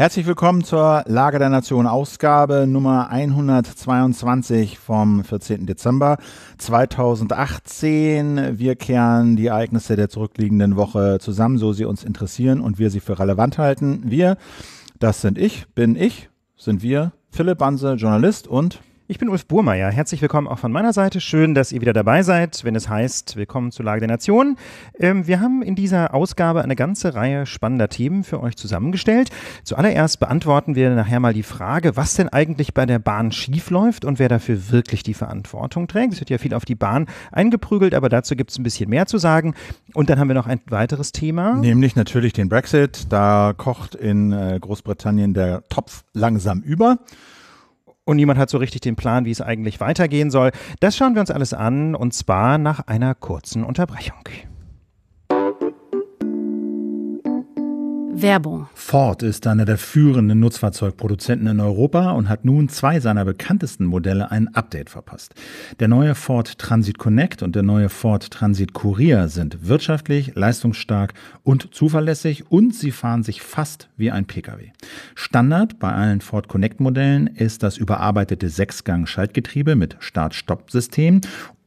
Herzlich willkommen zur Lage der Nation Ausgabe Nummer 122 vom 14. Dezember 2018. Wir kehren die Ereignisse der zurückliegenden Woche zusammen, so sie uns interessieren und wir sie für relevant halten. Wir, das sind ich, bin ich, sind wir, Philipp Banse, Journalist und ich bin Ulf Burmeier. Herzlich willkommen auch von meiner Seite. Schön, dass ihr wieder dabei seid, wenn es heißt, willkommen zur Lage der Nation. Ähm, wir haben in dieser Ausgabe eine ganze Reihe spannender Themen für euch zusammengestellt. Zuallererst beantworten wir nachher mal die Frage, was denn eigentlich bei der Bahn schiefläuft und wer dafür wirklich die Verantwortung trägt. Es wird ja viel auf die Bahn eingeprügelt, aber dazu gibt es ein bisschen mehr zu sagen. Und dann haben wir noch ein weiteres Thema. Nämlich natürlich den Brexit. Da kocht in äh, Großbritannien der Topf langsam über und niemand hat so richtig den Plan, wie es eigentlich weitergehen soll. Das schauen wir uns alles an und zwar nach einer kurzen Unterbrechung. Werbung. Ford ist einer der führenden Nutzfahrzeugproduzenten in Europa und hat nun zwei seiner bekanntesten Modelle ein Update verpasst. Der neue Ford Transit Connect und der neue Ford Transit Courier sind wirtschaftlich, leistungsstark und zuverlässig und sie fahren sich fast wie ein Pkw. Standard bei allen Ford Connect Modellen ist das überarbeitete Sechsgang-Schaltgetriebe mit Start-Stopp-System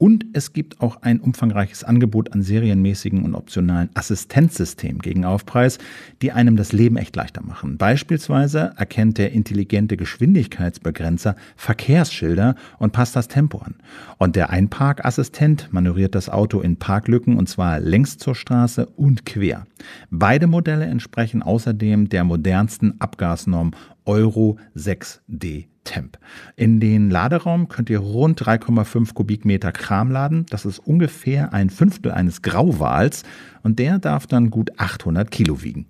und es gibt auch ein umfangreiches Angebot an serienmäßigen und optionalen Assistenzsystemen gegen Aufpreis, die einem das Leben echt leichter machen. Beispielsweise erkennt der intelligente Geschwindigkeitsbegrenzer Verkehrsschilder und passt das Tempo an. Und der Einparkassistent manövriert das Auto in Parklücken und zwar längs zur Straße und quer. Beide Modelle entsprechen außerdem der modernsten Abgasnorm Euro 6D Temp. In den Laderaum könnt ihr rund 3,5 Kubikmeter Kram laden. Das ist ungefähr ein Fünftel eines Grauwals und der darf dann gut 800 Kilo wiegen.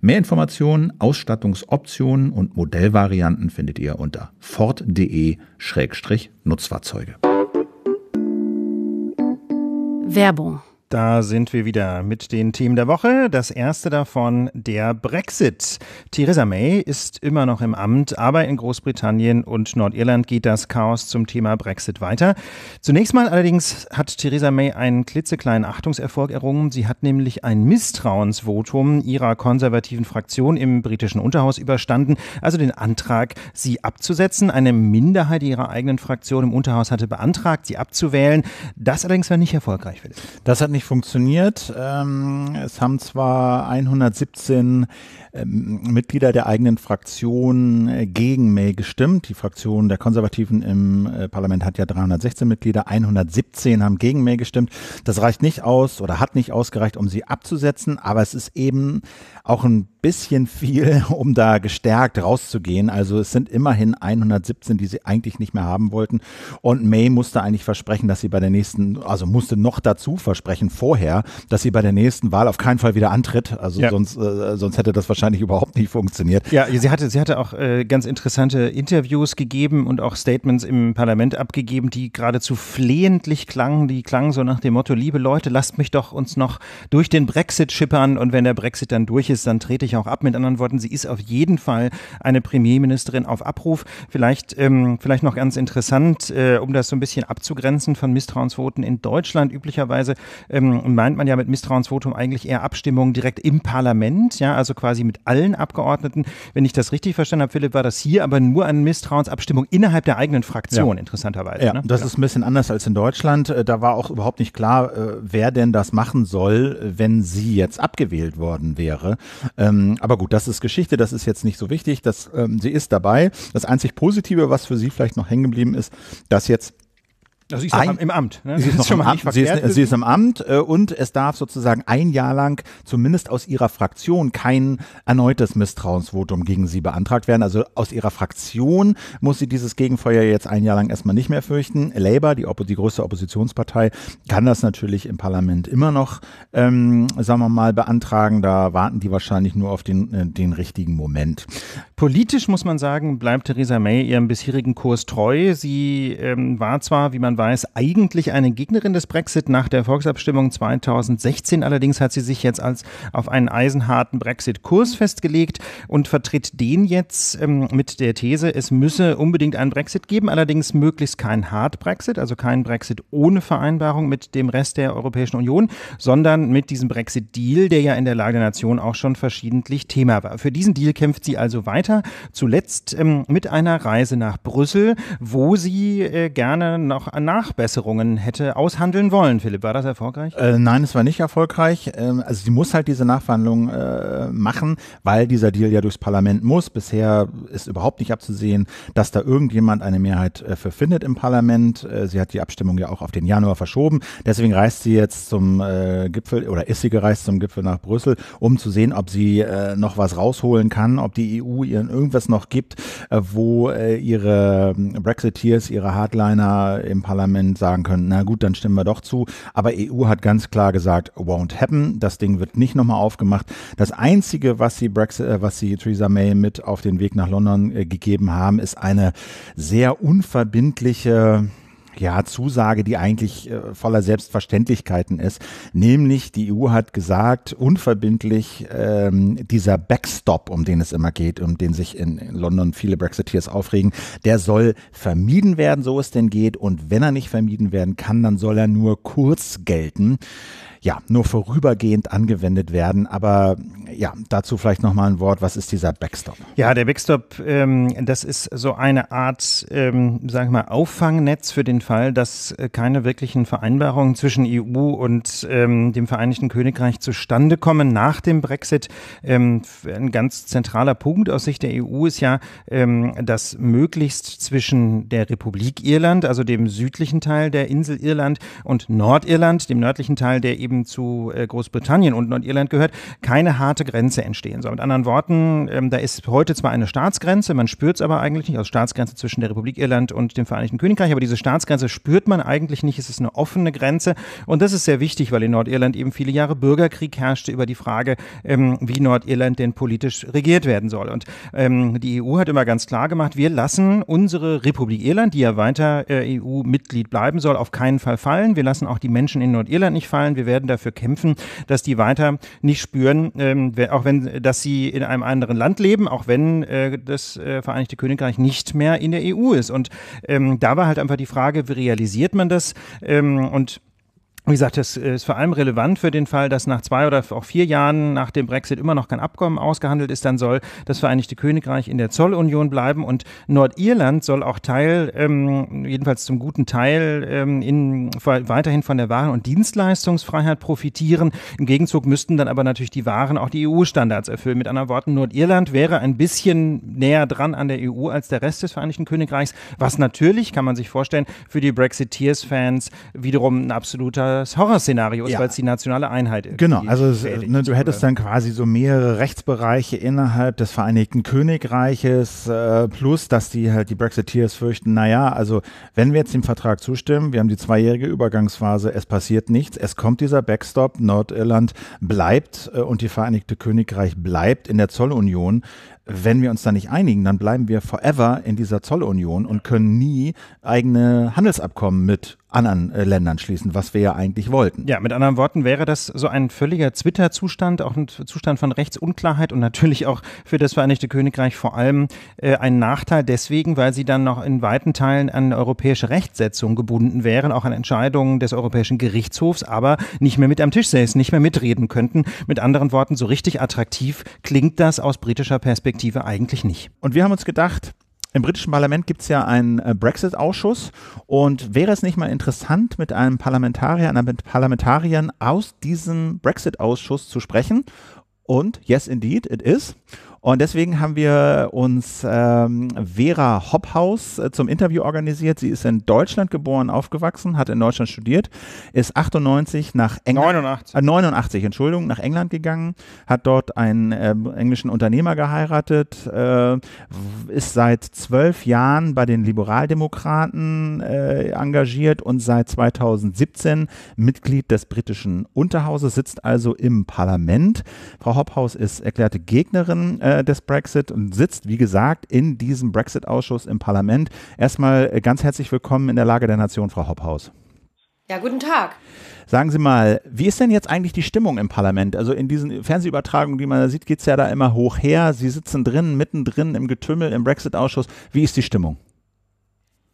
Mehr Informationen, Ausstattungsoptionen und Modellvarianten findet ihr unter ford.de-nutzfahrzeuge. Werbung da sind wir wieder mit den Themen der Woche. Das erste davon der Brexit. Theresa May ist immer noch im Amt, aber in Großbritannien und Nordirland geht das Chaos zum Thema Brexit weiter. Zunächst mal allerdings hat Theresa May einen klitzekleinen Achtungserfolg errungen. Sie hat nämlich ein Misstrauensvotum ihrer konservativen Fraktion im britischen Unterhaus überstanden, also den Antrag, sie abzusetzen. Eine Minderheit ihrer eigenen Fraktion im Unterhaus hatte beantragt, sie abzuwählen. Das allerdings war nicht erfolgreich. Philipp. Das hat nicht nicht funktioniert. Ähm, es haben zwar 117 ähm, Mitglieder der eigenen Fraktion äh, gegen May gestimmt. Die Fraktion der Konservativen im äh, Parlament hat ja 316 Mitglieder. 117 haben gegen May gestimmt. Das reicht nicht aus oder hat nicht ausgereicht, um sie abzusetzen. Aber es ist eben auch ein bisschen viel, um da gestärkt rauszugehen. Also es sind immerhin 117, die sie eigentlich nicht mehr haben wollten. Und May musste eigentlich versprechen, dass sie bei der nächsten, also musste noch dazu versprechen, vorher, dass sie bei der nächsten Wahl auf keinen Fall wieder antritt. Also ja. sonst, äh, sonst hätte das wahrscheinlich überhaupt nicht funktioniert. Ja, sie hatte, sie hatte auch äh, ganz interessante Interviews gegeben und auch Statements im Parlament abgegeben, die geradezu flehentlich klangen. Die klangen so nach dem Motto, liebe Leute, lasst mich doch uns noch durch den Brexit schippern und wenn der Brexit dann durch ist, dann trete ich auch ab. Mit anderen Worten, sie ist auf jeden Fall eine Premierministerin auf Abruf. Vielleicht, ähm, vielleicht noch ganz interessant, äh, um das so ein bisschen abzugrenzen von Misstrauensvoten in Deutschland üblicherweise. Äh, ähm, meint man ja mit Misstrauensvotum eigentlich eher Abstimmungen direkt im Parlament, ja, also quasi mit allen Abgeordneten. Wenn ich das richtig verstanden habe, Philipp, war das hier aber nur eine Misstrauensabstimmung innerhalb der eigenen Fraktion, ja. interessanterweise. Ja, ne? das ja. ist ein bisschen anders als in Deutschland. Äh, da war auch überhaupt nicht klar, äh, wer denn das machen soll, wenn sie jetzt abgewählt worden wäre. Ähm, aber gut, das ist Geschichte, das ist jetzt nicht so wichtig. Das, ähm, sie ist dabei. Das einzig Positive, was für sie vielleicht noch hängen geblieben ist, dass jetzt also ne? sie ist ein, im Amt. Sie, ist im Amt äh, und es darf sozusagen ein Jahr lang zumindest aus ihrer Fraktion kein erneutes Misstrauensvotum gegen sie beantragt werden. Also aus ihrer Fraktion muss sie dieses Gegenfeuer jetzt ein Jahr lang erstmal nicht mehr fürchten. Labour, die, die größte Oppositionspartei, kann das natürlich im Parlament immer noch, ähm, sagen wir mal, beantragen. Da warten die wahrscheinlich nur auf den, äh, den richtigen Moment. Politisch muss man sagen, bleibt Theresa May ihrem bisherigen Kurs treu. Sie ähm, war zwar, wie man Weiss eigentlich eine Gegnerin des Brexit nach der Volksabstimmung 2016. Allerdings hat sie sich jetzt als auf einen eisenharten Brexit-Kurs festgelegt und vertritt den jetzt ähm, mit der These, es müsse unbedingt einen Brexit geben, allerdings möglichst kein Hard Brexit, also kein Brexit ohne Vereinbarung mit dem Rest der Europäischen Union, sondern mit diesem Brexit-Deal, der ja in der Lage der Nation auch schon verschiedentlich Thema war. Für diesen Deal kämpft sie also weiter, zuletzt ähm, mit einer Reise nach Brüssel, wo sie äh, gerne noch an Nachbesserungen hätte aushandeln wollen. Philipp, war das erfolgreich? Äh, nein, es war nicht erfolgreich. Ähm, also sie muss halt diese Nachverhandlungen äh, machen, weil dieser Deal ja durchs Parlament muss. Bisher ist überhaupt nicht abzusehen, dass da irgendjemand eine Mehrheit äh, für findet im Parlament. Äh, sie hat die Abstimmung ja auch auf den Januar verschoben. Deswegen reist sie jetzt zum äh, Gipfel oder ist sie gereist zum Gipfel nach Brüssel, um zu sehen, ob sie äh, noch was rausholen kann, ob die EU ihren irgendwas noch gibt, wo ihre ähm, Brexiteers, ihre Hardliner im Parlament Parlament sagen können, na gut, dann stimmen wir doch zu. Aber EU hat ganz klar gesagt, won't happen. Das Ding wird nicht nochmal aufgemacht. Das Einzige, was sie, Brexit, äh, was sie Theresa May mit auf den Weg nach London äh, gegeben haben, ist eine sehr unverbindliche ja, Zusage, die eigentlich äh, voller Selbstverständlichkeiten ist. Nämlich, die EU hat gesagt, unverbindlich ähm, dieser Backstop, um den es immer geht, um den sich in, in London viele Brexiteers aufregen, der soll vermieden werden, so es denn geht. Und wenn er nicht vermieden werden kann, dann soll er nur kurz gelten ja, nur vorübergehend angewendet werden. Aber ja, dazu vielleicht nochmal ein Wort. Was ist dieser Backstop? Ja, der Backstop, ähm, das ist so eine Art, ähm, sagen wir mal, Auffangnetz für den Fall, dass äh, keine wirklichen Vereinbarungen zwischen EU und ähm, dem Vereinigten Königreich zustande kommen nach dem Brexit. Ähm, ein ganz zentraler Punkt aus Sicht der EU ist ja, ähm, dass möglichst zwischen der Republik Irland, also dem südlichen Teil der Insel Irland und Nordirland, dem nördlichen Teil der eben zu äh, Großbritannien und Nordirland gehört, keine harte Grenze entstehen soll. Mit anderen Worten, ähm, da ist heute zwar eine Staatsgrenze, man spürt es aber eigentlich nicht, also Staatsgrenze zwischen der Republik Irland und dem Vereinigten Königreich, aber diese Staatsgrenze spürt man eigentlich nicht, es ist eine offene Grenze und das ist sehr wichtig, weil in Nordirland eben viele Jahre Bürgerkrieg herrschte über die Frage, ähm, wie Nordirland denn politisch regiert werden soll. Und ähm, die EU hat immer ganz klar gemacht, wir lassen unsere Republik Irland, die ja weiter äh, EU-Mitglied bleiben soll, auf keinen Fall fallen. Wir lassen auch die Menschen in Nordirland nicht fallen. Wir werden werden dafür kämpfen, dass die weiter nicht spüren, ähm, auch wenn, dass sie in einem anderen Land leben, auch wenn äh, das äh, Vereinigte Königreich nicht mehr in der EU ist. Und ähm, da war halt einfach die Frage, wie realisiert man das? Ähm, und wie gesagt, das ist vor allem relevant für den Fall, dass nach zwei oder auch vier Jahren nach dem Brexit immer noch kein Abkommen ausgehandelt ist. Dann soll das Vereinigte Königreich in der Zollunion bleiben und Nordirland soll auch Teil, ähm, jedenfalls zum guten Teil, ähm, in, weiterhin von der Waren- und Dienstleistungsfreiheit profitieren. Im Gegenzug müssten dann aber natürlich die Waren auch die EU-Standards erfüllen. Mit anderen Worten, Nordirland wäre ein bisschen näher dran an der EU als der Rest des Vereinigten Königreichs, was natürlich, kann man sich vorstellen, für die Brexiteers-Fans wiederum ein absoluter des Horrorszenarios, ja. weil es die nationale Einheit ist. Genau, also ne, du hättest dann quasi so mehrere Rechtsbereiche innerhalb des Vereinigten Königreiches, äh, plus dass die halt die Brexiteers fürchten, naja, also wenn wir jetzt dem Vertrag zustimmen, wir haben die zweijährige Übergangsphase, es passiert nichts, es kommt dieser Backstop, Nordirland bleibt äh, und die Vereinigte Königreich bleibt in der Zollunion, wenn wir uns da nicht einigen, dann bleiben wir forever in dieser Zollunion und können nie eigene Handelsabkommen mit anderen äh, Ländern schließen, was wir ja eigentlich wollten. Ja, mit anderen Worten wäre das so ein völliger Twitter-Zustand, auch ein Zustand von Rechtsunklarheit und natürlich auch für das Vereinigte Königreich vor allem äh, ein Nachteil deswegen, weil sie dann noch in weiten Teilen an europäische Rechtsetzung gebunden wären, auch an Entscheidungen des Europäischen Gerichtshofs, aber nicht mehr mit am Tisch säßen, nicht mehr mitreden könnten. Mit anderen Worten, so richtig attraktiv klingt das aus britischer Perspektive Perspektive eigentlich nicht. Und wir haben uns gedacht, im britischen Parlament gibt es ja einen äh, Brexit-Ausschuss und wäre es nicht mal interessant, mit einem Parlamentarier, einer Parlamentarierin aus diesem Brexit-Ausschuss zu sprechen? Und yes, indeed, it is. Und deswegen haben wir uns ähm, Vera Hophaus äh, zum Interview organisiert. Sie ist in Deutschland geboren, aufgewachsen, hat in Deutschland studiert, ist 98 nach England. 89. Äh, 89, Entschuldigung, nach England gegangen, hat dort einen äh, englischen Unternehmer geheiratet, äh, ist seit zwölf Jahren bei den Liberaldemokraten äh, engagiert und seit 2017 Mitglied des britischen Unterhauses, sitzt also im Parlament. Frau Hophaus ist erklärte Gegnerin äh, des Brexit und sitzt, wie gesagt, in diesem Brexit-Ausschuss im Parlament. Erstmal äh, ganz herzlich willkommen in der Lage der Nation, Frau Hopphaus. Ja, guten Tag. Sagen Sie mal, wie ist denn jetzt eigentlich die Stimmung im Parlament? Also in diesen Fernsehübertragungen, die man da sieht, geht es ja da immer hoch her. Sie sitzen drin, mittendrin im Getümmel im Brexit-Ausschuss. Wie ist die Stimmung?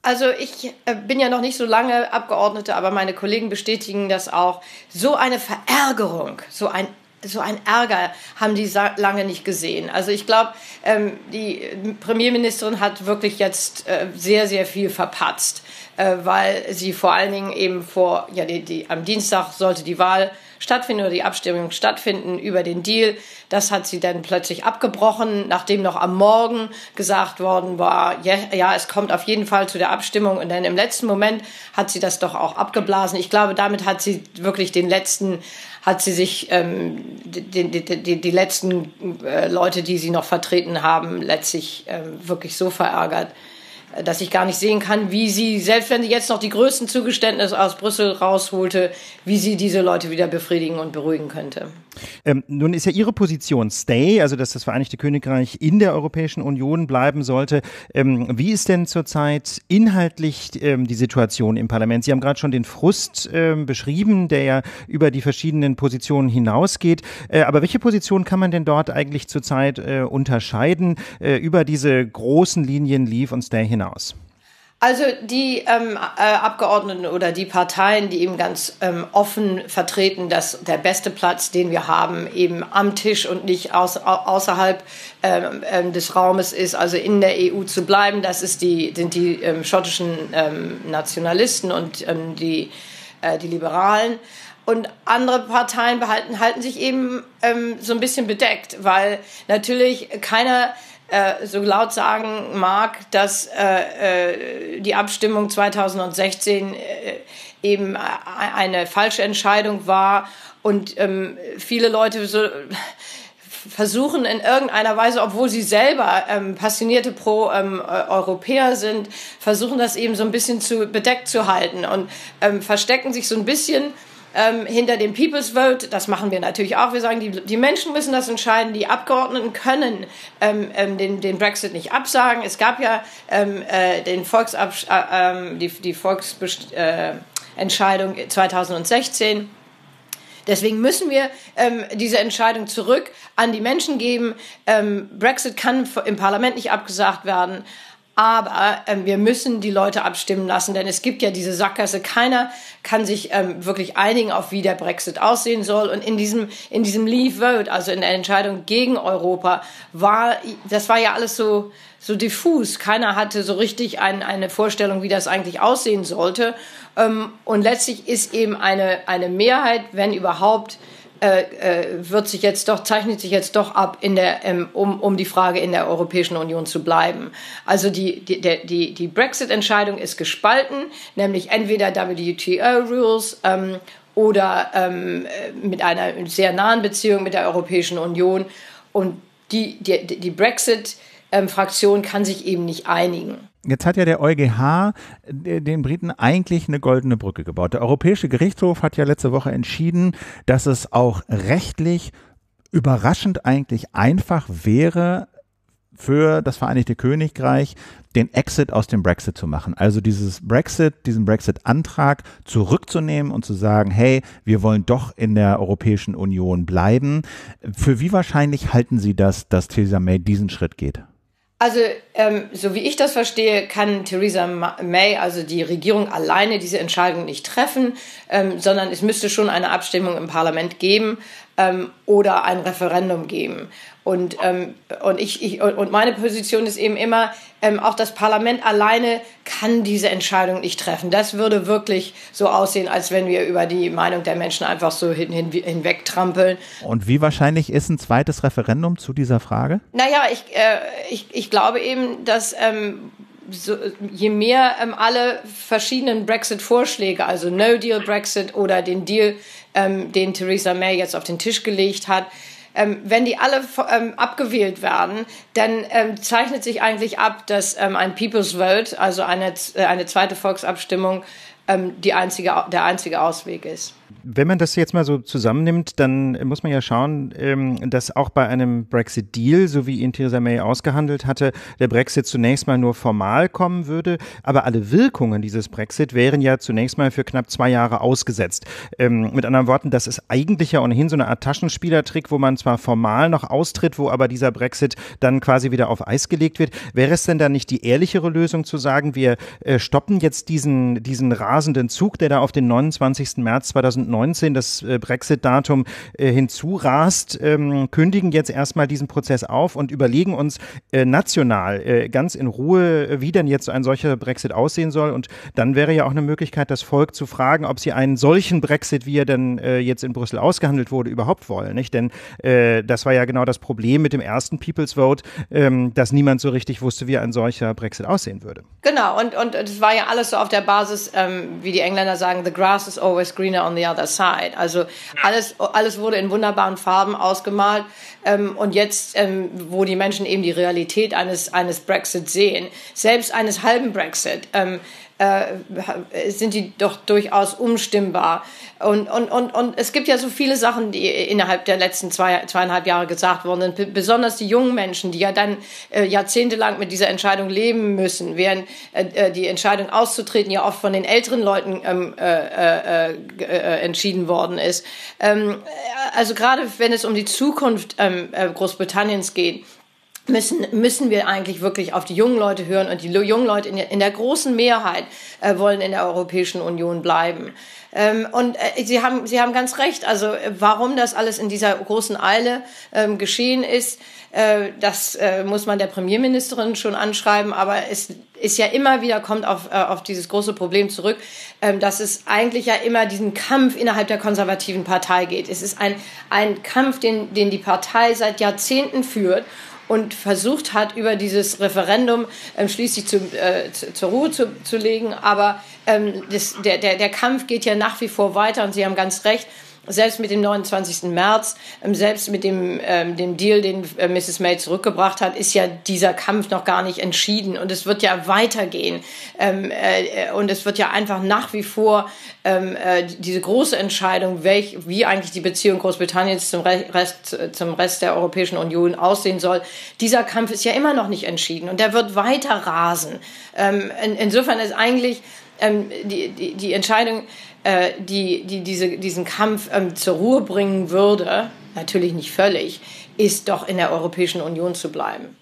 Also ich äh, bin ja noch nicht so lange Abgeordnete, aber meine Kollegen bestätigen das auch. So eine Verärgerung, so ein so ein Ärger haben die lange nicht gesehen. Also ich glaube, ähm, die Premierministerin hat wirklich jetzt äh, sehr, sehr viel verpatzt, äh, weil sie vor allen Dingen eben vor, ja, die, die, am Dienstag sollte die Wahl stattfinden oder die Abstimmung stattfinden über den Deal. Das hat sie dann plötzlich abgebrochen, nachdem noch am Morgen gesagt worden war, ja, ja, es kommt auf jeden Fall zu der Abstimmung. Und dann im letzten Moment hat sie das doch auch abgeblasen. Ich glaube, damit hat sie wirklich den letzten, hat sie sich ähm, die, die, die, die letzten äh, Leute, die sie noch vertreten haben, letztlich äh, wirklich so verärgert dass ich gar nicht sehen kann, wie sie, selbst wenn sie jetzt noch die größten Zugeständnisse aus Brüssel rausholte, wie sie diese Leute wieder befriedigen und beruhigen könnte. Ähm, nun ist ja Ihre Position Stay, also dass das Vereinigte Königreich in der Europäischen Union bleiben sollte. Ähm, wie ist denn zurzeit inhaltlich ähm, die Situation im Parlament? Sie haben gerade schon den Frust ähm, beschrieben, der ja über die verschiedenen Positionen hinausgeht. Äh, aber welche Position kann man denn dort eigentlich zurzeit äh, unterscheiden? Äh, über diese großen Linien Leave und Stay hinaus? hinaus? Also die ähm, äh, Abgeordneten oder die Parteien, die eben ganz ähm, offen vertreten, dass der beste Platz, den wir haben, eben am Tisch und nicht aus, außerhalb ähm, ähm, des Raumes ist, also in der EU zu bleiben, das ist die, sind die ähm, schottischen ähm, Nationalisten und ähm, die, äh, die Liberalen. Und andere Parteien behalten, halten sich eben ähm, so ein bisschen bedeckt, weil natürlich keiner äh, so laut sagen mag, dass äh, äh die Abstimmung 2016 äh, eben äh, eine falsche Entscheidung war und ähm, viele Leute so versuchen in irgendeiner Weise, obwohl sie selber ähm, passionierte Pro-Europäer ähm, sind, versuchen das eben so ein bisschen zu bedeckt zu halten und ähm, verstecken sich so ein bisschen ähm, hinter dem People's Vote, das machen wir natürlich auch, wir sagen, die, die Menschen müssen das entscheiden, die Abgeordneten können ähm, ähm, den, den Brexit nicht absagen. Es gab ja ähm, äh, den Volksabsch äh, ähm, die, die Volksentscheidung äh, 2016. Deswegen müssen wir ähm, diese Entscheidung zurück an die Menschen geben. Ähm, Brexit kann im Parlament nicht abgesagt werden. Aber ähm, wir müssen die Leute abstimmen lassen, denn es gibt ja diese Sackgasse. Keiner kann sich ähm, wirklich einigen, auf wie der Brexit aussehen soll. Und in diesem, in diesem Leave Vote, also in der Entscheidung gegen Europa, war, das war ja alles so, so diffus. Keiner hatte so richtig ein, eine Vorstellung, wie das eigentlich aussehen sollte. Ähm, und letztlich ist eben eine, eine Mehrheit, wenn überhaupt, äh, äh, wird sich jetzt doch, zeichnet sich jetzt doch ab, in der, ähm, um, um die Frage in der Europäischen Union zu bleiben. Also die, die, die, die Brexit-Entscheidung ist gespalten, nämlich entweder WTO-Rules ähm, oder ähm, äh, mit einer sehr nahen Beziehung mit der Europäischen Union. Und die, die, die Brexit-Fraktion ähm, kann sich eben nicht einigen. Jetzt hat ja der EuGH äh, den Briten eigentlich eine goldene Brücke gebaut. Der Europäische Gerichtshof hat ja letzte Woche entschieden, dass es auch rechtlich überraschend eigentlich einfach wäre, für das Vereinigte Königreich den Exit aus dem Brexit zu machen. Also dieses Brexit, diesen Brexit-Antrag zurückzunehmen und zu sagen, hey, wir wollen doch in der Europäischen Union bleiben. Für wie wahrscheinlich halten Sie das, dass Theresa May diesen Schritt geht? Also, ähm, so wie ich das verstehe, kann Theresa May, also die Regierung, alleine diese Entscheidung nicht treffen, ähm, sondern es müsste schon eine Abstimmung im Parlament geben ähm, oder ein Referendum geben. Und, ähm, und, ich, ich, und meine Position ist eben immer, ähm, auch das Parlament alleine kann diese Entscheidung nicht treffen. Das würde wirklich so aussehen, als wenn wir über die Meinung der Menschen einfach so hin, hin, hinwegtrampeln. Und wie wahrscheinlich ist ein zweites Referendum zu dieser Frage? Naja, ich, äh, ich, ich glaube eben, dass. Ähm, so, je mehr ähm, alle verschiedenen Brexit-Vorschläge, also No-Deal-Brexit oder den Deal, ähm, den Theresa May jetzt auf den Tisch gelegt hat, ähm, wenn die alle ähm, abgewählt werden, dann ähm, zeichnet sich eigentlich ab, dass ähm, ein People's Vote, also eine, äh, eine zweite Volksabstimmung, ähm, die einzige, der einzige Ausweg ist. Wenn man das jetzt mal so zusammennimmt, dann muss man ja schauen, ähm, dass auch bei einem Brexit-Deal, so wie ihn Theresa May ausgehandelt hatte, der Brexit zunächst mal nur formal kommen würde. Aber alle Wirkungen dieses Brexit wären ja zunächst mal für knapp zwei Jahre ausgesetzt. Ähm, mit anderen Worten, das ist eigentlich ja ohnehin so eine Art Taschenspielertrick, wo man zwar formal noch austritt, wo aber dieser Brexit dann quasi wieder auf Eis gelegt wird. Wäre es denn dann nicht die ehrlichere Lösung zu sagen, wir äh, stoppen jetzt diesen, diesen rasenden Zug, der da auf den 29. März 2020 2019, das äh, Brexit-Datum, äh, hinzurast, ähm, kündigen jetzt erstmal diesen Prozess auf und überlegen uns äh, national ganz in Ruhe, wie denn jetzt ein solcher Brexit aussehen soll. Und dann wäre ja auch eine Möglichkeit, das Volk zu fragen, ob sie einen solchen Brexit, wie er denn jetzt in Brüssel ausgehandelt wurde, überhaupt wollen. Nicht? Denn das war ja genau das Problem mit dem ersten People's Vote, ähm, dass niemand so richtig wusste, wie ein solcher Brexit aussehen würde. Genau, und es und, war ja alles so auf der Basis, ähm, wie die Engländer sagen, the grass is always greener on the other side. Also alles, alles wurde in wunderbaren Farben ausgemalt. Ähm, und jetzt, ähm, wo die Menschen eben die Realität eines, eines Brexit sehen, selbst eines halben Brexit, ähm, äh, sind die doch durchaus umstimmbar. Und, und, und, und es gibt ja so viele Sachen, die innerhalb der letzten zwei, zweieinhalb Jahre gesagt wurden. Und besonders die jungen Menschen, die ja dann äh, jahrzehntelang mit dieser Entscheidung leben müssen, während äh, äh, die Entscheidung auszutreten ja oft von den älteren Leuten ähm, äh, äh, äh, entschieden worden ist. Ähm, also gerade wenn es um die Zukunft ähm, äh, Großbritanniens geht, müssen, müssen wir eigentlich wirklich auf die jungen Leute hören. Und die jungen Leute in der, in der großen Mehrheit äh, wollen in der Europäischen Union bleiben. Ähm, und äh, Sie, haben, Sie haben ganz recht. Also äh, warum das alles in dieser großen Eile ähm, geschehen ist, äh, das äh, muss man der Premierministerin schon anschreiben. Aber es ist ja immer wieder, kommt auf, äh, auf dieses große Problem zurück, äh, dass es eigentlich ja immer diesen Kampf innerhalb der konservativen Partei geht. Es ist ein, ein Kampf, den, den die Partei seit Jahrzehnten führt und versucht hat, über dieses Referendum ähm, schließlich zu, äh, zur Ruhe zu, zu legen. Aber ähm, das, der, der, der Kampf geht ja nach wie vor weiter und Sie haben ganz recht selbst mit dem 29. März, ähm, selbst mit dem, ähm, dem Deal, den äh, Mrs. May zurückgebracht hat, ist ja dieser Kampf noch gar nicht entschieden. Und es wird ja weitergehen. Ähm, äh, und es wird ja einfach nach wie vor ähm, äh, diese große Entscheidung, welch, wie eigentlich die Beziehung Großbritanniens zum Rest, äh, zum Rest der Europäischen Union aussehen soll, dieser Kampf ist ja immer noch nicht entschieden. Und der wird weiter rasen. Ähm, in, insofern ist eigentlich ähm, die, die, die Entscheidung, äh, die, die diese, diesen Kampf ähm, zur Ruhe bringen würde, natürlich nicht völlig, ist doch in der Europäischen Union zu bleiben.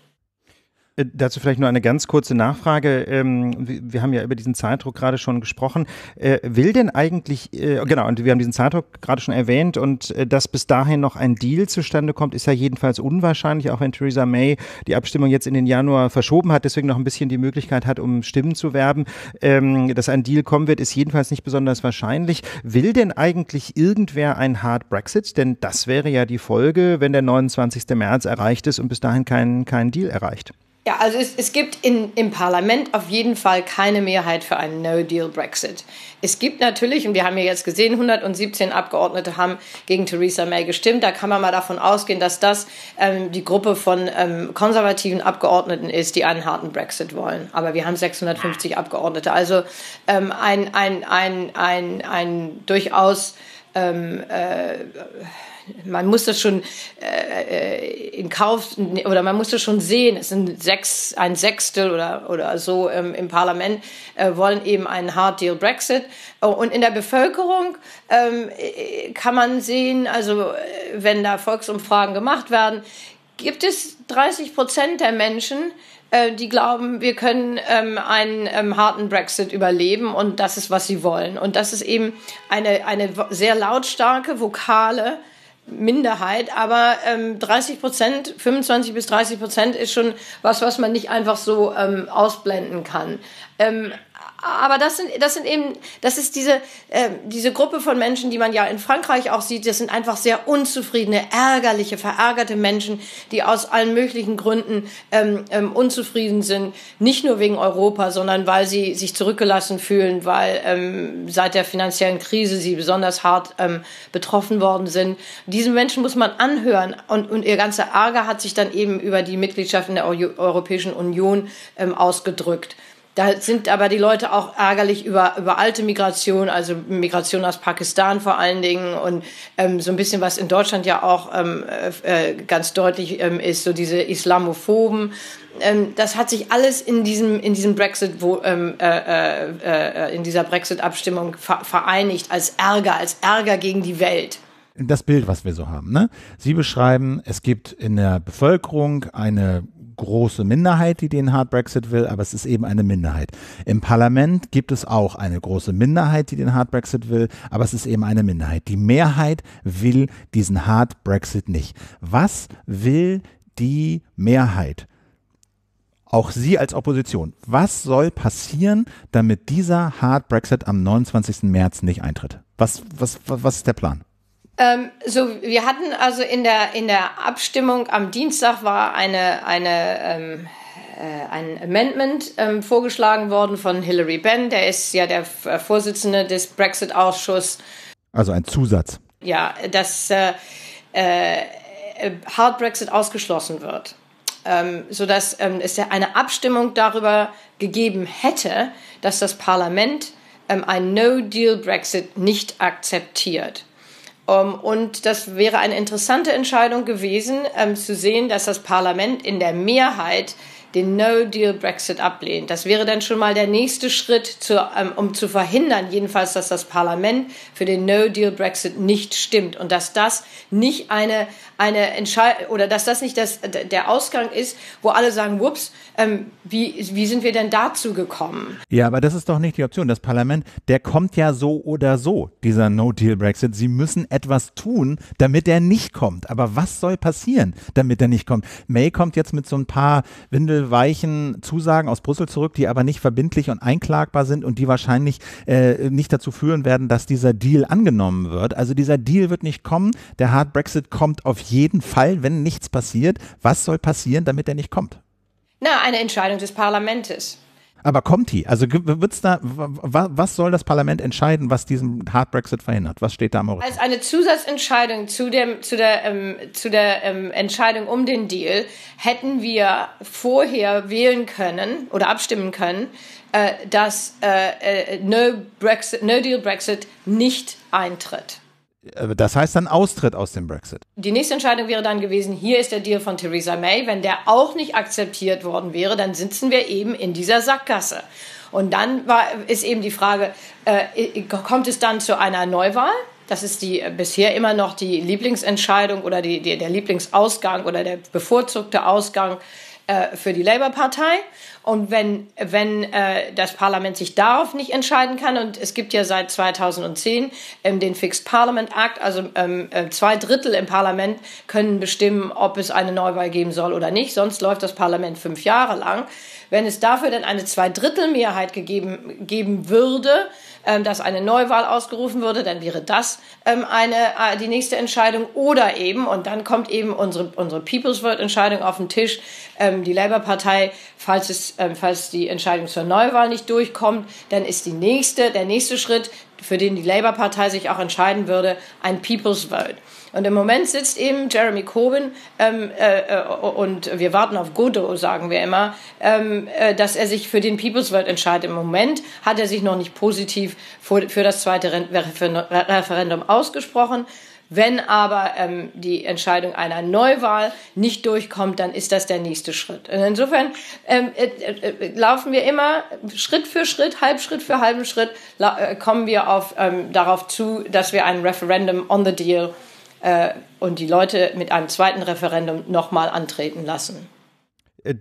Äh, dazu vielleicht nur eine ganz kurze Nachfrage. Ähm, wir, haben ja über diesen Zeitdruck gerade schon gesprochen. Äh, will denn eigentlich, äh, genau, und wir haben diesen Zeitdruck gerade schon erwähnt und dass bis dahin noch ein Deal zustande kommt, ist ja jedenfalls unwahrscheinlich, auch wenn Theresa May die Abstimmung jetzt in den Januar verschoben hat, deswegen noch ein bisschen die Möglichkeit hat, um Stimmen zu werben. Ähm, dass ein Deal kommen wird, ist jedenfalls nicht besonders wahrscheinlich. Will denn eigentlich irgendwer ein Hard Brexit? Denn das wäre ja die Folge, wenn der 29. März erreicht ist und bis dahin kein, kein Deal erreicht. Ja, also es, es gibt in, im Parlament auf jeden Fall keine Mehrheit für einen No-Deal-Brexit. Es gibt natürlich, und wir haben ja jetzt gesehen, 117 Abgeordnete haben gegen Theresa May gestimmt. Da kann man mal davon ausgehen, dass das ähm, die Gruppe von ähm, konservativen Abgeordneten ist, die einen harten Brexit wollen. Aber wir haben 650 Abgeordnete. Also ähm, ein, ein, ein, ein, ein durchaus. Ähm, äh, man muss das schon äh, äh, in Kauf oder man muss das schon sehen. Es sind sechs, ein Sechstel oder, oder so ähm, im Parlament äh, wollen eben einen Hard Deal Brexit. Oh, und in der Bevölkerung ähm, äh, kann man sehen, also äh, wenn da Volksumfragen gemacht werden, gibt es 30 Prozent der Menschen, die glauben, wir können ähm, einen ähm, harten Brexit überleben und das ist, was sie wollen. Und das ist eben eine, eine sehr lautstarke, vokale Minderheit, aber ähm, 30 Prozent, 25 bis 30 Prozent ist schon was, was man nicht einfach so ähm, ausblenden kann. Ähm, aber das sind, das sind eben, das ist diese, äh, diese Gruppe von Menschen, die man ja in Frankreich auch sieht. Das sind einfach sehr unzufriedene, ärgerliche, verärgerte Menschen, die aus allen möglichen Gründen ähm, ähm, unzufrieden sind. Nicht nur wegen Europa, sondern weil sie sich zurückgelassen fühlen, weil ähm, seit der finanziellen Krise sie besonders hart ähm, betroffen worden sind. Diesen Menschen muss man anhören und, und ihr ganzer Ärger hat sich dann eben über die Mitgliedschaft in der Europäischen Union ähm, ausgedrückt. Da sind aber die Leute auch ärgerlich über, über alte Migration, also Migration aus Pakistan vor allen Dingen und ähm, so ein bisschen, was in Deutschland ja auch ähm, äh, äh ganz deutlich ähm, ist, so diese Islamophoben. Ähm, das hat sich alles in diesem, in diesem Brexit, wo, ähm, äh, äh, äh in dieser Brexit-Abstimmung vereinigt als Ärger, als Ärger gegen die Welt das Bild, was wir so haben. Ne? Sie beschreiben, es gibt in der Bevölkerung eine große Minderheit, die den Hard Brexit will, aber es ist eben eine Minderheit. Im Parlament gibt es auch eine große Minderheit, die den Hard Brexit will, aber es ist eben eine Minderheit. Die Mehrheit will diesen Hard Brexit nicht. Was will die Mehrheit? auch Sie als Opposition. Was soll passieren, damit dieser Hard Brexit am 29. März nicht eintritt? Was, was, was ist der Plan? Ähm, so, wir hatten also in der, in der Abstimmung am Dienstag war eine, eine, ähm, äh, ein Amendment ähm, vorgeschlagen worden von Hillary Benn, der ist ja der äh, Vorsitzende des Brexit-Ausschusses. Also ein Zusatz. Ja, dass äh, äh, Hard Brexit ausgeschlossen wird. Ähm, sodass ähm, es ja eine Abstimmung darüber gegeben hätte, dass das Parlament ähm, ein No-Deal-Brexit nicht akzeptiert. Ähm, und das wäre eine interessante Entscheidung gewesen, ähm, zu sehen, dass das Parlament in der Mehrheit den No-Deal-Brexit ablehnt. Das wäre dann schon mal der nächste Schritt, zu, ähm, um zu verhindern, jedenfalls, dass das Parlament für den No-Deal-Brexit nicht stimmt und dass das nicht eine, eine Entscheidung oder dass das nicht das, der Ausgang ist, wo alle sagen, whoops, ähm, wie, wie sind wir denn dazu gekommen? Ja, aber das ist doch nicht die Option. Das Parlament, der kommt ja so oder so, dieser No-Deal-Brexit. Sie müssen etwas tun, damit er nicht kommt. Aber was soll passieren, damit er nicht kommt? May kommt jetzt mit so ein paar Windel weichen Zusagen aus Brüssel zurück, die aber nicht verbindlich und einklagbar sind und die wahrscheinlich äh, nicht dazu führen werden, dass dieser Deal angenommen wird. Also dieser Deal wird nicht kommen. Der Hard Brexit kommt auf jeden Fall, wenn nichts passiert. Was soll passieren, damit er nicht kommt? Na, eine Entscheidung des Parlaments. Aber kommt die? Also wird's da, was soll das Parlament entscheiden, was diesen Hard Brexit verhindert? Was steht da am Horizont? Als eine Zusatzentscheidung zu, dem, zu der, ähm, zu der ähm, Entscheidung um den Deal hätten wir vorher wählen können oder abstimmen können, äh, dass äh, äh, no, Brexit, no Deal Brexit nicht eintritt. Äh, das heißt dann Austritt aus dem Brexit. Die nächste Entscheidung wäre dann gewesen, hier ist der Deal von Theresa May. Wenn der auch nicht akzeptiert worden wäre, dann sitzen wir eben in dieser Sackgasse. Und dann war, ist eben die Frage, äh, kommt es dann zu einer Neuwahl? Das ist die äh, bisher immer noch die Lieblingsentscheidung oder die, die, der Lieblingsausgang oder der bevorzugte Ausgang äh, für die Labour-Partei. Und wenn, wenn äh, das Parlament sich darauf nicht entscheiden kann, und es gibt ja seit 2010 ähm, den Fixed Parliament Act, also ähm, äh, zwei Drittel im Parlament können bestimmen, ob es eine Neuwahl geben soll oder nicht, sonst läuft das Parlament fünf Jahre lang. Wenn es dafür dann eine Zweidrittelmehrheit gegeben, geben würde, ähm, dass eine Neuwahl ausgerufen würde, dann wäre das ähm, eine, äh, die nächste Entscheidung. Oder eben, und dann kommt eben unsere, unsere People's Vote-Entscheidung auf den Tisch, ähm, die Labour-Partei, falls, es, falls die Entscheidung zur Neuwahl nicht durchkommt, dann ist die nächste, der nächste Schritt, für den die Labour-Partei sich auch entscheiden würde, ein People's Vote. Und im Moment sitzt eben Jeremy Corbyn ähm, äh, äh, und wir warten auf Godot, sagen wir immer, ähm, äh, dass er sich für den People's World entscheidet. Im Moment hat er sich noch nicht positiv für, für das zweite Referendum ausgesprochen. Wenn aber ähm, die Entscheidung einer Neuwahl nicht durchkommt, dann ist das der nächste Schritt. Und insofern ähm, äh, äh, äh laufen wir immer Schritt für Schritt, Halbschritt für halben Schritt, äh, kommen wir auf, ähm, darauf zu, dass wir ein Referendum on the Deal äh, und die Leute mit einem zweiten Referendum nochmal antreten lassen.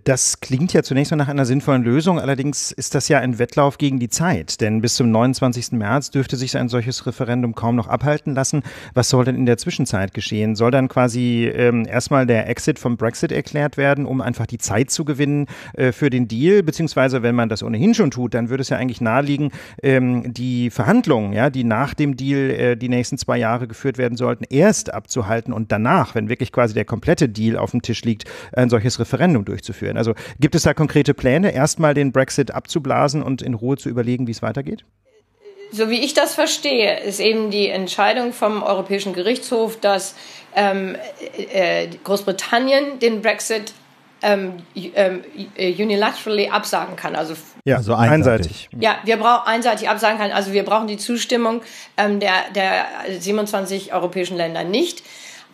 Das klingt ja zunächst mal nach einer sinnvollen Lösung, allerdings ist das ja ein Wettlauf gegen die Zeit, denn bis zum 29. März dürfte sich ein solches Referendum kaum noch abhalten lassen. Was soll denn in der Zwischenzeit geschehen? Soll dann quasi ähm, erstmal der Exit vom Brexit erklärt werden, um einfach die Zeit zu gewinnen äh, für den Deal? Beziehungsweise, wenn man das ohnehin schon tut, dann würde es ja eigentlich naheliegen, ähm, die Verhandlungen, ja, die nach dem Deal äh, die nächsten zwei Jahre geführt werden sollten, erst abzuhalten und danach, wenn wirklich quasi der komplette Deal auf dem Tisch liegt, ein solches Referendum durchzuführen durchzuführen. Also gibt es da konkrete Pläne, erstmal den Brexit abzublasen und in Ruhe zu überlegen, wie es weitergeht? So wie ich das verstehe, ist eben die Entscheidung vom Europäischen Gerichtshof, dass ähm, äh, Großbritannien den Brexit ähm, ähm äh, unilaterally absagen kann. Also ja, so also einseitig. einseitig. Ja, wir brauchen einseitig absagen kann. Also wir brauchen die Zustimmung ähm, der, der 27 europäischen Länder nicht.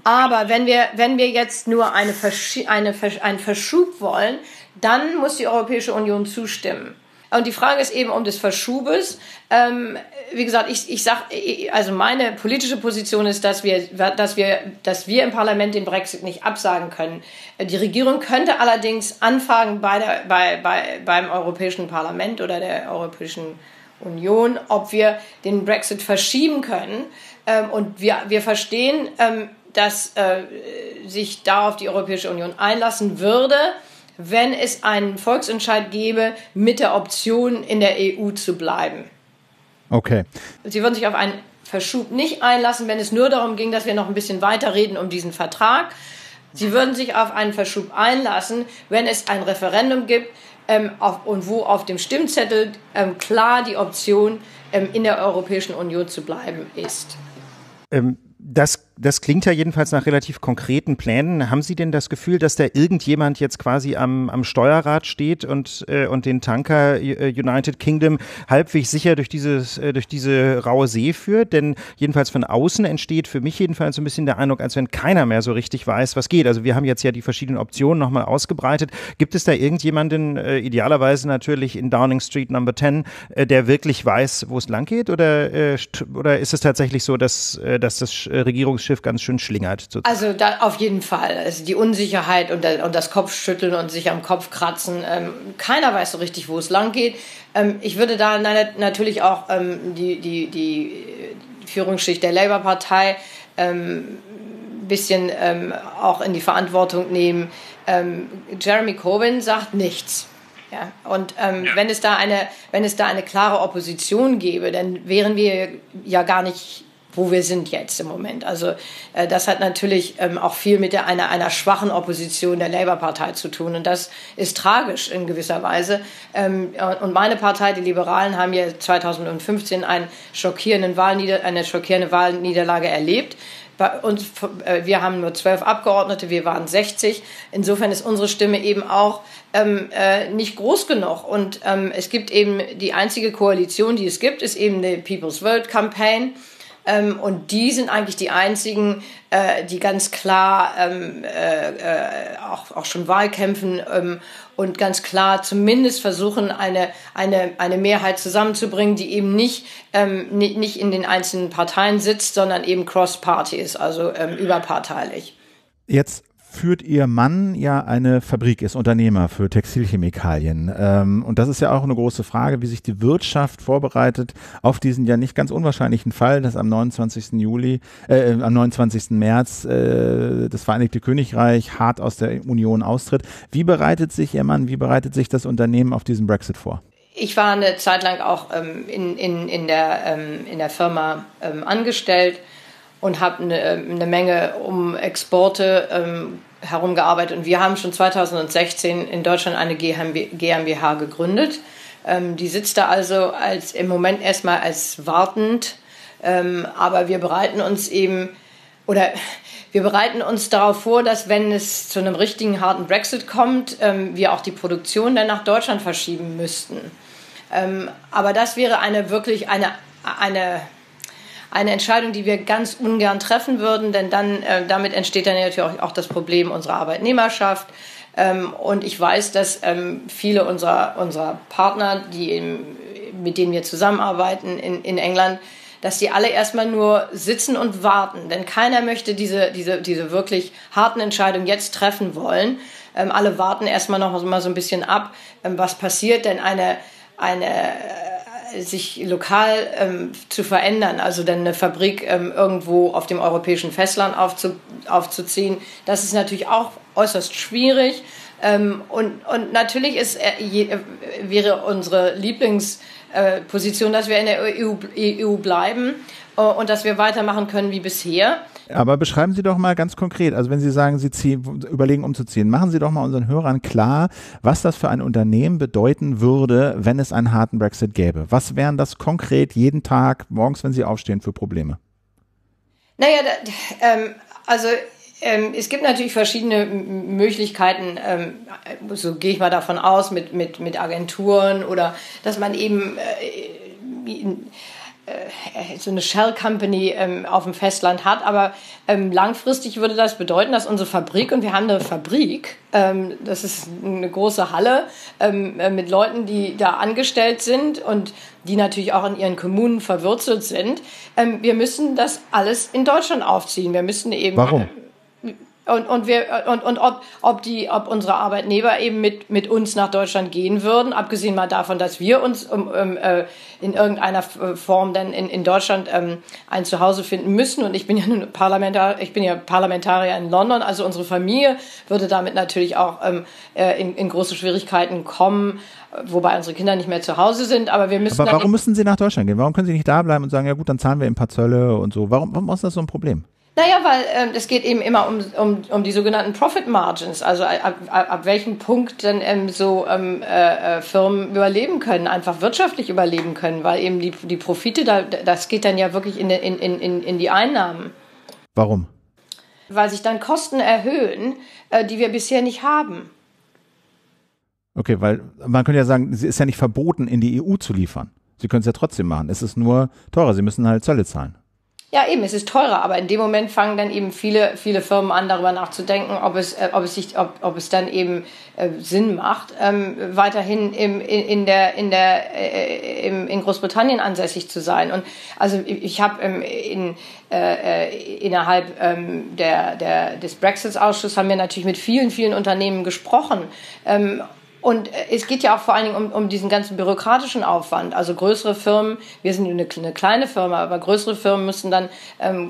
Aber wenn wir, wenn wir jetzt nur eine Versch eine Versch einen Verschub wollen, dann muss die Europäische Union zustimmen. Und die Frage ist eben um des Verschubes. Ähm, wie gesagt, ich, ich sag, also meine politische Position ist, dass wir, dass wir, dass wir im Parlament den Brexit nicht absagen können. Die Regierung könnte allerdings anfragen bei der, bei, bei, beim Europäischen Parlament oder der Europäischen Union, ob wir den Brexit verschieben können. Ähm, und wir, wir verstehen, ähm, dass äh, sich darauf die Europäische Union einlassen würde, wenn es einen Volksentscheid gäbe mit der Option, in der EU zu bleiben. Okay. Sie würden sich auf einen Verschub nicht einlassen, wenn es nur darum ging, dass wir noch ein bisschen weiter reden um diesen Vertrag. Sie würden sich auf einen Verschub einlassen, wenn es ein Referendum gibt ähm, auf, und wo auf dem Stimmzettel ähm, klar die Option, ähm, in der Europäischen Union zu bleiben ist. Ähm, das das klingt ja jedenfalls nach relativ konkreten Plänen. Haben Sie denn das Gefühl, dass da irgendjemand jetzt quasi am, am Steuerrad steht und, äh, und den Tanker äh, United Kingdom halbwegs sicher durch, dieses, äh, durch diese raue See führt? Denn jedenfalls von außen entsteht für mich jedenfalls so ein bisschen der Eindruck, als wenn keiner mehr so richtig weiß, was geht. Also wir haben jetzt ja die verschiedenen Optionen nochmal ausgebreitet. Gibt es da irgendjemanden, äh, idealerweise natürlich in Downing Street Number 10, äh, der wirklich weiß, wo es lang geht? Oder, äh, oder ist es tatsächlich so, dass, dass das Regierungsschiff Schiff ganz schön schlingert. Also da, auf jeden Fall. Also die Unsicherheit und, und, das Kopfschütteln und sich am Kopf kratzen. Ähm, keiner weiß so richtig, wo es lang geht. Ähm, ich würde da natürlich auch ähm, die, die, die Führungsschicht der Labour-Partei ein ähm, bisschen ähm, auch in die Verantwortung nehmen. Ähm, Jeremy Corbyn sagt nichts. Ja, und ähm, ja. wenn es da eine, wenn es da eine klare Opposition gäbe, dann wären wir ja gar nicht wo wir sind jetzt im Moment. Also äh, das hat natürlich ähm, auch viel mit der, einer, einer schwachen Opposition der Labour-Partei zu tun und das ist tragisch in gewisser Weise. Ähm, äh, und meine Partei, die Liberalen, haben ja 2015 einen schockierenden Wahlnieder eine schockierende Wahlniederlage erlebt. Bei Uns, äh, wir haben nur zwölf Abgeordnete, wir waren 60. Insofern ist unsere Stimme eben auch ähm, äh, nicht groß genug. Und ähm, es gibt eben die einzige Koalition, die es gibt, ist eben die People's World Campaign ähm, und die sind eigentlich die einzigen, äh, die ganz klar ähm, äh, äh, auch, auch schon Wahlkämpfen ähm, und ganz klar zumindest versuchen, eine, eine, eine Mehrheit zusammenzubringen, die eben nicht, ähm, nicht in den einzelnen Parteien sitzt, sondern eben cross-party ist, also ähm, überparteilich. Jetzt führt ihr Mann ja eine Fabrik, ist Unternehmer für Textilchemikalien. Ähm, und das ist ja auch eine große Frage, wie sich die Wirtschaft vorbereitet auf diesen ja nicht ganz unwahrscheinlichen Fall, dass am 29. Juli, äh, am 29. März äh, das Vereinigte Königreich hart aus der Union austritt. Wie bereitet sich ihr Mann, wie bereitet sich das Unternehmen auf diesen Brexit vor? Ich war eine Zeit lang auch ähm, in, in, in, der, ähm, in der Firma ähm, angestellt und habe eine ähm, ne Menge um Exporte ähm, herumgearbeitet. Und wir haben schon 2016 in Deutschland eine GmbH gegründet. Ähm, die sitzt da also als, im Moment erstmal als wartend, ähm, aber wir bereiten uns eben oder wir bereiten uns darauf vor, dass wenn es zu einem richtigen harten Brexit kommt, ähm, wir auch die Produktion dann nach Deutschland verschieben müssten. Ähm, aber das wäre eine wirklich eine, eine eine Entscheidung, die wir ganz ungern treffen würden, denn dann äh, damit entsteht dann natürlich auch das Problem unserer Arbeitnehmerschaft. Ähm, und ich weiß, dass ähm, viele unserer, unserer Partner, die im, mit denen wir zusammenarbeiten in, in England, dass die alle erstmal nur sitzen und warten. Denn keiner möchte diese, diese, diese wirklich harten Entscheidungen jetzt treffen wollen. Ähm, alle warten erstmal noch mal so ein bisschen ab, ähm, was passiert. Denn eine, eine sich lokal ähm, zu verändern, also dann eine Fabrik ähm, irgendwo auf dem europäischen Festland aufzu, aufzuziehen, das ist natürlich auch äußerst schwierig. Ähm, und, und natürlich ist, äh, je, äh, wäre unsere Lieblingsposition, äh, dass wir in der EU, EU bleiben äh, und dass wir weitermachen können wie bisher. Aber beschreiben Sie doch mal ganz konkret, also wenn Sie sagen, Sie ziehen, überlegen umzuziehen, machen Sie doch mal unseren Hörern klar, was das für ein Unternehmen bedeuten würde, wenn es einen harten Brexit gäbe. Was wären das konkret jeden Tag, morgens, wenn Sie aufstehen, für Probleme? Naja, da, ähm, also ähm, es gibt natürlich verschiedene Möglichkeiten, ähm, so gehe ich mal davon aus, mit, mit, mit Agenturen oder dass man eben äh, äh, so eine Shell Company ähm, auf dem Festland hat, aber ähm, langfristig würde das bedeuten, dass unsere Fabrik und wir haben eine Fabrik, ähm, das ist eine große Halle ähm, äh, mit Leuten, die da angestellt sind und die natürlich auch in ihren Kommunen verwurzelt sind. Ähm, wir müssen das alles in Deutschland aufziehen. Wir müssen eben Warum? und, und, wir, und, und ob, ob, die, ob unsere Arbeitnehmer eben mit, mit uns nach Deutschland gehen würden, abgesehen mal davon, dass wir uns um, um, äh, in irgendeiner Form dann in, in Deutschland ähm, ein Zuhause finden müssen. Und ich bin ja nun Parlamentar, ich bin ja Parlamentarier in London, also unsere Familie würde damit natürlich auch ähm, äh, in, in große Schwierigkeiten kommen wobei unsere Kinder nicht mehr zu Hause sind, aber wir müssen. Aber warum müssen sie nach Deutschland gehen? Warum können sie nicht da bleiben und sagen, ja gut, dann zahlen wir ein paar Zölle und so? Warum, warum ist das so ein Problem? Naja, weil ähm, es geht eben immer um, um, um die sogenannten Profit Margins, also ab, ab, ab welchem Punkt dann ähm, so ähm, äh, äh, Firmen überleben können, einfach wirtschaftlich überleben können, weil eben die, die Profite, da, das geht dann ja wirklich in, in, in, in die Einnahmen. Warum? Weil sich dann Kosten erhöhen, äh, die wir bisher nicht haben. Okay, weil man könnte ja sagen, es ist ja nicht verboten, in die EU zu liefern. Sie können es ja trotzdem machen. Es ist nur teurer. Sie müssen halt Zölle zahlen. Ja, eben, es ist teurer, aber in dem Moment fangen dann eben viele, viele Firmen an, darüber nachzudenken, ob es, äh, ob es, sich, ob, ob es dann eben äh, Sinn macht, ähm, weiterhin im, in, in, der, in, der, äh, im, in Großbritannien ansässig zu sein. Und also ich habe ähm, in, äh, äh, innerhalb ähm, der, der, des Brexit-Ausschusses haben wir natürlich mit vielen, vielen Unternehmen gesprochen. Ähm, und äh, es geht ja auch vor allen Dingen um, um diesen ganzen bürokratischen Aufwand. Also größere Firmen, wir sind eine, eine kleine Firma, aber größere Firmen müssen dann ähm,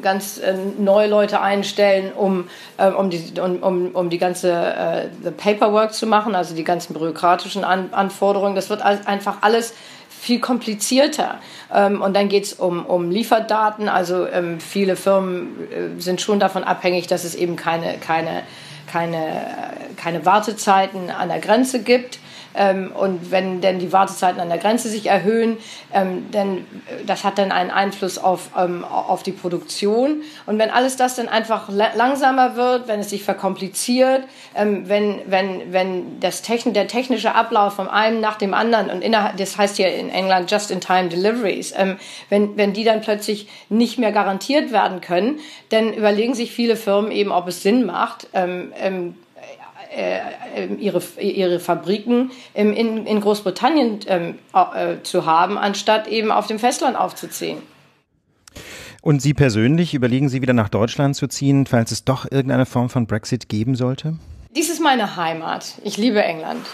ganz äh, neue Leute einstellen, um, ähm, um, die, um, um, die ganze äh, Paperwork zu machen, also die ganzen bürokratischen An Anforderungen. Das wird einfach alles viel komplizierter. Ähm, und dann geht es um, um Lieferdaten. Also ähm, viele Firmen äh, sind schon davon abhängig, dass es eben keine, keine keine, keine Wartezeiten an der Grenze gibt ähm, und wenn denn die Wartezeiten an der Grenze sich erhöhen, ähm, denn äh, das hat dann einen Einfluss auf, ähm, auf die Produktion. Und wenn alles das dann einfach langsamer wird, wenn es sich verkompliziert, ähm, wenn, wenn, wenn das Techn der technische Ablauf von einem nach dem anderen und innerhalb, das heißt ja in England Just-in-Time-Deliveries, ähm, wenn, wenn die dann plötzlich nicht mehr garantiert werden können, dann überlegen sich viele Firmen eben, ob es Sinn macht, ähm, ähm, äh, ähm, ihre, ihre Fabriken ähm, in, in Großbritannien ähm, äh, zu haben, anstatt eben auf dem Festland aufzuziehen. Und Sie persönlich, überlegen Sie wieder nach Deutschland zu ziehen, falls es doch irgendeine Form von Brexit geben sollte? Dies ist meine Heimat. Ich liebe England.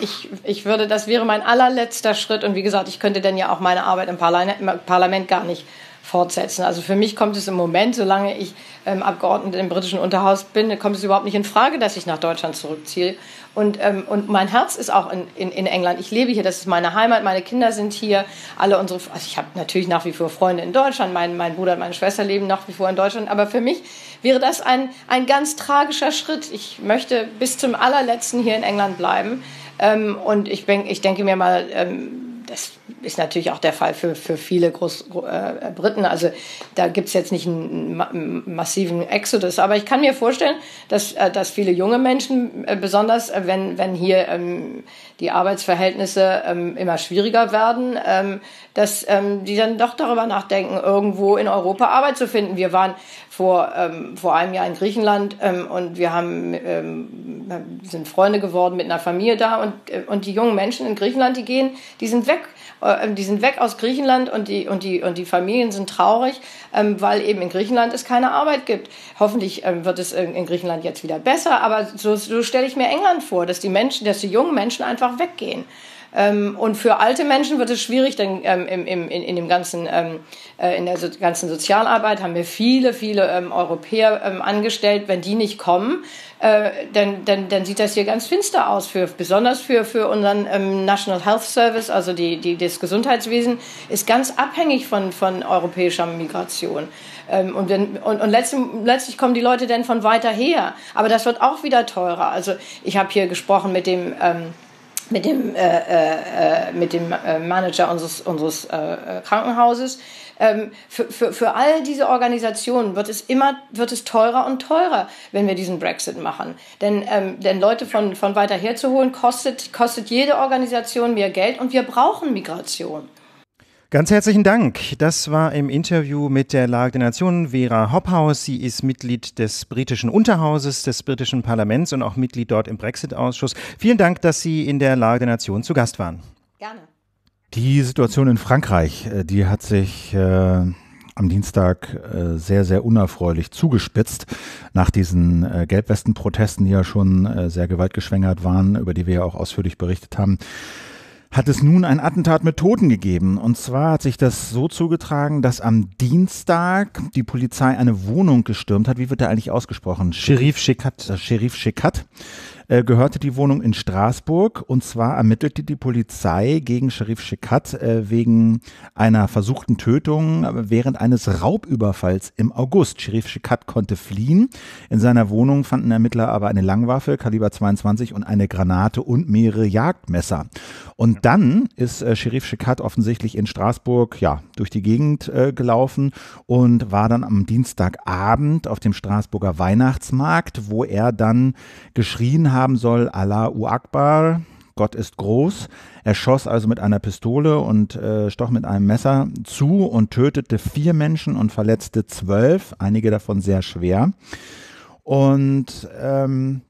Ich, ich würde, das wäre mein allerletzter Schritt. Und wie gesagt, ich könnte dann ja auch meine Arbeit im Parlament, im Parlament gar nicht fortsetzen. Also für mich kommt es im Moment, solange ich ähm, Abgeordnete im britischen Unterhaus bin, kommt es überhaupt nicht in Frage, dass ich nach Deutschland zurückziehe. Und, ähm, und mein Herz ist auch in, in, in England. Ich lebe hier, das ist meine Heimat, meine Kinder sind hier, alle unsere, also ich habe natürlich nach wie vor Freunde in Deutschland, mein, mein Bruder und meine Schwester leben nach wie vor in Deutschland, aber für mich wäre das ein, ein ganz tragischer Schritt. Ich möchte bis zum allerletzten hier in England bleiben. Ähm, und ich, denk, ich denke mir mal, ähm, das ist natürlich auch der Fall für, für viele Großbriten. Äh, also da gibt es jetzt nicht einen, ma massiven Exodus. Aber ich kann mir vorstellen, dass, äh, dass viele junge Menschen, äh, besonders äh, wenn, wenn hier ähm, die Arbeitsverhältnisse ähm, immer schwieriger werden, ähm, dass ähm, die dann doch darüber nachdenken, irgendwo in Europa Arbeit zu finden. Wir waren vor, ähm, vor einem Jahr in Griechenland ähm, und wir haben, sind Freunde geworden mit einer Familie da und, äh, und die jungen Menschen in Griechenland, die gehen, die sind weg äh, ähm, die sind weg aus Griechenland und die, und die, und die Familien sind traurig, ähm, weil eben in Griechenland es keine Arbeit gibt. Hoffentlich ähm, wird es in Griechenland jetzt wieder besser, aber so, so stelle ich mir England vor, dass die Menschen, dass die jungen Menschen einfach weggehen und für alte Menschen wird es schwierig, denn ähm, im, im, in, in, dem ganzen, ähm, äh, in der so, ganzen Sozialarbeit haben wir viele, viele ähm, Europäer angestellt. Wenn die nicht kommen, äh, dann, dann, dann sieht das hier ganz finster aus, für, besonders für, für unseren ähm, National Health Service, also die, die, das Gesundheitswesen, ist ganz abhängig von, von europäischer Migration. Ähm, und, dann, und, und letztlich, letztlich kommen die Leute dann von weiter her. Aber das wird auch wieder teurer. Also ich habe hier gesprochen mit dem... Ähm, mit dem, äh, äh, äh mit dem äh, Manager unseres, unseres äh, Krankenhauses, ähm, für, für, für all diese Organisationen wird es immer wird es teurer und teurer, wenn wir diesen Brexit machen. Denn, ähm, denn Leute von, von weiter her zu holen, kostet, kostet jede Organisation mehr Geld und wir brauchen Migration. Ganz herzlichen Dank. Das war im Interview mit der Lage der Nationen Vera Hophaus. Sie ist Mitglied des britischen Unterhauses, des britischen Parlaments und auch Mitglied dort im Brexit-Ausschuss. Vielen Dank, dass Sie in der Lage der Nation zu Gast waren. Gerne. Die Situation in Frankreich, äh, die hat sich äh, am Dienstag äh, sehr, sehr unerfreulich zugespitzt nach diesen äh, Gelbwesten-Protesten, die ja schon äh, sehr gewaltgeschwängert waren, über die wir ja auch ausführlich berichtet haben hat es nun ein Attentat mit Toten gegeben. Und zwar hat sich das so zugetragen, dass am Dienstag die Polizei eine Wohnung gestürmt hat. Wie wird da eigentlich ausgesprochen? Sheriff Shikat, äh, Sheriff Shikat äh, gehörte die Wohnung in Straßburg und zwar ermittelte die Polizei gegen Sherif Shekat äh, wegen einer versuchten Tötung während eines Raubüberfalls im August. Sherif Shekat konnte fliehen. In seiner Wohnung fanden Ermittler aber eine Langwaffe Kaliber 22 und eine Granate und mehrere Jagdmesser. Und dann ist äh, Sherif Shekat offensichtlich in Straßburg ja durch die Gegend äh, gelaufen und war dann am Dienstagabend auf dem Straßburger Weihnachtsmarkt, wo er dann geschrien hat haben soll, Allahu Akbar, Gott ist groß. Er schoss also mit einer Pistole und äh, stach mit einem Messer zu und tötete vier Menschen und verletzte zwölf, einige davon sehr schwer. Und ähm,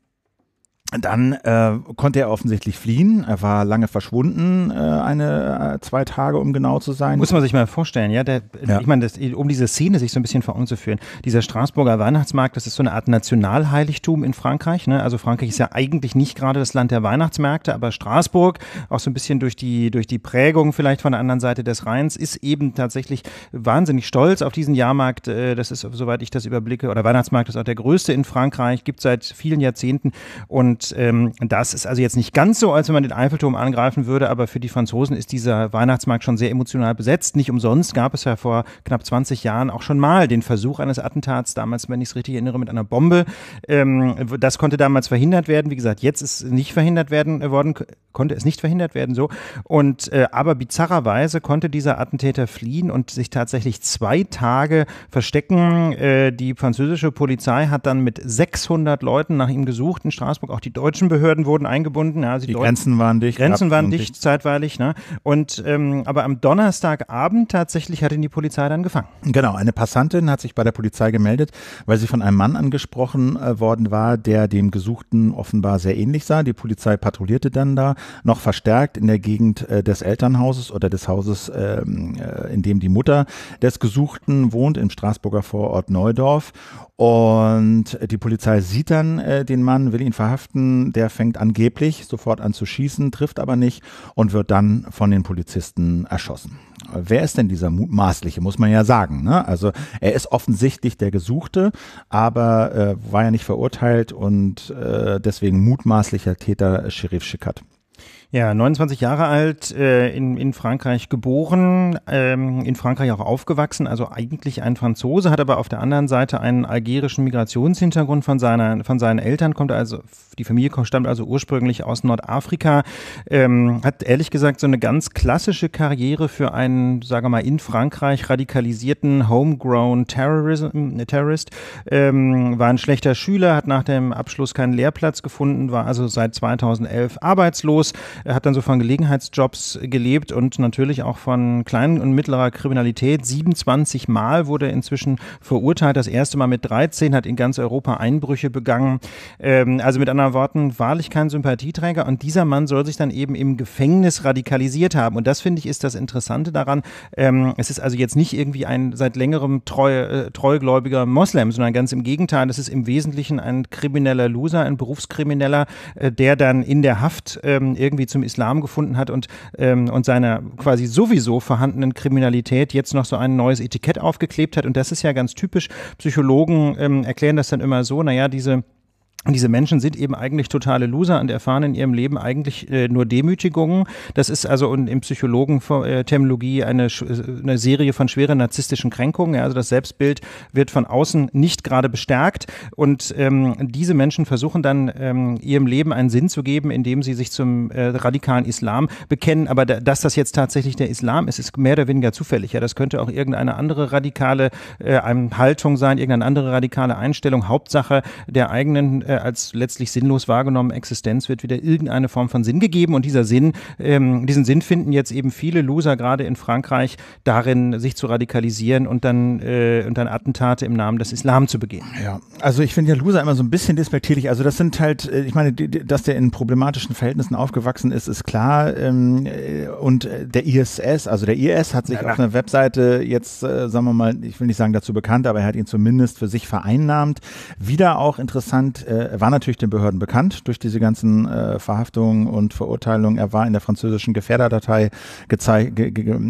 dann äh, konnte er offensichtlich fliehen. Er war lange verschwunden, äh, eine äh, zwei Tage, um genau zu sein. Muss man sich mal vorstellen, ja. Der, äh, ja. Ich meine, um diese Szene sich so ein bisschen vor Augen zu führen. Dieser Straßburger Weihnachtsmarkt, das ist so eine Art Nationalheiligtum in Frankreich. Ne? Also Frankreich ist ja eigentlich nicht gerade das Land der Weihnachtsmärkte, aber Straßburg, auch so ein bisschen durch die durch die Prägung vielleicht von der anderen Seite des Rheins, ist eben tatsächlich wahnsinnig stolz auf diesen Jahrmarkt. Äh, das ist, soweit ich das überblicke, oder Weihnachtsmarkt ist auch der größte in Frankreich, gibt seit vielen Jahrzehnten und ähm, das ist also jetzt nicht ganz so, als wenn man den Eiffelturm angreifen würde, aber für die Franzosen ist dieser Weihnachtsmarkt schon sehr emotional besetzt. Nicht umsonst gab es ja vor knapp 20 Jahren auch schon mal den Versuch eines Attentats, damals, wenn ich es richtig erinnere, mit einer Bombe. Ähm, das konnte damals verhindert werden. Wie gesagt, jetzt ist nicht verhindert werden äh, worden, konnte es nicht verhindert werden so. Und äh, aber bizarrerweise konnte dieser Attentäter fliehen und sich tatsächlich zwei Tage verstecken. Äh, die französische Polizei hat dann mit 600 Leuten nach ihm gesucht in Straßburg. Auch die deutschen Behörden wurden eingebunden. Ja, also die, die Grenzen waren dicht. Grenzen waren dicht, dicht, zeitweilig. Ne? Und ähm, aber am Donnerstagabend tatsächlich hat ihn die Polizei dann gefangen. Genau, eine Passantin hat sich bei der Polizei gemeldet, weil sie von einem Mann angesprochen äh, worden war, der dem Gesuchten offenbar sehr ähnlich sah. Die Polizei patrouillierte dann da, noch verstärkt in der Gegend äh, des Elternhauses oder des Hauses, ähm, äh, in dem die Mutter des Gesuchten wohnt, im Straßburger Vorort Neudorf. Und äh, die Polizei sieht dann äh, den Mann, will ihn verhaften. Der fängt angeblich sofort an zu schießen, trifft aber nicht und wird dann von den Polizisten erschossen. Wer ist denn dieser mutmaßliche, muss man ja sagen. Ne? Also er ist offensichtlich der Gesuchte, aber äh, war ja nicht verurteilt und äh, deswegen mutmaßlicher Täter Sheriff Schickert. Ja, 29 Jahre alt, äh, in, in Frankreich geboren, ähm, in Frankreich auch aufgewachsen, also eigentlich ein Franzose, hat aber auf der anderen Seite einen algerischen Migrationshintergrund von, seiner, von seinen Eltern, kommt also, die Familie stammt also ursprünglich aus Nordafrika, ähm, hat ehrlich gesagt so eine ganz klassische Karriere für einen, sagen wir mal, in Frankreich radikalisierten Homegrown Terrorism, äh, Terrorist, ähm, war ein schlechter Schüler, hat nach dem Abschluss keinen Lehrplatz gefunden, war also seit 2011 arbeitslos, er hat dann so von Gelegenheitsjobs gelebt und natürlich auch von kleinen und mittlerer Kriminalität. 27 Mal wurde er inzwischen verurteilt. Das erste Mal mit 13 hat in ganz Europa Einbrüche begangen. Ähm, also mit anderen Worten, wahrlich kein Sympathieträger. Und dieser Mann soll sich dann eben im Gefängnis radikalisiert haben. Und das finde ich ist das Interessante daran. Ähm, es ist also jetzt nicht irgendwie ein seit längerem treu, äh, treugläubiger Moslem, sondern ganz im Gegenteil. Es ist im Wesentlichen ein krimineller Loser, ein Berufskrimineller, äh, der dann in der Haft ähm, irgendwie zum Islam gefunden hat und, ähm, und seiner quasi sowieso vorhandenen Kriminalität jetzt noch so ein neues Etikett aufgeklebt hat. Und das ist ja ganz typisch. Psychologen ähm, erklären das dann immer so, naja, diese und diese Menschen sind eben eigentlich totale Loser und erfahren in ihrem Leben eigentlich äh, nur Demütigungen. Das ist also in, in Psychologen-Terminologie äh, eine, äh, eine Serie von schweren narzisstischen Kränkungen. Ja, also das Selbstbild wird von außen nicht gerade bestärkt. Und ähm, diese Menschen versuchen dann ähm, ihrem Leben einen Sinn zu geben, indem sie sich zum äh, radikalen Islam bekennen. Aber da, dass das jetzt tatsächlich der Islam ist, ist mehr oder weniger zufällig. Ja, das könnte auch irgendeine andere radikale äh, Haltung sein, irgendeine andere radikale Einstellung. Hauptsache der eigenen äh, äh, als letztlich sinnlos wahrgenommen Existenz wird wieder irgendeine Form von Sinn gegeben und dieser Sinn, ähm, diesen Sinn finden jetzt eben viele Loser gerade in Frankreich darin, sich zu radikalisieren und dann äh, und dann Attentate im Namen des Islam zu begehen. Ja, also ich finde ja Loser immer so ein bisschen despektierlich. Also das sind halt, äh, ich meine, dass der in problematischen Verhältnissen aufgewachsen ist, ist klar. Ähm, äh, und der ISS, also der IS, hat sich ja, auf einer Webseite jetzt, äh, sagen wir mal, ich will nicht sagen dazu bekannt, aber er hat ihn zumindest für sich vereinnahmt. Wieder auch interessant. Äh, äh, war natürlich den Behörden bekannt durch diese ganzen äh, Verhaftungen und Verurteilungen. Er war in der französischen Gefährderdatei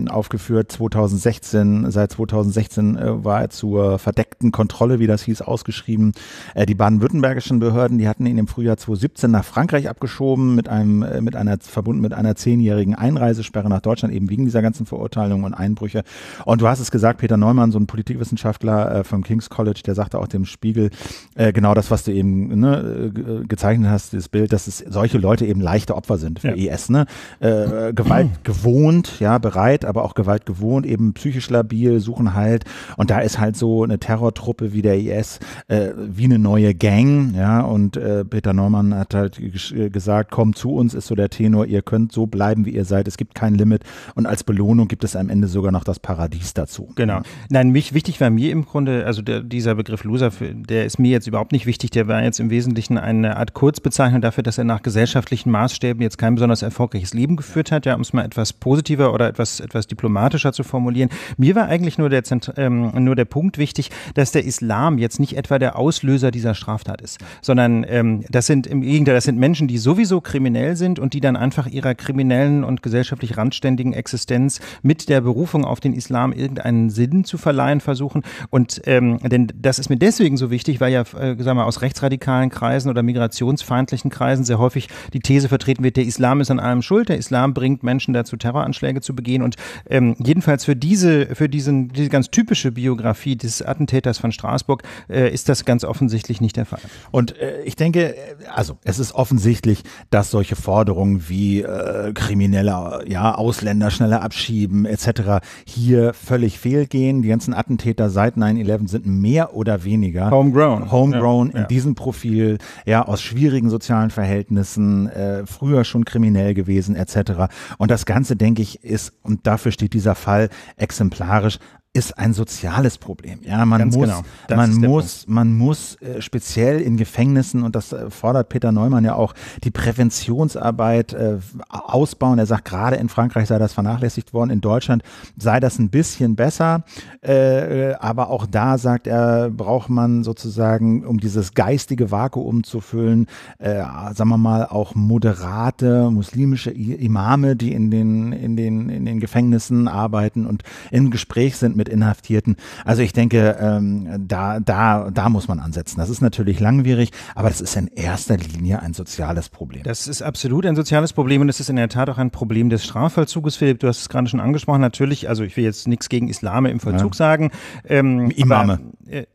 aufgeführt. 2016, seit 2016 äh, war er zur verdeckten Kontrolle, wie das hieß, ausgeschrieben. Äh, die baden-württembergischen Behörden, die hatten ihn im Frühjahr 2017 nach Frankreich abgeschoben, mit einem, äh, mit einer, verbunden mit einer zehnjährigen Einreisesperre nach Deutschland, eben wegen dieser ganzen Verurteilungen und Einbrüche. Und du hast es gesagt, Peter Neumann, so ein Politikwissenschaftler äh, vom King's College, der sagte auch dem Spiegel, genau das, was du eben ne, ne, äh, gezeichnet hast, das Bild, dass es solche Leute eben leichte Opfer sind für ja. IS. Ne? Äh, äh Gewalt gewohnt, ja, bereit, aber auch Gewalt gewohnt, eben psychisch labil, suchen halt. Und da ist halt so eine Terrortruppe wie der IS äh, wie eine neue Gang, ja. Und äh, Peter Norman hat halt äh, gesagt, komm zu uns, ist so der Tenor, ihr könnt so bleiben, wie ihr seid, es gibt kein Limit. Und als Belohnung gibt es am Ende sogar noch das Paradies dazu. Genau. Nein, mich wichtig war mir im Grunde, also der, dieser Begriff Loser, der ist mir jetzt überhaupt nicht wichtig, der war jetzt im im Wesentlichen eine Art Kurzbezeichnung dafür, dass er nach gesellschaftlichen Maßstäben jetzt kein besonders erfolgreiches Leben geführt hat, ja, um es mal etwas positiver oder etwas, etwas diplomatischer zu formulieren. Mir war eigentlich nur der, ähm, nur der Punkt wichtig, dass der Islam jetzt nicht etwa der Auslöser dieser Straftat ist, sondern ähm, das sind im Gegenteil, das sind Menschen, die sowieso kriminell sind und die dann einfach ihrer kriminellen und gesellschaftlich randständigen Existenz mit der Berufung auf den Islam irgendeinen Sinn zu verleihen versuchen. Und ähm, denn das ist mir deswegen so wichtig, weil ja, äh, sagen wir, aus rechtsradikalen radikalen Kreisen oder migrationsfeindlichen Kreisen sehr häufig die These vertreten wird, der Islam ist an allem schuld, der Islam bringt Menschen dazu, Terroranschläge zu begehen. Und ähm, jedenfalls für diese, für diesen, diese ganz typische Biografie des Attentäters von Straßburg äh, ist das ganz offensichtlich nicht der Fall. Und äh, ich denke, äh, also es ist offensichtlich, dass solche Forderungen wie äh, kriminelle, ja, Ausländer schneller abschieben etc. hier völlig fehlgehen. Die ganzen Attentäter seit 9-11 sind mehr oder weniger Homegrown, homegrown ja, in ja. diesem Profil viel, ja, aus schwierigen sozialen Verhältnissen, äh, früher schon kriminell gewesen etc. Und das Ganze, denke ich, ist, und dafür steht dieser Fall exemplarisch, ist ein soziales Problem. Ja, man Ganz muss, genau. man muss, Punkt. man muss äh, speziell in Gefängnissen und das äh, fordert Peter Neumann ja auch die Präventionsarbeit äh, ausbauen. Er sagt, gerade in Frankreich sei das vernachlässigt worden, in Deutschland sei das ein bisschen besser, äh, aber auch da sagt er, braucht man sozusagen, um dieses geistige Vakuum zu füllen, sagen wir mal auch moderate muslimische Imame, die in den in den in den Gefängnissen arbeiten und im Gespräch sind mit mit Inhaftierten. Also ich denke, ähm, da, da, da muss man ansetzen. Das ist natürlich langwierig, aber das ist in erster Linie ein soziales Problem. Das ist absolut ein soziales Problem und es ist in der Tat auch ein Problem des Strafvollzuges, Philipp. Du hast es gerade schon angesprochen. Natürlich, also ich will jetzt nichts gegen Islame im Vollzug ja. sagen. Ähm, Imame. Aber, äh,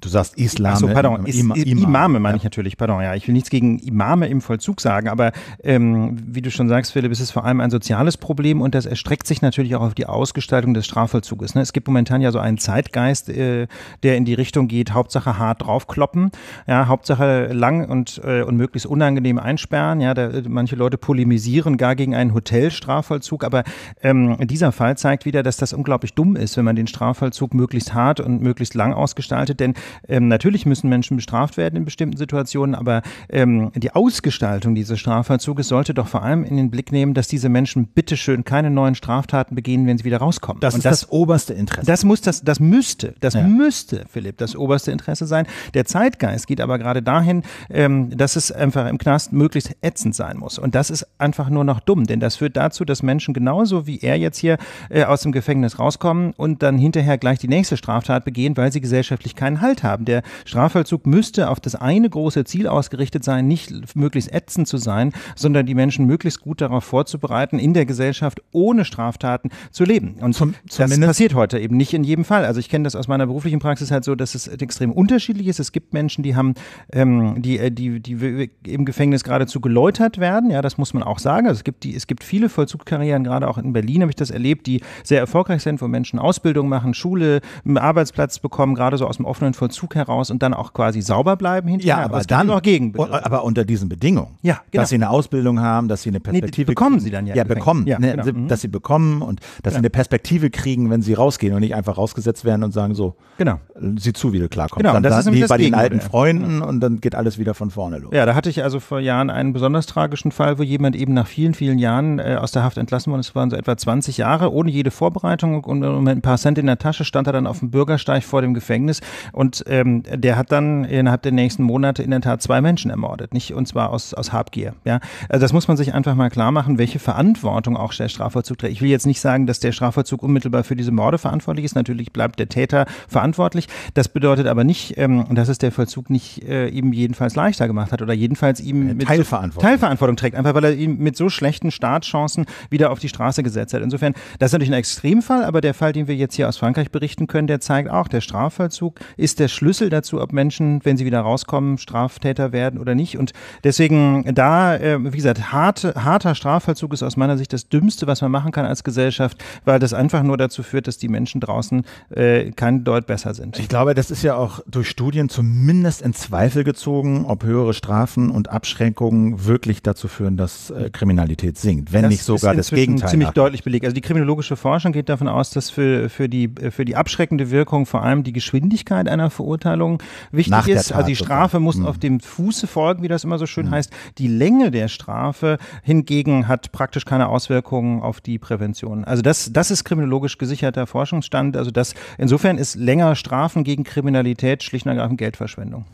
Du sagst Islam. Achso, ne? pardon. Is Ima Imame, Imame meine ja. ich natürlich, pardon. Ja, ich will nichts gegen Imame im Vollzug sagen, aber ähm, wie du schon sagst, Philipp, es ist vor allem ein soziales Problem und das erstreckt sich natürlich auch auf die Ausgestaltung des Strafvollzuges. Ne? Es gibt momentan ja so einen Zeitgeist, äh, der in die Richtung geht, Hauptsache hart draufkloppen, ja, Hauptsache lang und, äh, und möglichst unangenehm einsperren. Ja, da, äh, manche Leute polemisieren gar gegen einen Hotelstrafvollzug, aber ähm, dieser Fall zeigt wieder, dass das unglaublich dumm ist, wenn man den Strafvollzug möglichst hart und möglichst lang ausgestaltet, denn ähm, natürlich müssen Menschen bestraft werden in bestimmten Situationen, aber ähm, die Ausgestaltung dieses Strafverzuges sollte doch vor allem in den Blick nehmen, dass diese Menschen bitteschön keine neuen Straftaten begehen, wenn sie wieder rauskommen. Das Und ist das, das, oberste Interesse. Das muss das, das müsste, das ja. müsste, Philipp, das oberste Interesse sein. Der Zeitgeist geht aber gerade dahin, ähm, dass es einfach im Knast möglichst ätzend sein muss. Und das ist einfach nur noch dumm, denn das führt dazu, dass Menschen genauso wie er jetzt hier äh, aus dem Gefängnis rauskommen und dann hinterher gleich die nächste Straftat begehen, weil sie gesellschaftlich keinen Halt kritisiert haben. Der Strafvollzug müsste auf das eine große Ziel ausgerichtet sein, nicht möglichst ätzend zu sein, sondern die Menschen möglichst gut darauf vorzubereiten, in der Gesellschaft ohne Straftaten zu leben. Und Zum, das passiert heute eben nicht in jedem Fall. Also ich kenne das aus meiner beruflichen Praxis halt so, dass es extrem unterschiedlich ist. Es gibt Menschen, die haben, ähm, die, äh, die, die im Gefängnis geradezu geläutert werden. Ja, das muss man auch sagen. Also es gibt die, es gibt viele Vollzugskarrieren, gerade auch in Berlin habe ich das erlebt, die sehr erfolgreich sind, wo Menschen Ausbildung machen, Schule, einen Arbeitsplatz bekommen, gerade so aus dem offenen Vollzug Zug heraus und dann auch quasi sauber bleiben hinterher. Ja, aber, aber dann noch gegen. Aber unter diesen Bedingungen. Ja, genau. Dass sie eine Ausbildung haben, dass sie eine Perspektive nee, bekommen sie dann ja. Ja, bekommen. Ja, ne, genau. ne, dass sie bekommen und dass genau. sie eine Perspektive kriegen, wenn sie rausgehen und nicht einfach rausgesetzt werden und sagen so. Genau. Äh, sieh zu, wie du klarkommst. Genau. Dann, das dann, ist wie bei den alten Freunden ja. Genau. und dann geht alles wieder von vorne los. Ja, da hatte ich also vor Jahren einen besonders tragischen Fall, wo jemand eben nach vielen, vielen Jahren äh, aus der Haft entlassen wurde. Es waren so etwa 20 Jahre ohne jede Vorbereitung und mit ein paar Cent in der Tasche stand er dann auf dem Bürgersteig vor dem Gefängnis und und ähm, der hat dann innerhalb der nächsten Monate in der Tat zwei Menschen ermordet, nicht und zwar aus, aus Habgier. Ja? Also das muss man sich einfach mal klar machen, welche Verantwortung auch der Strafvollzug trägt. Ich will jetzt nicht sagen, dass der Strafvollzug unmittelbar für diese Morde verantwortlich ist. Natürlich bleibt der Täter verantwortlich. Das bedeutet aber nicht, ähm, dass es der Vollzug nicht äh, ihm jedenfalls leichter gemacht hat oder jedenfalls ihm mit Teilverantwortung. Teilverantwortung trägt, einfach weil er ihn mit so schlechten Startchancen wieder auf die Straße gesetzt hat. Insofern, das ist natürlich ein Extremfall, aber der Fall, den wir jetzt hier aus Frankreich berichten können, der zeigt auch, der Strafvollzug ist ist der Schlüssel dazu, ob Menschen, wenn sie wieder rauskommen, Straftäter werden oder nicht. Und deswegen da, äh, wie gesagt, harte, harter Strafvollzug ist aus meiner Sicht das Dümmste, was man machen kann als Gesellschaft, weil das einfach nur dazu führt, dass die Menschen draußen äh, kein Deut besser sind. Ich glaube, das ist ja auch durch Studien zumindest in Zweifel gezogen, ob höhere Strafen und Abschränkungen wirklich dazu führen, dass äh, Kriminalität sinkt, wenn das nicht sogar das Gegenteil. Das ziemlich deutlich belegt. Also die kriminologische Forschung geht davon aus, dass für, für, die, für die abschreckende Wirkung vor allem die Geschwindigkeit einer Verurteilung. Wichtig Nach ist, also die Strafe muss mhm. auf dem Fuße folgen, wie das immer so schön mhm. heißt. Die Länge der Strafe hingegen hat praktisch keine Auswirkungen auf die Prävention. Also das, das ist kriminologisch gesicherter Forschungsstand. Also das, insofern ist länger Strafen gegen Kriminalität schlicht und ergreifend Geldverschwendung.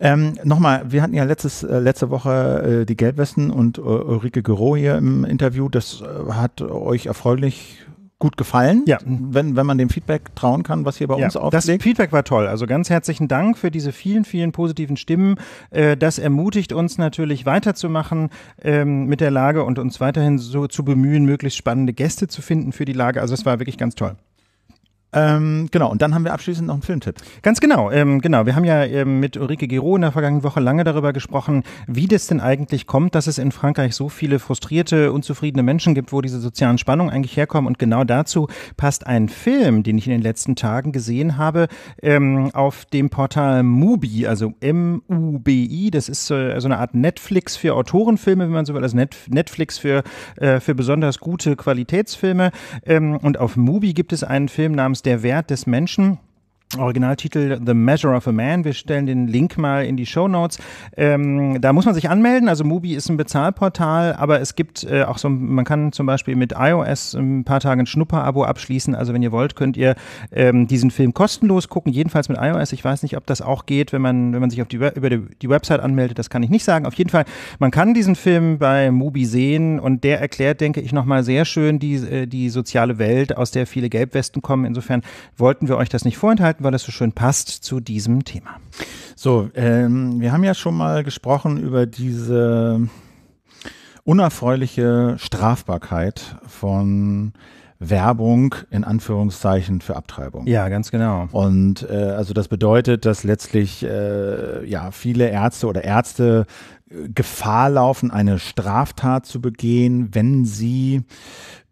Ähm, Nochmal, wir hatten ja letztes, äh, letzte Woche äh, die Gelbwesten und äh, Ulrike Gero hier im Interview. Das äh, hat euch erfreulich gut gefallen, ja. wenn, wenn man dem Feedback trauen kann, was hier bei ja, uns auflegt. Das Feedback war toll. Also ganz herzlichen Dank für diese vielen, vielen positiven Stimmen. Äh, das ermutigt uns natürlich weiterzumachen ähm, mit der Lage und uns weiterhin so zu bemühen, möglichst spannende Gäste zu finden für die Lage. Also es war wirklich ganz toll. Ähm, genau, und dann haben wir abschließend noch einen Filmtipp. Ganz genau, ähm, genau. Wir haben ja ähm, mit Ulrike Giro in der vergangenen Woche lange darüber gesprochen, wie das denn eigentlich kommt, dass es in Frankreich so viele frustrierte, unzufriedene Menschen gibt, wo diese sozialen Spannungen eigentlich herkommen. Und genau dazu passt ein Film, den ich in den letzten Tagen gesehen habe, ähm, auf dem Portal Mubi, also M-U-B-I. Das ist äh, so eine Art Netflix für Autorenfilme, wenn man so will, also Net Netflix für, äh, für besonders gute Qualitätsfilme. Ähm, und auf Mubi gibt es einen Film namens der Wert des Menschen Originaltitel The Measure of a Man. Wir stellen den Link mal in die Show Notes. Ähm, da muss man sich anmelden. Also Mubi ist ein Bezahlportal, aber es gibt äh, auch so, man kann zum Beispiel mit iOS ein paar Tage ein Schnupperabo abschließen. Also wenn ihr wollt, könnt ihr ähm, diesen Film kostenlos gucken. Jedenfalls mit iOS. Ich weiß nicht, ob das auch geht, wenn man, wenn man sich auf die, über die, die Website anmeldet. Das kann ich nicht sagen. Auf jeden Fall, man kann diesen Film bei Mubi sehen und der erklärt, denke ich, nochmal sehr schön die, äh, die soziale Welt, aus der viele Gelbwesten kommen. Insofern wollten wir euch das nicht vorenthalten einleiten, weil das so schön passt zu diesem Thema. So, ähm, wir haben ja schon mal gesprochen über diese unerfreuliche Strafbarkeit von Werbung in Anführungszeichen für Abtreibung. Ja, ganz genau. Und äh, also das bedeutet, dass letztlich äh, ja viele Ärzte oder Ärzte äh, Gefahr laufen, eine Straftat zu begehen, wenn sie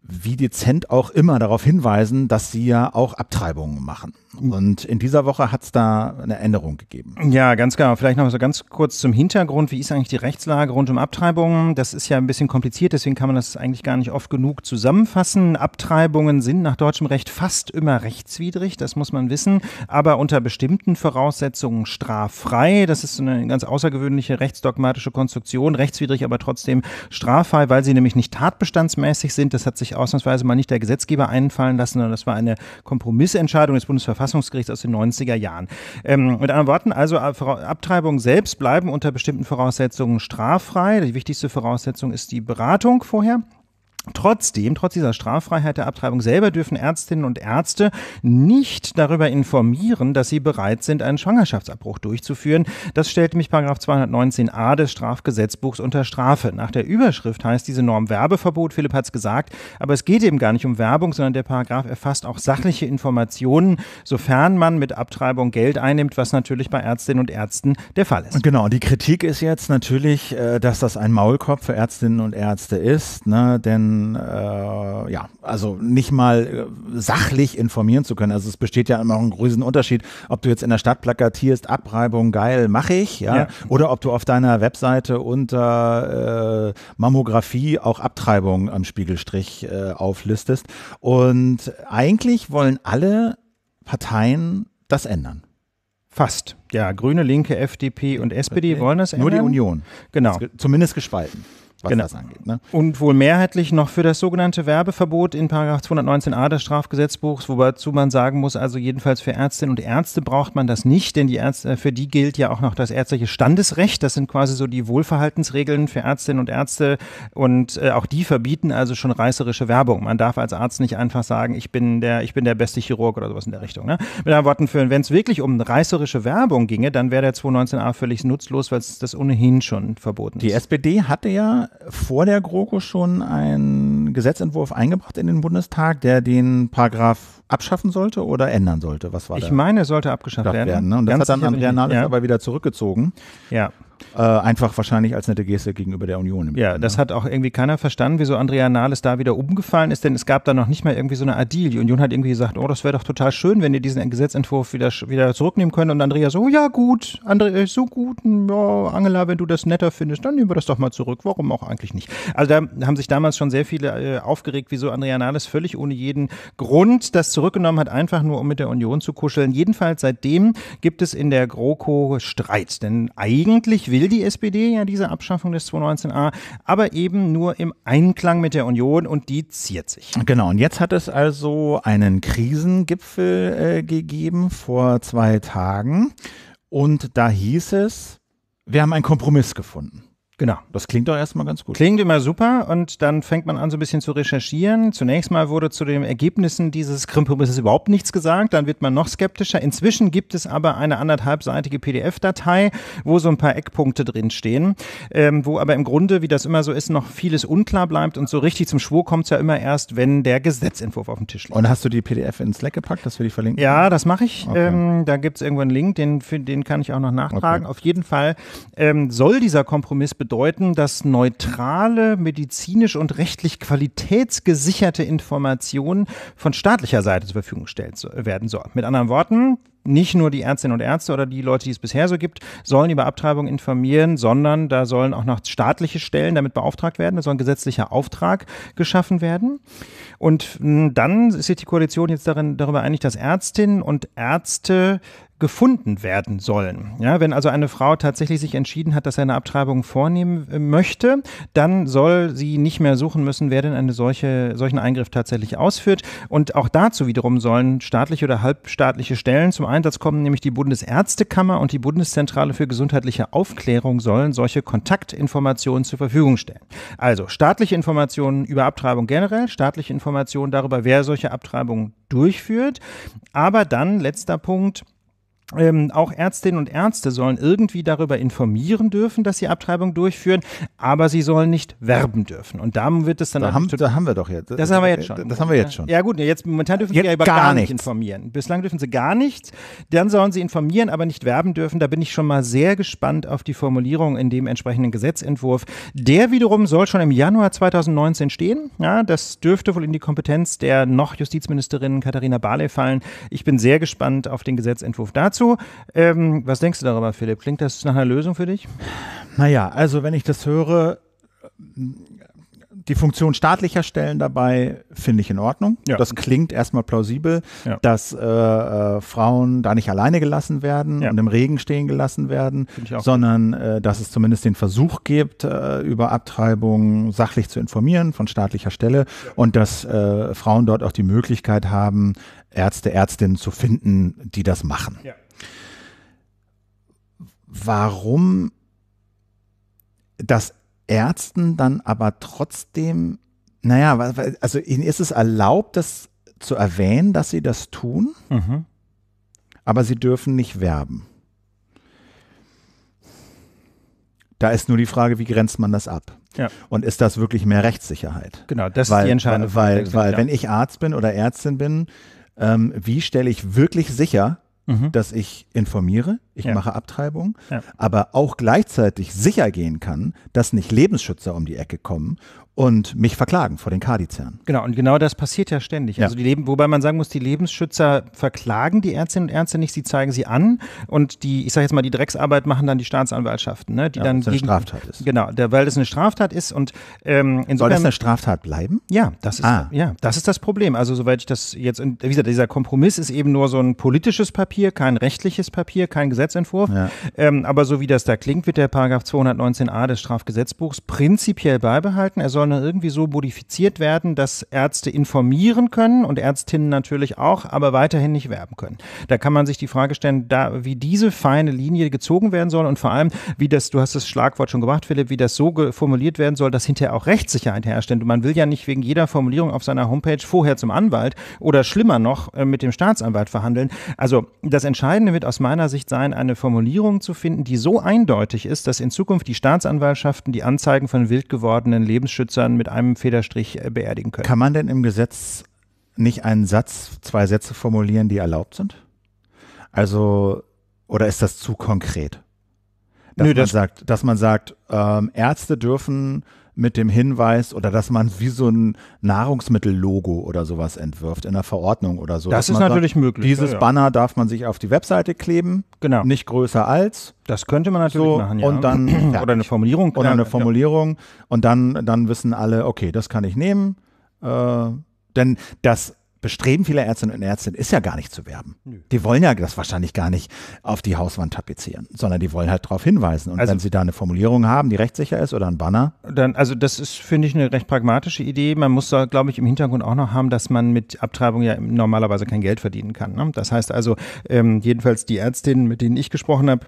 wie dezent auch immer darauf hinweisen, dass sie ja auch Abtreibungen machen. Und in dieser Woche hat es da eine Änderung gegeben. Ja, ganz genau. Vielleicht noch so ganz kurz zum Hintergrund. Wie ist eigentlich die Rechtslage rund um Abtreibungen? Das ist ja ein bisschen kompliziert, deswegen kann man das eigentlich gar nicht oft genug zusammenfassen. Abtreibungen sind nach deutschem Recht fast immer rechtswidrig, das muss man wissen, aber unter bestimmten Voraussetzungen straffrei. Das ist eine ganz außergewöhnliche rechtsdogmatische Konstruktion. Rechtswidrig, aber trotzdem straffrei, weil sie nämlich nicht tatbestandsmäßig sind. Das hat sich ausnahmsweise mal nicht der Gesetzgeber einfallen lassen, sondern das war eine Kompromissentscheidung des Bundesverfassungsgerichts Bundesverfassungsgerichts aus den 90er Jahren. Ähm, mit anderen Worten, also äh, Abtreibungen selbst bleiben unter bestimmten Voraussetzungen straffrei. Die wichtigste Voraussetzung ist die Beratung vorher. Trotzdem, trotz dieser Straffreiheit der Abtreibung selber dürfen Ärztinnen und Ärzte nicht darüber informieren, dass sie bereit sind, einen Schwangerschaftsabbruch durchzuführen. Das stellt mich Paragraph 219a des Strafgesetzbuchs unter Strafe. Nach der Überschrift heißt diese Norm Werbeverbot. Philipp hat es gesagt, aber es geht eben gar nicht um Werbung, sondern der Paragraph erfasst auch sachliche Informationen, sofern man mit Abtreibung Geld einnimmt, was natürlich bei Ärztinnen und Ärzten der Fall ist. Genau, die Kritik ist jetzt natürlich, äh, dass das ein Maulkorb für Ärztinnen und Ärzte ist, ne? denn äh, ja, also nicht mal äh, sachlich informieren zu können. Also es besteht ja immer ein großen Unterschied, ob du jetzt in der Stadt plakatierst, Abreibung, geil, mache ich, ja? ja, oder ob du auf deiner Webseite unter äh, Mammographie auch Abtreibung am Spiegelstrich äh, auflistest. Und eigentlich wollen alle Parteien das ändern. Fast. Ja, Grüne, Linke, FDP und SPD wollen das ändern. Nur die Union. Genau. Zumindest gespalten was genau. das angeht. Ne? Und wohl mehrheitlich noch für das sogenannte Werbeverbot in 219a des Strafgesetzbuchs, wozu man sagen muss, also jedenfalls für Ärztinnen und Ärzte braucht man das nicht, denn die Ärzte, äh, für die gilt ja auch noch das ärztliche Standesrecht. Das sind quasi so die Wohlverhaltensregeln für Ärztinnen und Ärzte und äh, auch die verbieten also schon reißerische Werbung. Man darf als Arzt nicht einfach sagen, ich bin der, ich bin der beste Chirurg oder sowas in der Richtung. Ne? Mit anderen Worten, wenn es wirklich um reißerische Werbung ginge, dann wäre der 219a völlig nutzlos, weil es das ohnehin schon verboten ist. Die SPD hatte ja vor der GroKo schon einen Gesetzentwurf eingebracht in den Bundestag, der den Paragraph abschaffen sollte oder ändern sollte. Was war Ich meine, er sollte abgeschafft werden. werden ne? Und das hat dann Andrea Nahles ja. aber wieder zurückgezogen. Ja. Äh, einfach wahrscheinlich als nette Geste gegenüber der Union. Ja, Moment, das ne? hat auch irgendwie keiner verstanden, wieso Andrea Nahles da wieder umgefallen ist, denn es gab da noch nicht mal irgendwie so eine Adil. Die Union hat irgendwie gesagt, oh, das wäre doch total schön, wenn ihr diesen Gesetzentwurf wieder, wieder zurücknehmen könnt. Und Andrea so, ja gut, Andrea, ist äh, so gut, hm, ja, Angela, wenn du das netter findest, dann nehmen wir das doch mal zurück. Warum auch eigentlich nicht? Also da haben sich damals schon sehr viele äh, aufgeregt, wieso Andrea Nahles völlig ohne jeden Grund das zurückgenommen hat, einfach nur um mit der Union zu kuscheln. Jedenfalls seitdem gibt es in der GroKo Streit, denn eigentlich will die SPD ja diese Abschaffung des 219a, aber eben nur im Einklang mit der Union und die ziert sich. Genau, und jetzt hat es also einen Krisengipfel äh, gegeben vor zwei Tagen und da hieß es, wir haben einen Kompromiss gefunden. Genau. Das klingt doch erstmal ganz gut. Klingt immer super und dann fängt man an, so ein bisschen zu recherchieren. Zunächst mal wurde zu den Ergebnissen dieses Kompromisses überhaupt nichts gesagt. Dann wird man noch skeptischer. Inzwischen gibt es aber eine anderthalbseitige PDF-Datei, wo so ein paar Eckpunkte drin stehen, ähm, wo aber im Grunde, wie das immer so ist, noch vieles unklar bleibt und so richtig zum Schwur kommt es ja immer erst, wenn der Gesetzentwurf auf dem Tisch liegt. Und hast du die PDF in Slack gepackt, dass wir die verlinken? Ja, das mache ich. Okay. Ähm, da gibt es irgendwo einen Link, den, den kann ich auch noch nachtragen. Okay. Auf jeden Fall ähm, soll dieser Kompromiss bedeuten, bedeuten, dass neutrale, medizinisch und rechtlich qualitätsgesicherte Informationen von staatlicher Seite zur Verfügung gestellt werden sollen. Mit anderen Worten, nicht nur die Ärztinnen und Ärzte oder die Leute, die es bisher so gibt, sollen über Abtreibung informieren, sondern da sollen auch noch staatliche Stellen damit beauftragt werden. Da soll ein gesetzlicher Auftrag geschaffen werden. Und hm, dann ist sich die Koalition jetzt darin, darüber einig, dass Ärztinnen und Ärzte gefunden werden sollen. Ja, wenn also eine Frau tatsächlich sich entschieden hat, dass sie eine Abtreibung vornehmen äh, möchte, dann soll sie nicht mehr suchen müssen, wer denn einen solche, solchen Eingriff tatsächlich ausführt. Und auch dazu wiederum sollen staatliche oder halbstaatliche Stellen zum Einsatz kommen, nämlich die Bundesärztekammer und die Bundeszentrale für gesundheitliche Aufklärung sollen solche Kontaktinformationen zur Verfügung stellen. Also staatliche Informationen über Abtreibung generell, staatliche Informationen darüber, wer solche Abtreibungen durchführt. Aber dann, letzter Punkt, ähm, auch Ärztinnen und Ärzte sollen irgendwie darüber informieren dürfen, dass sie Abtreibung durchführen, aber sie sollen nicht werben dürfen. Und da wird es dann. Da haben, da haben wir doch jetzt. Das haben wir jetzt schon. Das haben wir jetzt schon. Ja, gut, jetzt momentan dürfen jetzt sie ja über gar, gar nicht informieren. Bislang dürfen sie gar nichts. Dann sollen sie informieren, aber nicht werben dürfen. Da bin ich schon mal sehr gespannt auf die Formulierung in dem entsprechenden Gesetzentwurf. Der wiederum soll schon im Januar 2019 stehen. Ja, das dürfte wohl in die Kompetenz der noch Justizministerin Katharina Barley fallen. Ich bin sehr gespannt auf den Gesetzentwurf dazu dazu. Ähm, was denkst du darüber, Philipp? Klingt das nach einer Lösung für dich? Naja, also wenn ich das höre, die Funktion staatlicher Stellen dabei finde ich in Ordnung. Ja. Das klingt erstmal plausibel, ja. dass äh, äh, Frauen da nicht alleine gelassen werden ja. und im Regen stehen gelassen werden, sondern äh, dass es zumindest den Versuch gibt, äh, über Abtreibung sachlich zu informieren von staatlicher Stelle und dass äh, Frauen dort auch die Möglichkeit haben, Ärzte, Ärztinnen zu finden, die das machen. Ja warum das Ärzten dann aber trotzdem, naja, also ihnen ist es erlaubt, das zu erwähnen, dass sie das tun, mhm. aber sie dürfen nicht werben. Da ist nur die Frage, wie grenzt man das ab? Ja. Und ist das wirklich mehr Rechtssicherheit? Genau, das weil, ist die Entscheidung. Weil, weil, weil ja. wenn ich Arzt bin oder Ärztin bin, ähm, wie stelle ich wirklich sicher, mhm. dass ich informiere, ich ja. mache Abtreibung, ja. aber auch gleichzeitig sicher gehen kann, dass nicht Lebensschützer um die Ecke kommen und mich verklagen vor den Kardizern. Genau, und genau das passiert ja ständig. Ja. Also die Leben, wobei man sagen muss, die Lebensschützer verklagen die Ärztinnen und Ärzte nicht, sie zeigen sie an und die, ich sage jetzt mal, die Drecksarbeit machen dann die Staatsanwaltschaften, ne, die ja, dann gegen, eine Straftat ist. Genau, der, weil es eine Straftat ist und ähm, insofern, soll das eine Straftat bleiben? Ja, das ist ah. ja, das ist das Problem. Also soweit ich das jetzt, wie gesagt, dieser Kompromiss ist eben nur so ein politisches Papier, kein rechtliches Papier, kein Gesetzentwurf. Ja. Ähm, aber so wie das da klingt, wird der Paragraph 219a des Strafgesetzbuchs prinzipiell beibehalten. Er soll sondern irgendwie so modifiziert werden, dass Ärzte informieren können und Ärztinnen natürlich auch, aber weiterhin nicht werben können. Da kann man sich die Frage stellen, da, wie diese feine Linie gezogen werden soll und vor allem, wie das, du hast das Schlagwort schon gemacht, Philipp, wie das so formuliert werden soll, dass hinterher auch Rechtssicherheit herrscht. Denn man will ja nicht wegen jeder Formulierung auf seiner Homepage vorher zum Anwalt oder schlimmer noch äh, mit dem Staatsanwalt verhandeln. Also das Entscheidende wird aus meiner Sicht sein, eine Formulierung zu finden, die so eindeutig ist, dass in Zukunft die Staatsanwaltschaften die Anzeigen von wild gewordenen Lebensschützern Geschwistern mit einem Federstrich äh, beerdigen können. Kann man denn im Gesetz nicht einen Satz, zwei Sätze formulieren, die erlaubt sind? Also, oder ist das zu konkret? Dass Nö, man das sagt, dass man sagt, ähm, Ärzte dürfen mit dem Hinweis oder dass man wie so ein Nahrungsmittellogo oder sowas entwirft in der Verordnung oder so. Das ist natürlich sagt, möglich. Dieses ja, ja. Banner darf man sich auf die Webseite kleben, genau. nicht größer als. Das könnte man natürlich so, machen, ja. Und dann, oder eine Formulierung. Oder eine Formulierung. Und dann, dann wissen alle, okay, das kann ich nehmen. Äh, denn das Bestreben vieler Ärztinnen und Ärzte ist ja gar nicht zu werben. Nö. Die wollen ja das wahrscheinlich gar nicht auf die Hauswand tapezieren, sondern die wollen halt darauf hinweisen. Und also, wenn sie da eine Formulierung haben, die rechtssicher ist oder ein Banner. Dann, also das ist, finde ich, eine recht pragmatische Idee. Man muss da, glaube ich, im Hintergrund auch noch haben, dass man mit Abtreibung ja normalerweise kein Geld verdienen kann. Ne? Das heißt also, ähm, jedenfalls die Ärztinnen, mit denen ich gesprochen habe,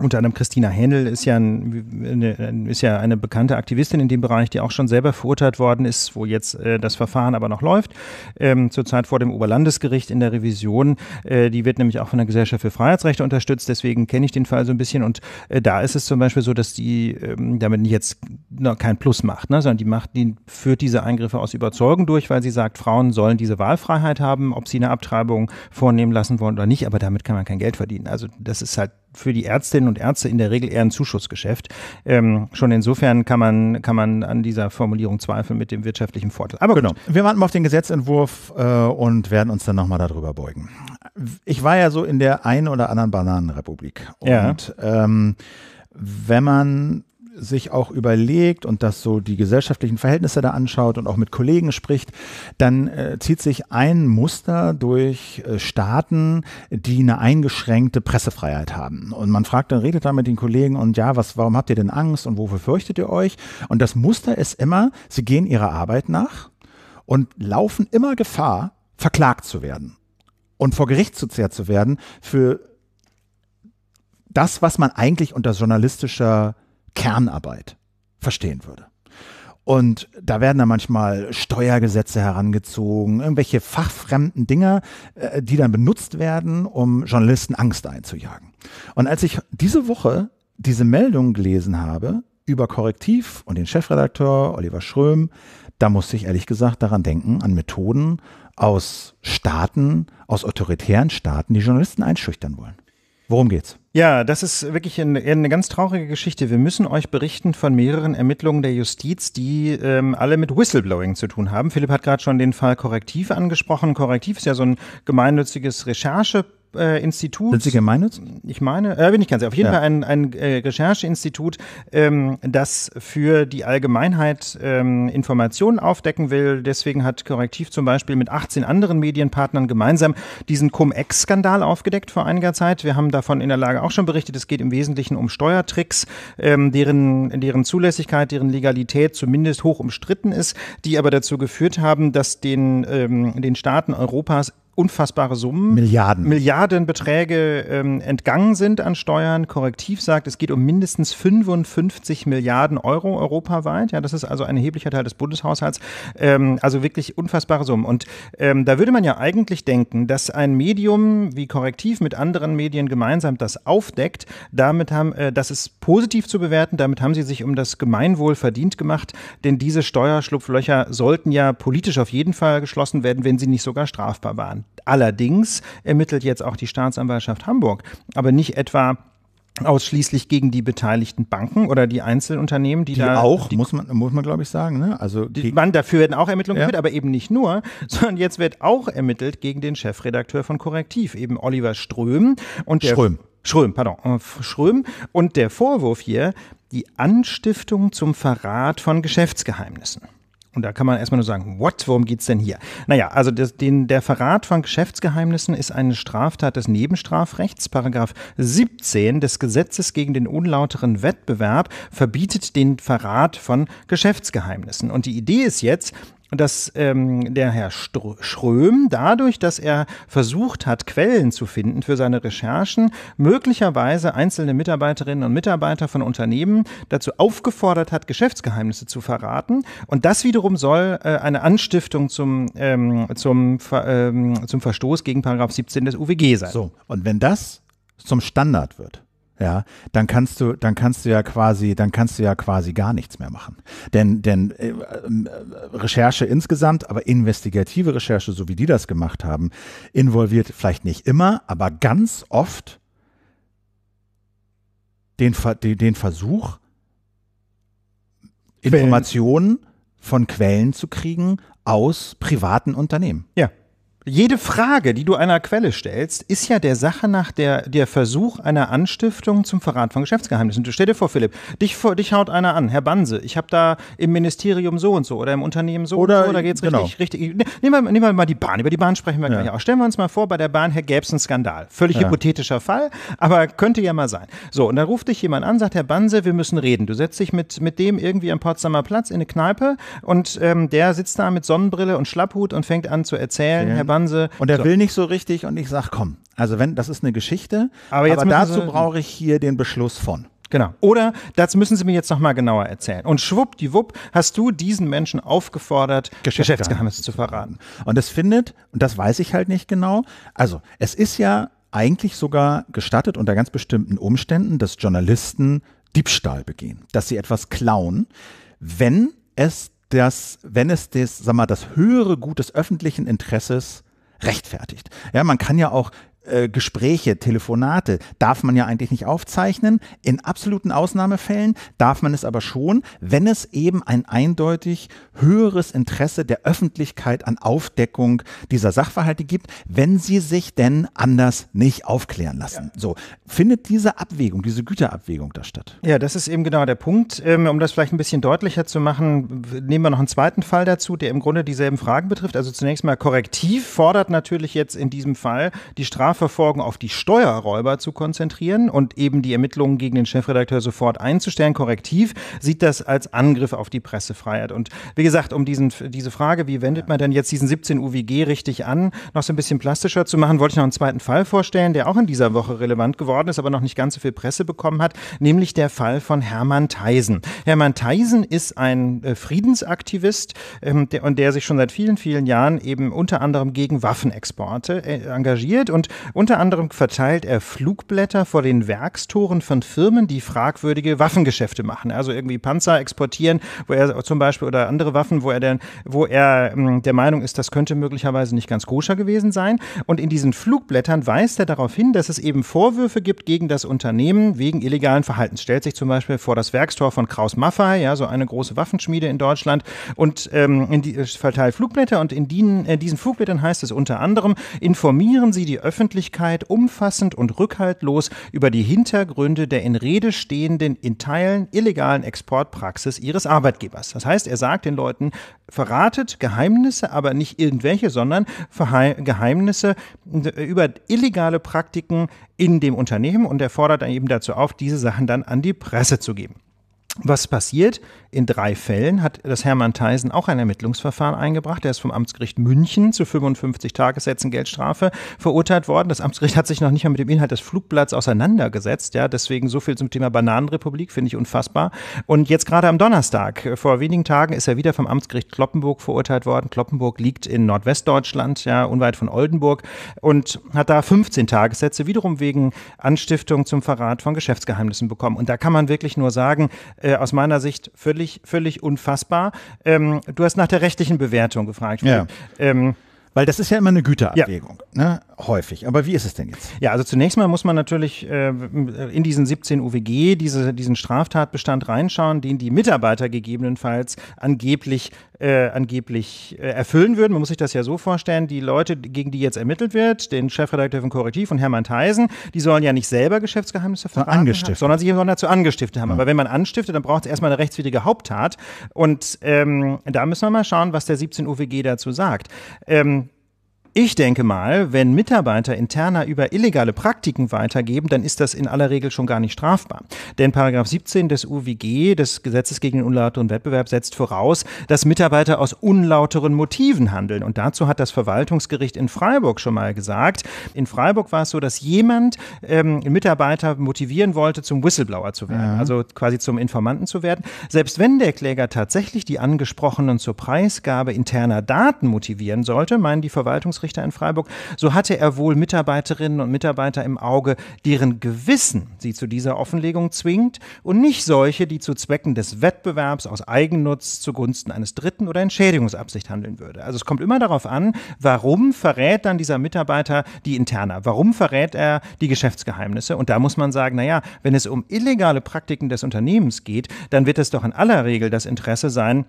unter anderem Christina Händel ist ja, ein, ist ja eine bekannte Aktivistin in dem Bereich, die auch schon selber verurteilt worden ist, wo jetzt äh, das Verfahren aber noch läuft, ähm, zurzeit vor dem Oberlandesgericht in der Revision. Äh, die wird nämlich auch von der Gesellschaft für Freiheitsrechte unterstützt, deswegen kenne ich den Fall so ein bisschen. Und äh, da ist es zum Beispiel so, dass die ähm, damit jetzt noch kein Plus macht, ne, sondern die macht, die führt diese Eingriffe aus Überzeugung durch, weil sie sagt, Frauen sollen diese Wahlfreiheit haben, ob sie eine Abtreibung vornehmen lassen wollen oder nicht, aber damit kann man kein Geld verdienen. Also das ist halt für die Ärztinnen und Ärzte in der Regel eher ein Zuschussgeschäft. Ähm, schon insofern kann man, kann man an dieser Formulierung zweifeln mit dem wirtschaftlichen Vorteil. Aber genau. Wir warten mal auf den Gesetzentwurf äh, und werden uns dann nochmal darüber beugen. Ich war ja so in der einen oder anderen Bananenrepublik. Und ja. ähm, wenn man sich auch überlegt und das so die gesellschaftlichen Verhältnisse da anschaut und auch mit Kollegen spricht, dann äh, zieht sich ein Muster durch äh, Staaten, die eine eingeschränkte Pressefreiheit haben. Und man fragt dann, redet da mit den Kollegen und ja, was, warum habt ihr denn Angst und wofür fürchtet ihr euch? Und das Muster ist immer, sie gehen ihrer Arbeit nach und laufen immer Gefahr, verklagt zu werden und vor Gericht zu gezerrt zu werden für das, was man eigentlich unter journalistischer Kernarbeit verstehen würde. Und da werden dann manchmal Steuergesetze herangezogen, irgendwelche fachfremden Dinger, äh, die dann benutzt werden, um Journalisten Angst einzujagen. Und als ich diese Woche diese Meldung gelesen habe über Korrektiv und den Chefredakteur Oliver Schröm, da musste ich ehrlich gesagt daran denken, an Methoden aus Staaten, aus autoritären Staaten, die Journalisten einschüchtern wollen. Worum geht's? Ja, das ist wirklich eine, eine, ganz traurige Geschichte. Wir müssen euch berichten von mehreren Ermittlungen der Justiz, die ähm, alle mit Whistleblowing zu tun haben. Philipp hat gerade schon den Fall Korrektiv angesprochen. Korrektiv ist ja so ein gemeinnütziges Recherche äh, Institut. Sind Sie gemeinnützig? Ich meine, äh, bin ich ganz sicher. Auf jeden ja. Fall ein, ein äh, Rechercheinstitut, ähm, das für die Allgemeinheit ähm, Informationen aufdecken will. Deswegen hat Korrektiv zum Beispiel mit 18 anderen Medienpartnern gemeinsam diesen Cum-Ex-Skandal aufgedeckt vor einiger Zeit. Wir haben davon in der Lage auch schon berichtet. Es geht im Wesentlichen um Steuertricks, ähm, deren, deren Zulässigkeit, deren Legalität zumindest hoch umstritten ist, die aber dazu geführt haben, dass den, ähm, den Staaten Europas unfassbare Summen, Milliarden, Milliardenbeträge ähm, entgangen sind an Steuern. Korrektiv sagt, es geht um mindestens 55 Milliarden Euro europaweit. Ja, das ist also ein erheblicher Teil des Bundeshaushalts. Ähm, also wirklich unfassbare Summen. Und ähm, da würde man ja eigentlich denken, dass ein Medium wie Korrektiv mit anderen Medien gemeinsam das aufdeckt. Damit haben, äh, das ist positiv zu bewerten. Damit haben sie sich um das Gemeinwohl verdient gemacht, denn diese Steuerschlupflöcher sollten ja politisch auf jeden Fall geschlossen werden, wenn sie nicht sogar strafbar waren. Allerdings ermittelt jetzt auch die Staatsanwaltschaft Hamburg, aber nicht etwa ausschließlich gegen die beteiligten Banken oder die Einzelunternehmen, die, die da auch die, muss man muss man glaube ich sagen, ne? Also die, man dafür werden auch Ermittlungen ja. geführt, aber eben nicht nur, sondern jetzt wird auch ermittelt gegen den Chefredakteur von Korrektiv, eben Oliver Ström und der Ström Ström, pardon, äh, Ström und der Vorwurf hier die Anstiftung zum Verrat von Geschäftsgeheimnissen. Und da kann man erstmal nur sagen, what, worum geht's denn hier? Naja, also das, den, der Verrat von Geschäftsgeheimnissen ist eine Straftat des Nebenstrafrechts. Paragraph 17 des Gesetzes gegen den unlauteren Wettbewerb verbietet den Verrat von Geschäftsgeheimnissen. Und die Idee ist jetzt, dass ähm, der Herr Str Schröm dadurch, dass er versucht hat, Quellen zu finden für seine Recherchen, möglicherweise einzelne Mitarbeiterinnen und Mitarbeiter von Unternehmen dazu aufgefordert hat, Geschäftsgeheimnisse zu verraten. Und das wiederum soll äh, eine Anstiftung zum, ähm, zum, Ver ähm, zum Verstoß gegen Paragraph 17 des UWG sein. So, und wenn das zum Standard wird, ja, dann kannst du, dann kannst du ja quasi, dann kannst du ja quasi gar nichts mehr machen. Denn, denn äh, äh Recherche insgesamt, aber investigative Recherche, so wie die das gemacht haben, involviert vielleicht nicht immer, aber ganz oft den, den Versuch, Informationen von Quellen zu kriegen aus privaten Unternehmen. Ja. Jede Frage, die du einer Quelle stellst, ist ja der Sache nach der, der Versuch einer Anstiftung zum Verrat von Geschäftsgeheimnissen. Du stell dir vor, Philipp, dich, dich haut einer an, Herr Banse, ich habe da im Ministerium so und so oder im Unternehmen so oder, und so, da geht's genau. richtig, richtig. Ne, nehmen wir, nehmen wir mal die Bahn, über die Bahn sprechen wir ja. gleich auch. Stellen wir uns mal vor, bei der Bahn, gäbe es einen Skandal. Völlig ja. hypothetischer Fall, aber könnte ja mal sein. So, und dann ruft dich jemand an, sagt, Herr Banse, wir müssen reden. Du setzt dich mit, mit dem irgendwie am Potsdamer Platz in eine Kneipe und ähm, der sitzt da mit Sonnenbrille und Schlapphut und fängt an zu erzählen, ja. Herr Banse, Fernseh. Und er so. will nicht so richtig und ich sage, komm, also wenn, das ist eine Geschichte, aber, jetzt aber dazu brauche ich hier den Beschluss von. Genau. Oder das müssen Sie mir jetzt nochmal genauer erzählen. Und schwuppdiwupp hast du diesen Menschen aufgefordert, Geschäftsgeheimnisse zu verraten. Und es findet, und das weiß ich halt nicht genau, also es ist ja eigentlich sogar gestattet unter ganz bestimmten Umständen, dass Journalisten Diebstahl begehen, dass sie etwas klauen, wenn es das, wenn es das, sag mal, das höhere Gut des öffentlichen Interesses rechtfertigt. Ja, man kann ja auch äh, Gespräche, Telefonate darf man ja eigentlich nicht aufzeichnen. In absoluten Ausnahmefällen darf man es aber schon, wenn es eben ein eindeutig höheres Interesse der Öffentlichkeit an Aufdeckung dieser Sachverhalte gibt, wenn sie sich denn anders nicht aufklären lassen. Ja. So findet diese Abwägung, diese Güterabwägung da statt. Ja, das ist eben genau der Punkt. Ähm, um das vielleicht ein bisschen deutlicher zu machen, nehmen wir noch einen zweiten Fall dazu, der im Grunde dieselben Fragen betrifft. Also zunächst mal korrektiv fordert natürlich jetzt in diesem Fall die Strafverfolgung. Strafverfolgung auf die Steuerräuber zu konzentrieren und eben die Ermittlungen gegen den Chefredakteur sofort einzustellen. Korrektiv sieht das als Angriff auf die Pressefreiheit. Und wie gesagt, um diesen, diese Frage, wie wendet man denn jetzt diesen 17 UWG richtig an, noch so ein bisschen plastischer zu machen, wollte ich noch einen zweiten Fall vorstellen, der auch in dieser Woche relevant geworden ist, aber noch nicht ganz so viel Presse bekommen hat, nämlich der Fall von Hermann Theisen. Hermann Theisen ist ein äh, Friedensaktivist ähm, der, und der sich schon seit vielen, vielen Jahren eben unter anderem gegen Waffenexporte äh, engagiert und unter anderem verteilt er Flugblätter vor den Werkstoren von Firmen, die fragwürdige Waffengeschäfte machen. Also irgendwie Panzer exportieren, wo er zum Beispiel oder andere Waffen, wo er denn, wo er hm, der Meinung ist, das könnte möglicherweise nicht ganz koscher gewesen sein. Und in diesen Flugblättern weist er darauf hin, dass es eben Vorwürfe gibt gegen das Unternehmen wegen illegalen Verhaltens. Stellt sich zum Beispiel vor das Werkstor von Kraus Maffei, ja, so eine große Waffenschmiede in Deutschland und ähm, die, verteilt Flugblätter und in, die, in äh, diesen Flugblättern heißt es unter anderem, informieren Sie die Öffentlichkeit Öffentlichkeit umfassend und rückhaltlos über die Hintergründe der in Rede stehenden, in Teilen illegalen Exportpraxis ihres Arbeitgebers. Das heißt, er sagt den Leuten, verratet Geheimnisse, aber nicht irgendwelche, sondern Geheimnisse äh, über illegale Praktiken in dem Unternehmen und er fordert dann eben dazu auf, diese Sachen dann an die Presse zu geben. Was passiert? In drei Fällen hat das Hermann Theisen auch ein Ermittlungsverfahren eingebracht. Er ist vom Amtsgericht München zu 55 Tagessätzen Geldstrafe verurteilt worden. Das Amtsgericht hat sich noch nicht mal mit dem Inhalt des Flugblatts auseinandergesetzt. Ja, deswegen so viel zum Thema Bananenrepublik, finde ich unfassbar. Und jetzt gerade am Donnerstag, äh, vor wenigen Tagen, ist er wieder vom Amtsgericht Kloppenburg verurteilt worden. Kloppenburg liegt in Nordwestdeutschland, ja, unweit von Oldenburg und hat da 15 Tagessätze wiederum wegen Anstiftung zum Verrat von Geschäftsgeheimnissen bekommen. Und da kann man wirklich nur sagen, äh, äh, aus meiner Sicht völlig, völlig unfassbar. Ähm, du hast nach der rechtlichen Bewertung gefragt. Ja. Ähm, weil das ist ja immer eine Güterabwägung, ja. ne? häufig. Aber wie ist es denn jetzt? Ja, also zunächst mal muss man natürlich äh, in diesen 17 UWG diese, diesen Straftatbestand reinschauen, den die Mitarbeiter gegebenenfalls angeblich äh, angeblich äh, erfüllen würden. Man muss sich das ja so vorstellen, die Leute, gegen die jetzt ermittelt wird, den Chefredakteur von Korrektiv und Hermann Theisen, die sollen ja nicht selber Geschäftsgeheimnisse verraten, angestiftet. Haben, sondern sich sondern dazu angestiftet haben. Ja. Aber wenn man anstiftet, dann braucht es erstmal eine rechtswidrige Haupttat. Und ähm, da müssen wir mal schauen, was der 17 UWG dazu sagt. Ähm, ich denke mal, wenn Mitarbeiter interner über illegale Praktiken weitergeben, dann ist das in aller Regel schon gar nicht strafbar. Denn Paragraph 17 des UWG, des Gesetzes gegen den unlauteren Wettbewerb, setzt voraus, dass Mitarbeiter aus unlauteren Motiven handeln. Und dazu hat das Verwaltungsgericht in Freiburg schon mal gesagt. In Freiburg war es so, dass jemand ähm, Mitarbeiter motivieren wollte, zum Whistleblower zu werden, ja. Mhm. also quasi zum Informanten zu werden. Selbst wenn der Kläger tatsächlich die Angesprochenen zur Preisgabe interner Daten motivieren sollte, meinen die Verwaltungsgerichte, Bezirksrichter in Freiburg, so hatte er wohl Mitarbeiterinnen und Mitarbeiter im Auge, deren Gewissen sie zu dieser Offenlegung zwingt und nicht solche, die zu Zwecken des Wettbewerbs aus Eigennutz zugunsten eines Dritten oder Entschädigungsabsicht handeln würde. Also es kommt immer darauf an, warum verrät dann dieser Mitarbeiter die Interna? Warum verrät er die Geschäftsgeheimnisse? Und da muss man sagen, naja, wenn es um illegale Praktiken des Unternehmens geht, dann wird es doch in aller Regel das Interesse sein,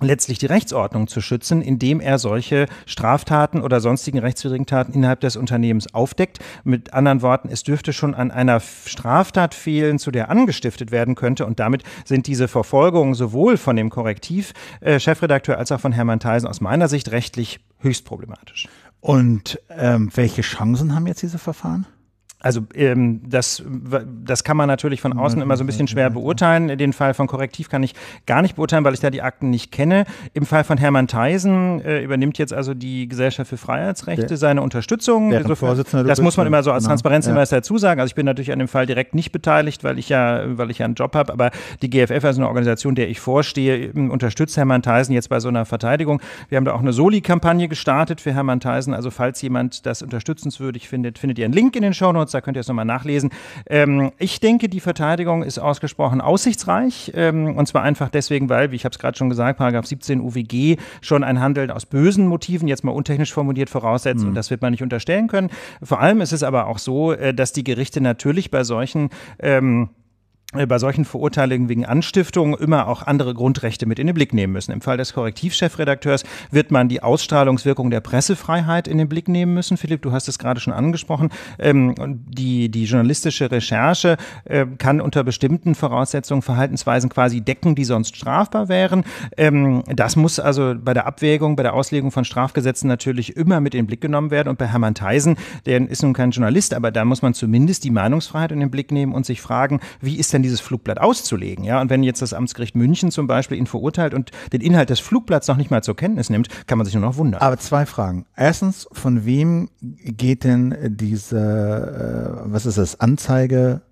letztlich die Rechtsordnung zu schützen, indem er solche Straftaten oder sonstigen rechtswidrigen Taten innerhalb des Unternehmens aufdeckt. Mit anderen Worten, es dürfte schon an einer Straftat fehlen, zu der angestiftet werden könnte. Und damit sind diese Verfolgungen sowohl von dem Korrektiv-Chefredakteur äh, als auch von Hermann Theisen aus meiner Sicht rechtlich höchst problematisch. Und ähm, welche Chancen haben jetzt diese Verfahren? Also ähm, das, das kann man natürlich von außen immer so ein bisschen schwer beurteilen. Den Fall von Korrektiv kann ich gar nicht beurteilen, weil ich da die Akten nicht kenne. Im Fall von Hermann Theisen äh, übernimmt jetzt also die Gesellschaft für Freiheitsrechte seine Unterstützung. Insofern, Vorsitzender das muss man ne? immer so als genau. Transparenzhinweis ja. dazu sagen. Also ich bin natürlich an dem Fall direkt nicht beteiligt, weil ich ja, weil ich ja einen Job habe, aber die GFF, also eine Organisation, der ich vorstehe, ähm, unterstützt Hermann Theisen jetzt bei so einer Verteidigung. Wir haben da auch eine Soli-Kampagne gestartet für Hermann Theisen. Also falls jemand das unterstützenswürdig findet, findet ihr einen Link in den Show Notes da könnt ihr es nochmal nachlesen. Ähm, ich denke, die Verteidigung ist ausgesprochen aussichtsreich ähm, und zwar einfach deswegen, weil, wie ich habe es gerade schon gesagt, Paragraph 17 UWG schon ein Handeln aus bösen Motiven, jetzt mal untechnisch formuliert, voraussetzt mhm. und das wird man nicht unterstellen können. Vor allem ist es aber auch so, äh, dass die Gerichte natürlich bei solchen ähm, äh, bei solchen Verurteilungen wegen Anstiftung immer auch andere Grundrechte mit in den Blick nehmen müssen. Im Fall des Korrektivchefredakteurs wird man die Ausstrahlungswirkung der Pressefreiheit in den Blick nehmen müssen. Philipp, du hast es gerade schon angesprochen. Ähm, die, die journalistische Recherche äh, kann unter bestimmten Voraussetzungen Verhaltensweisen quasi decken, die sonst strafbar wären. Ähm, das muss also bei der Abwägung, bei der Auslegung von Strafgesetzen natürlich immer mit in den Blick genommen werden. Und bei Hermann Theisen, der ist nun kein Journalist, aber da muss man zumindest die Meinungsfreiheit in den Blick nehmen und sich fragen, wie ist denn denn dieses Flugblatt auszulegen. Ja? Und wenn jetzt das Amtsgericht München zum Beispiel ihn verurteilt und den Inhalt des Flugblatts noch nicht mal zur Kenntnis nimmt, kann man sich nur noch wundern. Aber zwei Fragen. Erstens, von wem geht denn diese, äh, was ist das, Anzeige,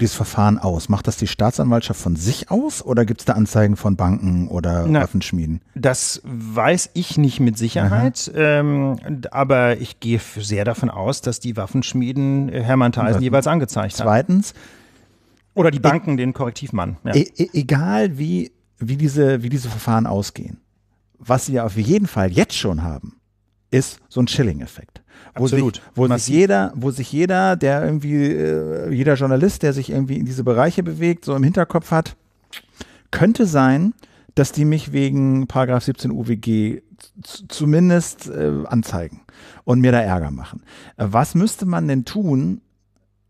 dieses Verfahren aus? Macht das die Staatsanwaltschaft von sich aus oder gibt es da Anzeigen von Banken oder Na, Waffenschmieden? Das weiß ich nicht mit Sicherheit, ähm, aber ich gehe sehr davon aus, dass die Waffenschmieden äh, Hermann Theisen jeweils angezeigt haben. Zweitens, oder die e- Banken, e den Korrektivmann. Ja. E-, e egal wie, wie, diese, wie diese Verfahren ausgehen, was sie ja auf jeden Fall jetzt schon haben, ist so ein Chilling-Effekt. Wo, Absolut. Sich, wo sich jeder, wo sich jeder, der irgendwie, äh, jeder Journalist, der sich irgendwie in diese Bereiche bewegt, so im Hinterkopf hat, könnte sein, dass die mich wegen Paragraph 17 UWG zumindest äh, anzeigen und mir da Ärger machen. Äh, was müsste man denn tun,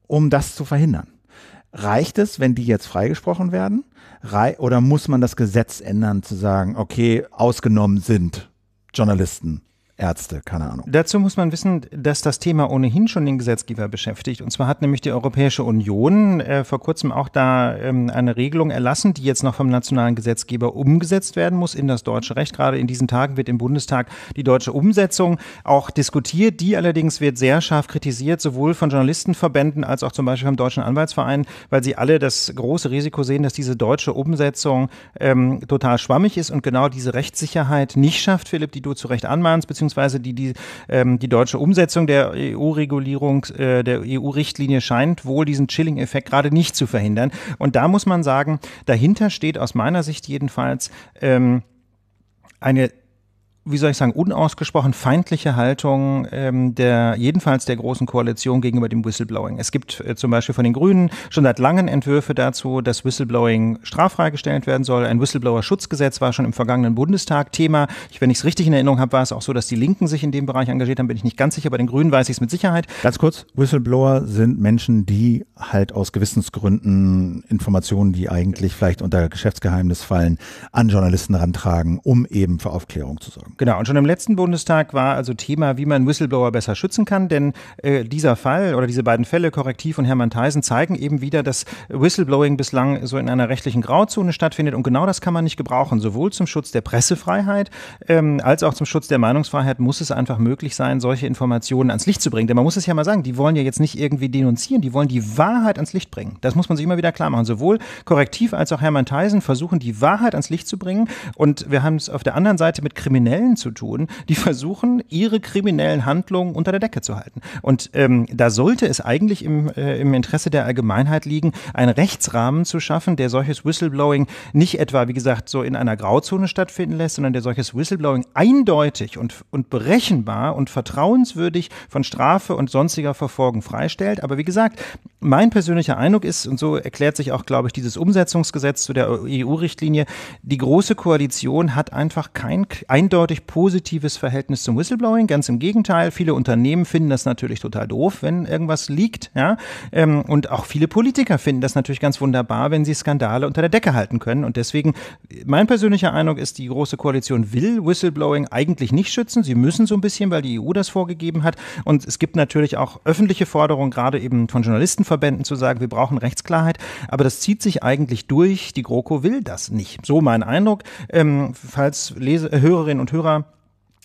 um das zu verhindern? Reicht es, wenn die jetzt freigesprochen werden? oder muss man das Gesetz ändern, zu sagen, okay, ausgenommen sind Journalisten? Ärzte, keine Ahnung. Dazu muss man wissen, dass das Thema ohnehin schon den Gesetzgeber beschäftigt. Und zwar hat nämlich die Europäische Union äh, vor kurzem auch da ähm, eine Regelung erlassen, die jetzt noch vom nationalen Gesetzgeber umgesetzt werden muss in das deutsche Recht. Gerade in diesen Tagen wird im Bundestag die deutsche Umsetzung auch diskutiert. Die allerdings wird sehr scharf kritisiert, sowohl von Journalistenverbänden als auch zum Beispiel vom Deutschen Anwaltsverein, weil sie alle das große Risiko sehen, dass diese deutsche Umsetzung ähm, total schwammig ist und genau diese Rechtssicherheit nicht schafft, Philipp, die du zu Recht anmahnst, beziehungsweise beziehungsweise die, die, ähm, die deutsche Umsetzung der EU-Regulierung, äh, der EU-Richtlinie scheint wohl diesen Chilling-Effekt gerade nicht zu verhindern. Und da muss man sagen, dahinter steht aus meiner Sicht jedenfalls ähm, eine wie soll ich sagen, unausgesprochen feindliche Haltung ähm, der jedenfalls der großen Koalition gegenüber dem Whistleblowing. Es gibt äh, zum Beispiel von den Grünen schon seit langen Entwürfe dazu, dass Whistleblowing straffrei gestellt werden soll. Ein Whistleblower-Schutzgesetz war schon im vergangenen Bundestag Thema. Ich, wenn ich es richtig in Erinnerung habe, war es auch so, dass die Linken sich in dem Bereich engagiert haben. Bin ich nicht ganz sicher. Bei den Grünen weiß ich es mit Sicherheit. Ganz kurz: Whistleblower sind Menschen, die halt aus Gewissensgründen Informationen, die eigentlich vielleicht unter Geschäftsgeheimnis fallen, an Journalisten rantragen, um eben für Aufklärung zu sorgen. Genau, und schon im letzten Bundestag war also Thema, wie man Whistleblower besser schützen kann, denn äh, dieser Fall oder diese beiden Fälle, Korrektiv und Hermann Theisen, zeigen eben wieder, dass Whistleblowing bislang so in einer rechtlichen Grauzone stattfindet und genau das kann man nicht gebrauchen. Sowohl zum Schutz der Pressefreiheit ähm, als auch zum Schutz der Meinungsfreiheit muss es einfach möglich sein, solche Informationen ans Licht zu bringen. Denn man muss es ja mal sagen, die wollen ja jetzt nicht irgendwie denunzieren, die wollen die Wahrheit ans Licht bringen. Das muss man sich immer wieder klar machen. Sowohl Korrektiv als auch Hermann Theisen versuchen, die Wahrheit ans Licht zu bringen und wir haben es auf der anderen Seite mit Kriminellen Kriminellen zu tun, die versuchen, ihre kriminellen Handlungen unter der Decke zu halten. Und ähm, da sollte es eigentlich im, äh, im Interesse der Allgemeinheit liegen, einen Rechtsrahmen zu schaffen, der solches Whistleblowing nicht etwa, wie gesagt, so in einer Grauzone stattfinden lässt, sondern der solches Whistleblowing eindeutig und, und berechenbar und vertrauenswürdig von Strafe und sonstiger Verfolgung freistellt. Aber wie gesagt, mein persönlicher Eindruck ist, und so erklärt sich auch, glaube ich, dieses Umsetzungsgesetz zu der EU-Richtlinie, die Große Koalition hat einfach kein eindeutig deutlich positives Verhältnis zum Whistleblowing. Ganz im Gegenteil, viele Unternehmen finden das natürlich total doof, wenn irgendwas liegt. Ja? Ähm, und auch viele Politiker finden das natürlich ganz wunderbar, wenn sie Skandale unter der Decke halten können. Und deswegen, mein persönlicher Eindruck ist, die Große Koalition will Whistleblowing eigentlich nicht schützen. Sie müssen so ein bisschen, weil die EU das vorgegeben hat. Und es gibt natürlich auch öffentliche Forderungen, gerade eben von Journalistenverbänden zu sagen, wir brauchen Rechtsklarheit. Aber das zieht sich eigentlich durch. Die GroKo will das nicht. So mein Eindruck. Ähm, falls Lese Hörerinnen und Hörer Hörer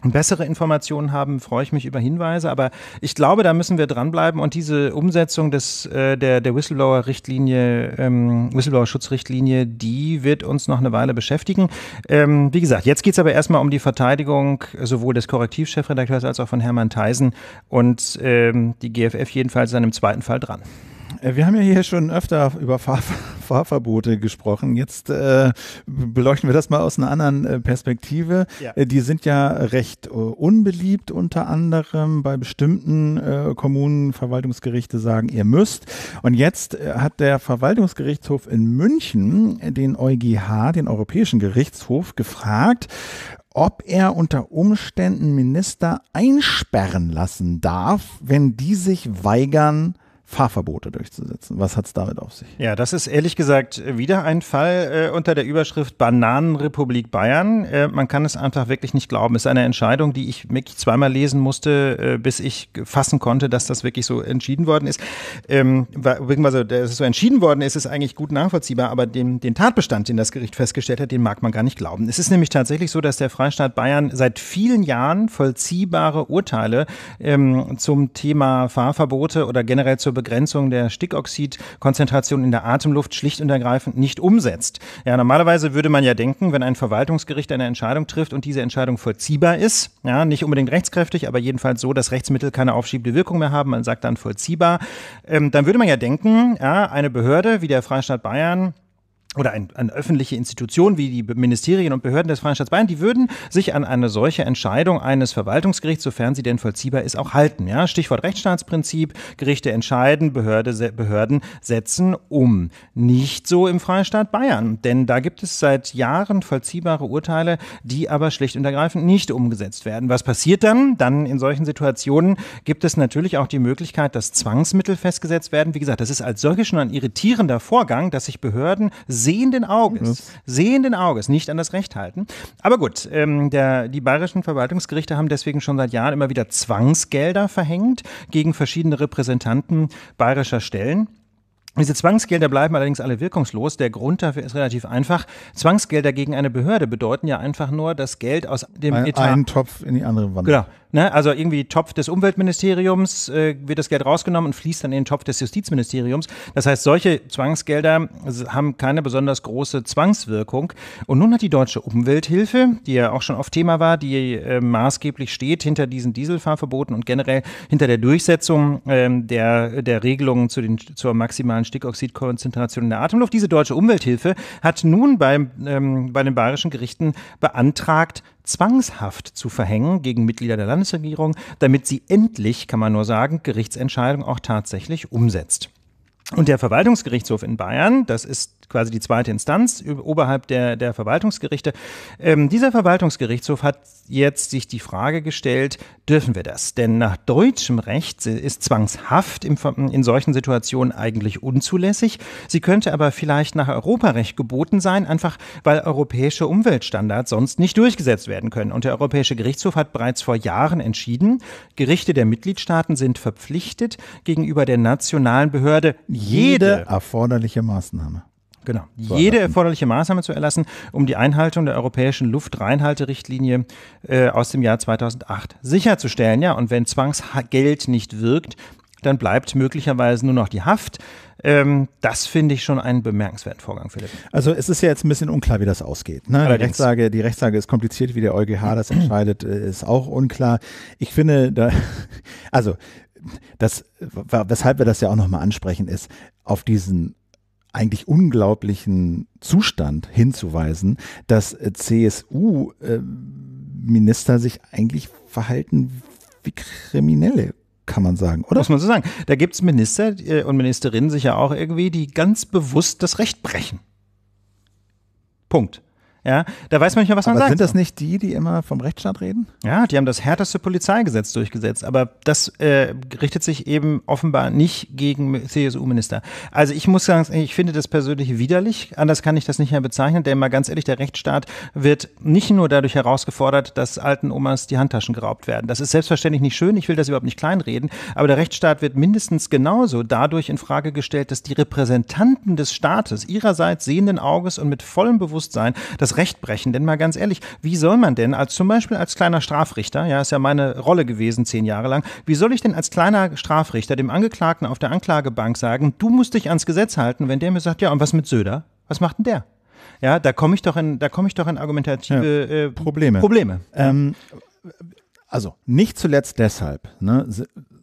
bessere Informationen haben, freue ich mich über Hinweise. Aber ich glaube, da müssen wir dranbleiben und diese Umsetzung des, äh, der, der Whistleblower-Richtlinie, ähm, Whistleblower-Schutzrichtlinie, die wird uns noch eine Weile beschäftigen. Ähm, wie gesagt, jetzt geht es aber erstmal um die Verteidigung sowohl des Korrektivchefredakteurs als auch von Hermann Theisen und ähm, die GFF jedenfalls dann im zweiten Fall dran. Äh, wir haben ja hier schon öfter über Fahr Fahrverbote gesprochen. Jetzt äh, beleuchten wir das mal aus einer anderen äh, Perspektive. Ja. Äh, die sind ja recht unbeliebt, unter anderem bei bestimmten äh, Kommunen. Verwaltungsgerichte sagen, ihr müsst. Und jetzt hat der Verwaltungsgerichtshof in München den EuGH, den Europäischen Gerichtshof, gefragt, ob er unter Umständen Minister einsperren lassen darf, wenn die sich weigern, Fahrverbote durchzusetzen. Was hat es damit auf sich? Ja, das ist ehrlich gesagt äh, wieder ein Fall äh, unter der Überschrift Bananenrepublik Bayern. Äh, man kann es einfach wirklich nicht glauben. Es Ist eine Entscheidung, die ich wirklich zweimal lesen musste, äh, bis ich fassen konnte, dass das wirklich so entschieden worden ist. Ähm, also, dass es so entschieden worden ist, ist eigentlich gut nachvollziehbar, aber den, den Tatbestand, den das Gericht festgestellt hat, den mag man gar nicht glauben. Es ist nämlich tatsächlich so, dass der Freistaat Bayern seit vielen Jahren vollziehbare Urteile ähm, zum Thema Fahrverbote oder generell zur Begrenzung der Stickoxidkonzentration in der Atemluft schlicht und ergreifend nicht umsetzt. Ja, normalerweise würde man ja denken, wenn ein Verwaltungsgericht eine Entscheidung trifft und diese Entscheidung vollziehbar ist, ja, nicht unbedingt rechtskräftig, aber jedenfalls so, dass Rechtsmittel keine aufschiebende Wirkung mehr haben, man sagt dann vollziehbar, ähm, dann würde man ja denken, ja, eine Behörde wie der Freistaat Bayern oder ein, eine öffentliche Institution wie die Ministerien und Behörden des Freien Bayern, die würden sich an eine solche Entscheidung eines Verwaltungsgerichts, sofern sie denn vollziehbar ist, auch halten. Ja? Stichwort Rechtsstaatsprinzip, Gerichte entscheiden, Behörde, Behörden setzen um. Nicht so im Freistaat Bayern, denn da gibt es seit Jahren vollziehbare Urteile, die aber schlicht und ergreifend nicht umgesetzt werden. Was passiert dann? Dann in solchen Situationen gibt es natürlich auch die Möglichkeit, dass Zwangsmittel festgesetzt werden. Wie gesagt, das ist als solche schon ein irritierender Vorgang, dass sich Behörden sehenden Auges, sehenden Auges nicht an das Recht halten. Aber gut, ähm, der, die bayerischen Verwaltungsgerichte haben deswegen schon seit Jahren immer wieder Zwangsgelder verhängt gegen verschiedene Repräsentanten bayerischer Stellen. Diese Zwangsgelder bleiben allerdings alle wirkungslos. Der Grund dafür ist relativ einfach. Zwangsgelder gegen eine Behörde bedeuten ja einfach nur, dass Geld aus dem Ein, Etat. Einen Topf in die andere Wand. Genau. Ne? Also irgendwie Topf des Umweltministeriums äh, wird das Geld rausgenommen und fließt dann in den Topf des Justizministeriums. Das heißt, solche Zwangsgelder haben keine besonders große Zwangswirkung. Und nun hat die deutsche Umwelthilfe, die ja auch schon oft Thema war, die äh, maßgeblich steht hinter diesen Dieselfahrverboten und generell hinter der Durchsetzung äh, der, der Regelungen zu den, zur maximalen Stickoxidkonzentration in der Atemluft. Diese deutsche Umwelthilfe hat nun beim, ähm, bei den bayerischen Gerichten beantragt, zwangshaft zu verhängen gegen Mitglieder der Landesregierung, damit sie endlich, kann man nur sagen, Gerichtsentscheidungen auch tatsächlich umsetzt. Und der Verwaltungsgerichtshof in Bayern, das ist quasi die zweite Instanz oberhalb der, der Verwaltungsgerichte, ähm, dieser Verwaltungsgerichtshof hat jetzt sich die Frage gestellt, dürfen wir das? Denn nach deutschem Recht ist Zwangshaft im, in solchen Situationen eigentlich unzulässig. Sie könnte aber vielleicht nach Europarecht geboten sein, einfach weil europäische Umweltstandards sonst nicht durchgesetzt werden können. Und der Europäische Gerichtshof hat bereits vor Jahren entschieden, Gerichte der Mitgliedstaaten sind verpflichtet, gegenüber der nationalen Behörde jede, erforderliche Maßnahme. Genau. So Jede erforderliche Maßnahme zu erlassen, um die Einhaltung der europäischen Luftreinhalterichtlinie äh, aus dem Jahr 2008 sicherzustellen. Ja, und wenn Zwangsgeld nicht wirkt, dann bleibt möglicherweise nur noch die Haft. Ähm, das finde ich schon einen bemerkenswerten Vorgang, Philipp. Also es ist ja jetzt ein bisschen unklar, wie das ausgeht. Ne? Die, Rechtslage, die Rechtslage ist kompliziert, wie der EuGH das entscheidet, äh, ist auch unklar. Ich finde, da, also das, weshalb wir das ja auch nochmal ansprechen, ist, auf diesen eigentlich unglaublichen Zustand hinzuweisen, dass äh, CSU-Minister ähm, sich eigentlich verhalten wie Kriminelle kann man sagen, oder? Muss man so sagen. Da gibt es Minister äh, und Ministerinnen sicher auch irgendwie, die ganz bewusst das Recht brechen. Punkt. Ja, da weiß man nicht mehr, was aber man sagt. Sind das nicht die, die immer vom Rechtsstaat reden? Ja, die haben das härteste Polizeigesetz durchgesetzt, aber das äh, richtet sich eben offenbar nicht gegen CSU-Minister. Also ich muss sagen, ich finde das persönlich widerlich, anders kann ich das nicht mehr bezeichnen, denn mal ganz ehrlich, der Rechtsstaat wird nicht nur dadurch herausgefordert, dass alten Omas die Handtaschen geraubt werden. Das ist selbstverständlich nicht schön, ich will das überhaupt nicht kleinreden, aber der Rechtsstaat wird mindestens genauso dadurch in Frage gestellt, dass die Repräsentanten des Staates ihrerseits sehenden Auges und mit vollem Bewusstsein, dass das Recht brechen. Denn mal ganz ehrlich, wie soll man denn als zum Beispiel als kleiner Strafrichter, ja, ist ja meine Rolle gewesen zehn Jahre lang, wie soll ich denn als kleiner Strafrichter dem Angeklagten auf der Anklagebank sagen, du musst dich ans Gesetz halten, wenn der mir sagt, ja, und was mit Söder? Was macht denn der? Ja, da komme ich doch in, da komme ich doch in argumentative ja, äh, Probleme. Probleme. Ähm, also nicht zuletzt deshalb ne,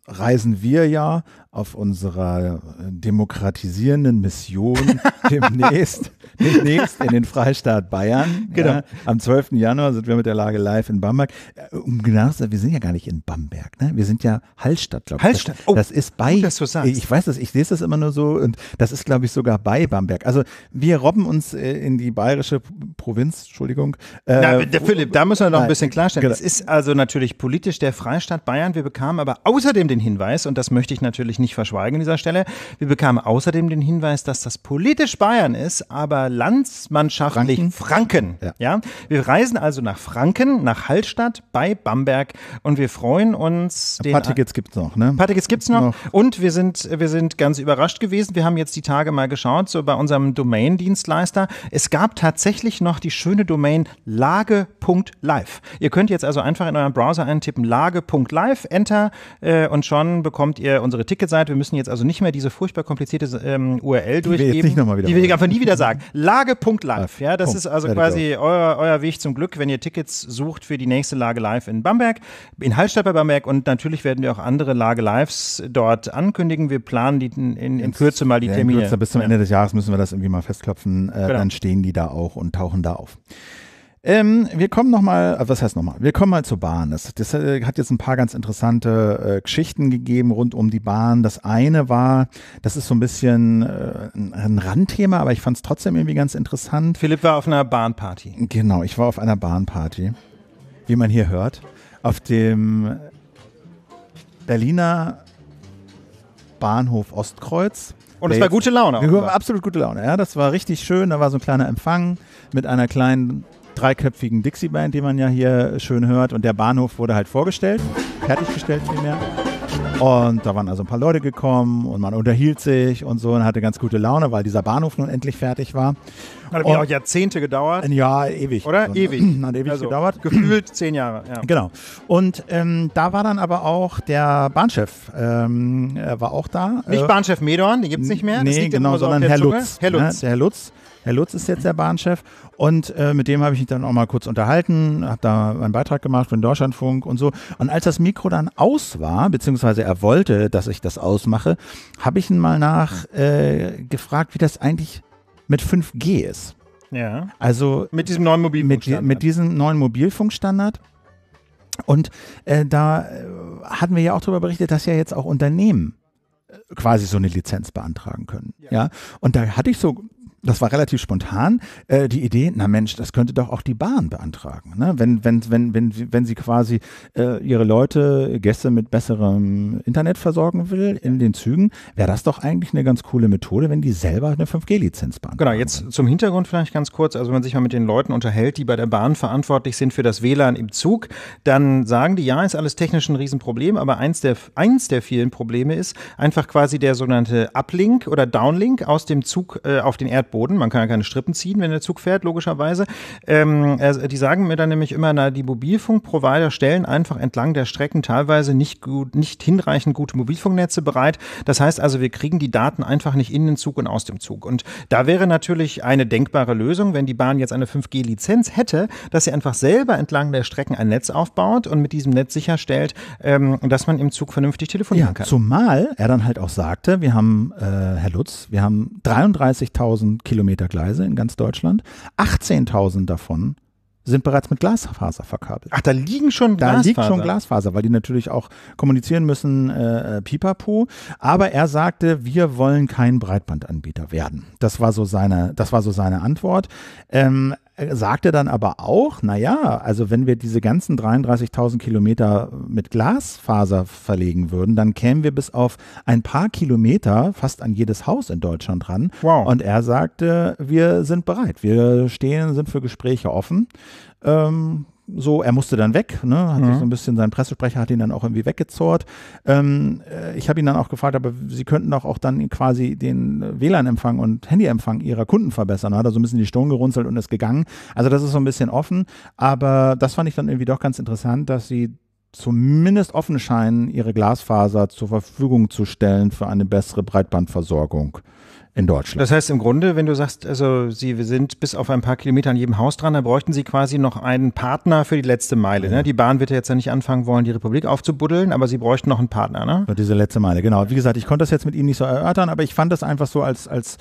reisen wir ja auf unserer äh, demokratisierenden Mission demnächst, demnächst in den Freistaat Bayern. Genau. Ja, am 12. Januar sind wir mit der Lage live in Bamberg. Äh, um genau zu sein, wir sind ja gar nicht in Bamberg, ne? Wir sind ja Hallstatt, glaube ich. Hallstatt. Das, oh, das ist bei. Gut, dass du sagst. Ich weiß das, ich lese das immer nur so und das ist, glaube ich, sogar bei Bamberg. Also wir robben uns äh, in die bayerische Provinz, Entschuldigung. Na, äh, Philipp, da müssen wir noch ein bisschen klarstellen. Genau. Es ist also natürlich politisch der Freistaat Bayern. Wir bekamen aber außerdem den Hinweis, und das möchte ich natürlich nicht nicht verschweigen an dieser Stelle. Wir bekamen außerdem den Hinweis, dass das politisch Bayern ist, aber landsmannschaftlich Franken. Franken ja. ja. Wir reisen also nach Franken, nach Hallstatt bei Bamberg und wir freuen uns. Ein paar Tickets gibt es noch, ne? Ein paar Tickets gibt es noch. Und wir sind, wir sind ganz überrascht gewesen. Wir haben jetzt die Tage mal geschaut, so bei unserem Domain-Dienstleister. Es gab tatsächlich noch die schöne Domain lage.live. Ihr könnt jetzt also einfach in euren Browser eintippen lage.live, Enter äh, und schon bekommt ihr unsere Tickets Ticket seid. Wir müssen jetzt also nicht mehr diese furchtbar komplizierte ähm, URL die durchgeben, wir nicht noch mal wieder die ich einfach nie wieder sagen. Lage.live. Ja, das Punkt. ist also quasi euer, euer Weg zum Glück, wenn ihr Tickets sucht für die nächste Lage live in Bamberg, in Hallstatt bei Bamberg und natürlich werden wir auch andere Lage lives dort ankündigen. Wir planen die in, in, in Kürze mal die ja, Termine. Kürze, bis zum Ende des Jahres müssen wir das irgendwie mal festklopfen. Äh, genau. Dann stehen die da auch und tauchen da auf. Ähm, wir kommen nochmal, äh, was heißt nochmal? Wir kommen mal zur Bahn. Das, das äh, hat jetzt ein paar ganz interessante äh, Geschichten gegeben rund um die Bahn. Das eine war, das ist so ein bisschen äh, ein Randthema, aber ich fand es trotzdem irgendwie ganz interessant. Philipp war auf einer Bahnparty. Genau, ich war auf einer Bahnparty. Wie man hier hört, auf dem Berliner Bahnhof Ostkreuz. Und es war gute Laune. Auch, absolut gute Laune, ja. Das war richtig schön. Da war so ein kleiner Empfang mit einer kleinen dreiköpfigen Dixie-Band, die man ja hier schön hört. Und der Bahnhof wurde halt vorgestellt, fertiggestellt vielmehr. Und da waren also ein paar Leute gekommen und man unterhielt sich und so und hatte ganz gute Laune, weil dieser Bahnhof nun endlich fertig war. Hat ja auch Jahrzehnte gedauert. Ja, ewig. Oder? Also, ne? ewig. Hat ewig also, gedauert. Gefühlt zehn Jahre. Ja. Genau. Und ähm, da war dann aber auch der Bahnchef, ähm, er äh, war auch da. Nicht äh, Bahnchef Medorn, den gibt es nicht mehr. Nee, genau, sondern ne? Herr Lutz, Herr Lutz. Herr Lutz. Herr Lutz ist jetzt der Bahnchef. Und äh, mit dem habe ich mich dann auch mal kurz unterhalten, habe da einen Beitrag gemacht für den Deutschlandfunk und so. Und als das Mikro dann aus war, beziehungsweise er wollte, dass ich das ausmache, habe ich ihn mal nachgefragt, äh, wie das eigentlich mit 5G ist. Ja. Also mit diesem neuen Mobilfunkstandard. Mit, mit diesem neuen Mobilfunkstandard. Und äh, da äh, hatten wir ja auch darüber berichtet, dass ja jetzt auch Unternehmen äh, quasi so eine Lizenz beantragen können. Ja. ja. Und da hatte ich so das war relativ spontan, äh, die Idee, na Mensch, das könnte doch auch die Bahn beantragen. Ne? Wenn, wenn, wenn, wenn, wenn sie quasi äh, ihre Leute, Gäste mit besserem Internet versorgen will in den Zügen, wäre das doch eigentlich eine ganz coole Methode, wenn die selber eine 5G-Lizenz beantragen. Genau, jetzt will. zum Hintergrund vielleicht ganz kurz. Also wenn man sich mal mit den Leuten unterhält, die bei der Bahn verantwortlich sind für das WLAN im Zug, dann sagen die, ja, ist alles technisch ein Riesenproblem, aber eins der, eins der vielen Probleme ist einfach quasi der sogenannte Uplink oder Downlink aus dem Zug äh, auf den Erdboden. Dachboden. Man kann ja keine Strippen ziehen, wenn der Zug fährt, logischerweise. Ähm, also, die sagen mir dann nämlich immer, na, die Mobilfunkprovider stellen einfach entlang der Strecken teilweise nicht gut, nicht hinreichend gute Mobilfunknetze bereit. Das heißt also, wir kriegen die Daten einfach nicht in den Zug und aus dem Zug. Und da wäre natürlich eine denkbare Lösung, wenn die Bahn jetzt eine 5G-Lizenz hätte, dass sie einfach selber entlang der Strecken ein Netz aufbaut und mit diesem Netz sicherstellt, ähm, dass man im Zug vernünftig telefonieren ja, kann. Zumal er dann halt auch sagte, wir haben, äh, Herr Lutz, wir haben 33.000 Kilometer Gleise in ganz Deutschland. 18.000 davon sind bereits mit Glasfaser verkabelt. Ach, da liegen schon da Glasfaser. Da liegt schon Glasfaser, weil die natürlich auch kommunizieren müssen, äh, äh, pipapo. Aber er sagte, wir wollen kein Breitbandanbieter werden. Das war so seine, das war so seine Antwort. Ähm, äh, sagte dann aber auch, naja, also wenn wir diese ganzen 33.000 Kilometer mit Glasfaser verlegen würden, dann kämen wir bis auf ein paar Kilometer fast an jedes Haus in Deutschland ran. Wow. Und er sagte, wir sind bereit, wir stehen, sind für Gespräche offen. Ähm, so, er musste dann weg, ne, hat mhm. sich so ein bisschen, sein Pressesprecher hat ihn dann auch irgendwie weggezort. Ähm, äh, ich habe ihn dann auch gefragt, aber sie könnten doch auch dann quasi den äh, WLAN-Empfang und Handyempfang ihrer Kunden verbessern. Da hat er so ein bisschen die Stirn gerunzelt und ist gegangen. Also das ist so ein bisschen offen, aber das fand ich dann irgendwie doch ganz interessant, dass sie zumindest offen scheinen, ihre Glasfaser zur Verfügung zu stellen für eine bessere Breitbandversorgung in Deutschland. Das heißt im Grunde, wenn du sagst, also Sie sind bis auf ein paar Kilometer an jedem Haus dran, dann bräuchten Sie quasi noch einen Partner für die letzte Meile. Ne? Ja. Ne? Die Bahn wird ja jetzt ja nicht anfangen wollen, die Republik aufzubuddeln, aber Sie bräuchten noch einen Partner. Ne? Diese letzte Meile, genau. Wie gesagt, ich konnte das jetzt mit Ihnen nicht so erörtern, aber ich fand das einfach so als, als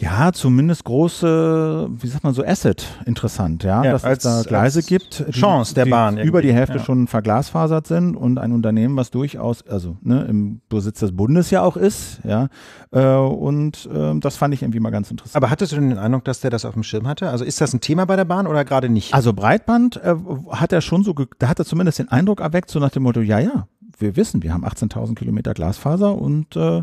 ja, zumindest große, wie sagt man so, Asset interessant, ja, ja dass als, es da Gleise gibt, Chance die, der Bahn die über die Hälfte ja. schon verglasfasert sind und ein Unternehmen, was durchaus, also ne, im Besitz des Bundes ja auch ist, ja, äh, und äh, das fand ich irgendwie mal ganz interessant. Aber hattest du denn den Eindruck, dass der das auf dem Schirm hatte? Also ist das ein Thema bei der Bahn oder gerade nicht? Also Breitband äh, hat er schon so, da hat er zumindest den Eindruck erweckt, so nach dem Motto, ja, ja, wir wissen, wir haben 18.000 Kilometer Glasfaser und äh,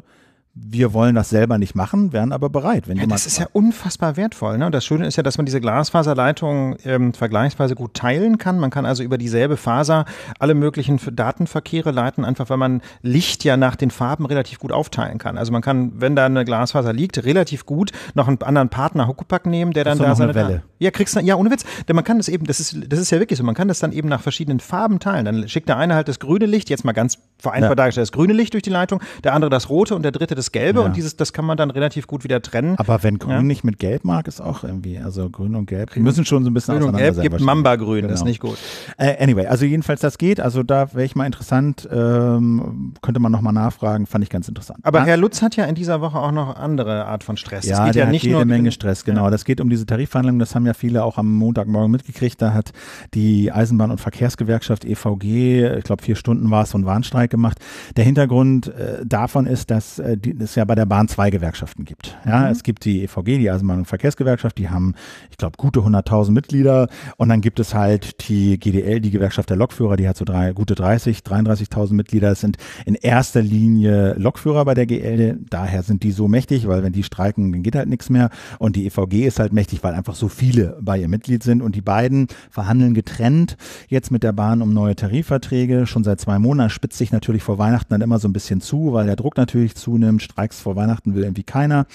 wir wollen das selber nicht machen, wären aber bereit. Wenn ja, das ist ja unfassbar wertvoll. Ne? Das Schöne ist ja, dass man diese Glasfaserleitungen ähm, vergleichsweise gut teilen kann. Man kann also über dieselbe Faser alle möglichen Datenverkehre leiten, einfach weil man Licht ja nach den Farben relativ gut aufteilen kann. Also man kann, wenn da eine Glasfaser liegt, relativ gut noch einen anderen Partner Huckepack nehmen, der dann da seine Welle. Da ja, kriegst du, ja, ohne Witz. Denn man kann das eben, das ist, das ist ja wirklich so, man kann das dann eben nach verschiedenen Farben teilen. Dann schickt der eine halt das grüne Licht, jetzt mal ganz vereinfacht ja. dargestellt, das grüne Licht durch die Leitung, der andere das rote und der dritte das dieses Gelbe ja. und dieses, das kann man dann relativ gut wieder trennen. Aber wenn Grün ja. nicht mit Gelb mag, ist auch irgendwie, also Grün und Gelb Grün, müssen schon so ein bisschen Grün auseinander und Gelb gibt Mamba-Grün, genau. ist nicht gut. Äh, anyway, also jedenfalls das geht, also da wäre ich mal interessant, ähm, könnte man nochmal nachfragen, fand ich ganz interessant. Aber ja? Herr Lutz hat ja in dieser Woche auch noch andere Art von Stress. Ja, geht ja nicht jede Menge Stress, genau. Das geht um diese Tarifverhandlungen, das haben ja viele auch am Montagmorgen mitgekriegt, da hat die Eisenbahn- und Verkehrsgewerkschaft EVG, ich glaube vier Stunden war es, so einen Warnstreik gemacht. Der Hintergrund äh, davon ist, dass äh, die, es ja bei der Bahn zwei Gewerkschaften gibt. Ja, mhm. es gibt die EVG, die Eisenbahn- und Verkehrsgewerkschaft, die haben, ich glaube, gute 100.000 Mitglieder. Und dann gibt es halt die GDL, die Gewerkschaft der Lokführer, die hat so drei, gute 30, 33.000 Mitglieder. Das sind in erster Linie Lokführer bei der GL. Daher sind die so mächtig, weil wenn die streiken, dann geht halt nichts mehr. Und die EVG ist halt mächtig, weil einfach so viele bei ihr Mitglied sind. Und die beiden verhandeln getrennt jetzt mit der Bahn um neue Tarifverträge. Schon seit zwei Monaten spitzt sich natürlich vor Weihnachten dann immer so ein bisschen zu, weil der Druck natürlich zunimmt. Streiks vor Weihnachten will irgendwie keiner.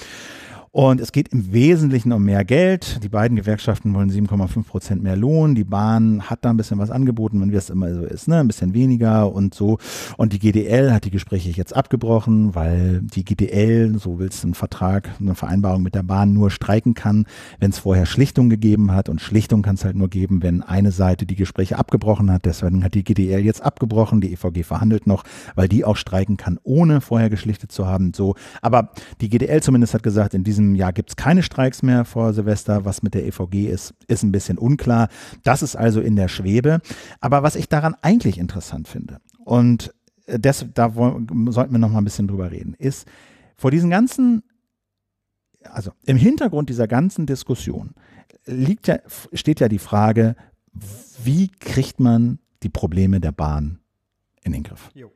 Und es geht im Wesentlichen um mehr Geld. Die beiden Gewerkschaften wollen 7,5 Prozent mehr Lohn. Die Bahn hat da ein bisschen was angeboten, wenn wie es immer so ist, ne? ein bisschen weniger und so. Und die GDL hat die Gespräche jetzt abgebrochen, weil die GDL, so will es einen Vertrag, eine Vereinbarung mit der Bahn, nur streiken kann, wenn es vorher Schlichtung gegeben hat. Und Schlichtung kann es halt nur geben, wenn eine Seite die Gespräche abgebrochen hat. Deswegen hat die GDL jetzt abgebrochen. Die EVG verhandelt noch, weil die auch streiken kann, ohne vorher geschlichtet zu haben. So. Aber die GDL zumindest hat gesagt, in diesem diesem Jahr gibt es keine Streiks mehr vor Silvester. Was mit der EVG ist, ist ein bisschen unklar. Das ist also in der Schwebe. Aber was ich daran eigentlich interessant finde, und äh, das, da wollen, sollten wir noch mal ein bisschen drüber reden, ist, vor diesen ganzen, also im Hintergrund dieser ganzen Diskussion liegt ja, steht ja die Frage, wie kriegt man die Probleme der Bahn in den Griff? Jo.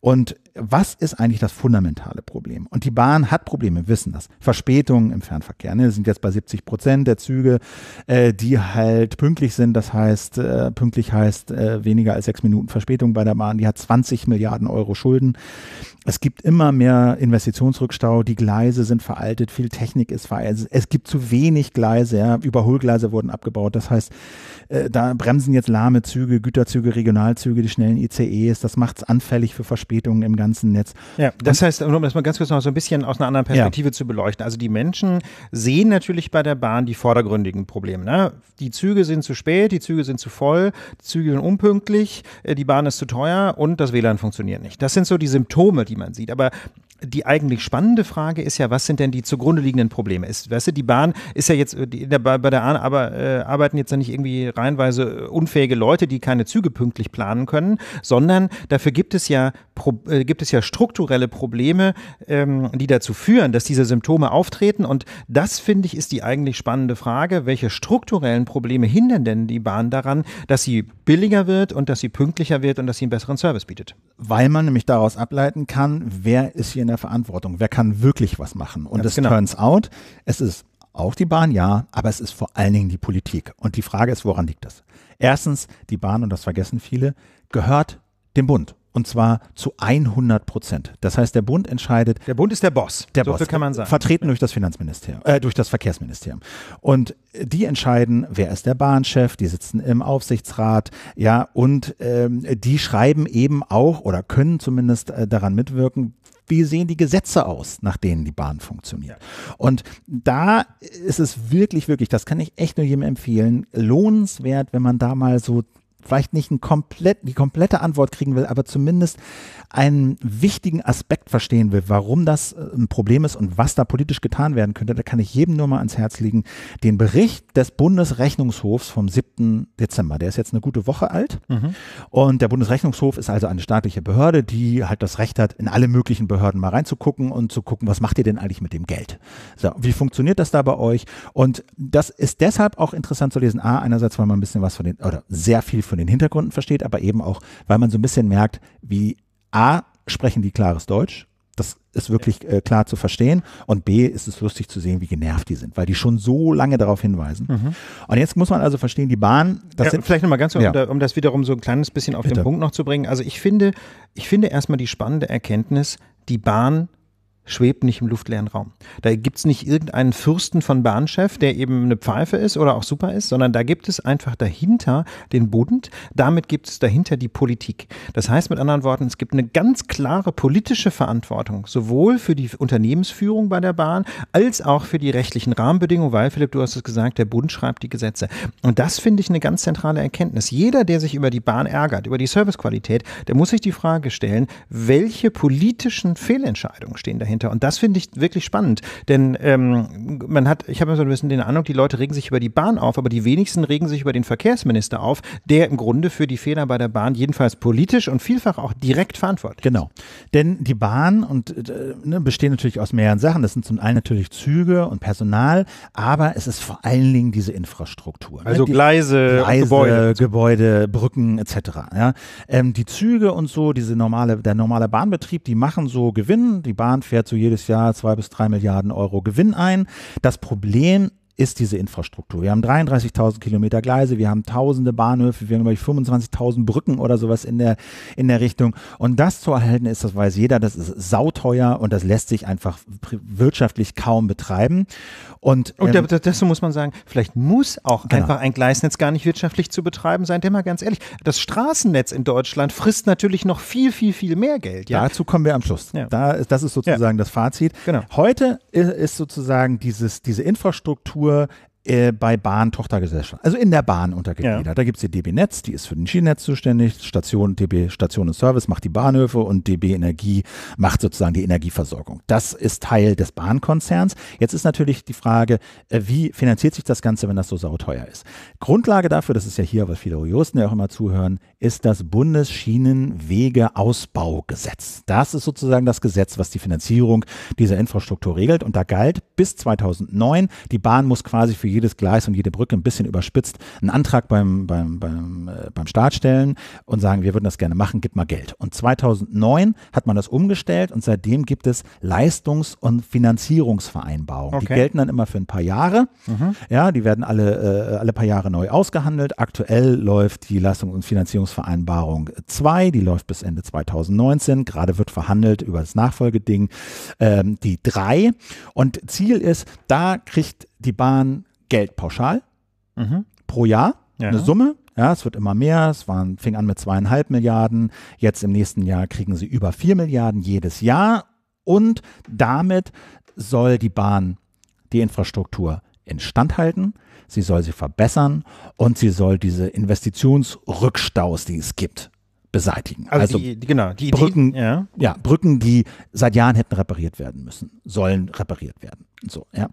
Und was ist eigentlich das fundamentale Problem? Und die Bahn hat Probleme, wissen das. Verspätungen im Fernverkehr ne, sind jetzt bei 70 Prozent der Züge, äh, die halt pünktlich sind. Das heißt, äh, pünktlich heißt äh, weniger als sechs Minuten Verspätung bei der Bahn. Die hat 20 Milliarden Euro Schulden. Es gibt immer mehr Investitionsrückstau. Die Gleise sind veraltet, viel Technik ist veraltet. Es gibt zu wenig Gleise. Ja. Überholgleise wurden abgebaut. Das heißt, äh, da bremsen jetzt lahme Züge, Güterzüge, Regionalzüge, die schnellen ICEs. Das macht es anfällig für für Verspätungen im ganzen Netz. Ja, das und, heißt, um das mal ganz kurz noch so ein bisschen aus einer anderen Perspektive ja. zu beleuchten. Also die Menschen sehen natürlich bei der Bahn die vordergründigen Probleme. Ne? Die Züge sind zu spät, die Züge sind zu voll, die Züge sind unpünktlich, äh, die Bahn ist zu teuer und das WLAN funktioniert nicht. Das sind so die Symptome, die man sieht. Aber die eigentlich spannende Frage ist ja, was sind denn die zugrunde liegenden Probleme? Ist, weißt du, die Bahn ist ja jetzt, die, der, bei der Bahn aber, äh, arbeiten jetzt ja nicht irgendwie reihenweise äh, unfähige Leute, die keine Züge pünktlich planen können, sondern dafür gibt es ja, pro, äh, gibt es ja strukturelle Probleme, ähm, die dazu führen, dass diese Symptome auftreten. Und das, finde ich, ist die eigentlich spannende Frage. Welche strukturellen Probleme hindern denn die Bahn daran, dass sie billiger wird und dass sie pünktlicher wird und dass sie einen besseren Service bietet? Weil man nämlich daraus ableiten kann, wer ist hier in der der Verantwortung? Wer kann wirklich was machen? Und es genau. turns out, es ist auch die Bahn, ja, aber es ist vor allen Dingen die Politik. Und die Frage ist, woran liegt das? Erstens, die Bahn, und das vergessen viele, gehört dem Bund und zwar zu 100 Prozent. Das heißt, der Bund entscheidet. Der Bund ist der Boss. Der so Boss. kann man sagen. Vertreten durch das Finanzministerium, äh, durch das Verkehrsministerium. Und die entscheiden, wer ist der Bahnchef, die sitzen im Aufsichtsrat, ja, und ähm, die schreiben eben auch oder können zumindest äh, daran mitwirken, wie sehen die Gesetze aus, nach denen die Bahn funktioniert. Und da ist es wirklich, wirklich, das kann ich echt nur jedem empfehlen, lohnenswert, wenn man da mal so vielleicht nicht ein komplett, die komplette Antwort kriegen will, aber zumindest einen wichtigen Aspekt verstehen will, warum das äh, ein Problem ist und was da politisch getan werden könnte, da kann ich jedem nur mal ans Herz legen, den Bericht des Bundesrechnungshofs vom 7. Dezember. Der ist jetzt eine gute Woche alt. Mhm. Und der Bundesrechnungshof ist also eine staatliche Behörde, die halt das Recht hat, in alle möglichen Behörden mal reinzugucken und zu gucken, was macht ihr denn eigentlich mit dem Geld? So, wie funktioniert das da bei euch? Und das ist deshalb auch interessant zu lesen. A, einerseits, weil man ein bisschen was von den, oder sehr viel von von den Hintergründen versteht, aber eben auch, weil man so ein bisschen merkt, wie A, sprechen die klares Deutsch das ist wirklich äh, klar zu verstehen. Und B, ist es lustig zu sehen, wie genervt die sind, weil die schon so lange darauf hinweisen. Mhm. Und jetzt muss man also verstehen, die Bahn, das ja, sind. Vielleicht nochmal ganz, kurz, ja. um das wiederum so ein kleines bisschen auf Bitte. den Punkt noch zu bringen. Also ich finde, ich finde erstmal die spannende Erkenntnis, die Bahn schwebt nicht im luftleeren Raum. Da gibt es nicht irgendeinen Fürsten von Bahnchef, der eben eine Pfeife ist oder auch super ist, sondern da gibt es einfach dahinter den Bund, damit gibt es dahinter die Politik. Das heißt mit anderen Worten, es gibt eine ganz klare politische Verantwortung, sowohl für die Unternehmensführung bei der Bahn als auch für die rechtlichen Rahmenbedingungen, weil Philipp, du hast es gesagt, der Bund schreibt die Gesetze. Und das finde ich eine ganz zentrale Erkenntnis. Jeder, der sich über die Bahn ärgert, über die Servicequalität, der muss sich die Frage stellen, welche politischen Fehlentscheidungen stehen dahinter dahinter. Und das finde ich wirklich spannend, denn ähm, man hat, ich habe so ein bisschen den Eindruck, die Leute regen sich über die Bahn auf, aber die wenigsten regen sich über den Verkehrsminister auf, der im Grunde für die Fehler bei der Bahn jedenfalls politisch und vielfach auch direkt verantwortlich. ist. Genau, denn die Bahn und äh, ne, bestehen natürlich aus mehreren Sachen. Das sind zum einen natürlich Züge und Personal, aber es ist vor allen Dingen diese Infrastruktur. Ne? Also ne? Gleise, Gleise Gebäude. Gebäude, Brücken etc. Ja? Ähm, die Züge und so, diese normale, der normale Bahnbetrieb, die machen so Gewinn. Die Bahn fährt fährt so jedes Jahr zwei bis drei Milliarden Euro Gewinn ein. Das Problem ist diese Infrastruktur. Wir haben 33.000 Kilometer Gleise, wir haben tausende Bahnhöfe, wir haben glaube 25.000 Brücken oder sowas in der, in der Richtung. Und das zu erhalten ist, das weiß jeder, das ist sauteuer und das lässt sich einfach wirtschaftlich kaum betreiben. Und, und ähm, dazu muss man sagen, vielleicht muss auch genau. einfach ein Gleisnetz gar nicht wirtschaftlich zu betreiben sein, denn mal ganz ehrlich, das Straßennetz in Deutschland frisst natürlich noch viel, viel, viel mehr Geld. Ja? Dazu kommen wir am Schluss. Ja. Da, das ist sozusagen ja. das Fazit. Genau. Heute ist sozusagen dieses, diese Infrastruktur oor äh, bei Bahn-Tochtergesellschaften, also in der Bahn untergegliedert. Ja. Da gibt es die DB Netz, die ist für den Schienennetz zuständig, Station, DB Station und Service macht die Bahnhöfe und DB Energie macht sozusagen die Energieversorgung. Das ist Teil des Bahnkonzerns. Jetzt ist natürlich die Frage, äh, wie finanziert sich das Ganze, wenn das so sauteuer ist? Grundlage dafür, das ist ja hier, was viele Juristen ja auch immer zuhören, ist das Bundesschienenwegeausbaugesetz. Das ist sozusagen das Gesetz, was die Finanzierung dieser Infrastruktur regelt und da galt bis 2009, die Bahn muss quasi für jedes Gleis und jede Brücke ein bisschen überspitzt einen Antrag beim, beim, beim, äh, beim Staat stellen und sagen, wir würden das gerne machen, gib mal Geld. Und 2009 hat man das umgestellt und seitdem gibt es Leistungs- und Finanzierungsvereinbarungen. Okay. Die gelten dann immer für ein paar Jahre. Mhm. Ja, die werden alle, äh, alle paar Jahre neu ausgehandelt. Aktuell läuft die Leistungs- und Finanzierungsvereinbarung 2, die läuft bis Ende 2019. Gerade wird verhandelt über das Nachfolgeding, ähm, die 3. Und Ziel ist, da kriegt die Bahn Geld pauschal mhm. pro Jahr, ja. eine Summe. Ja, es wird immer mehr. Es waren, fing an mit zweieinhalb Milliarden. Jetzt im nächsten Jahr kriegen sie über vier Milliarden jedes Jahr. Und damit soll die Bahn die Infrastruktur instand halten. Sie soll sie verbessern und sie soll diese Investitionsrückstaus, die es gibt, beseitigen. Also, also die, genau, die Brücken, die, ja. ja. Brücken, die seit Jahren hätten repariert werden müssen, sollen repariert werden. So, ja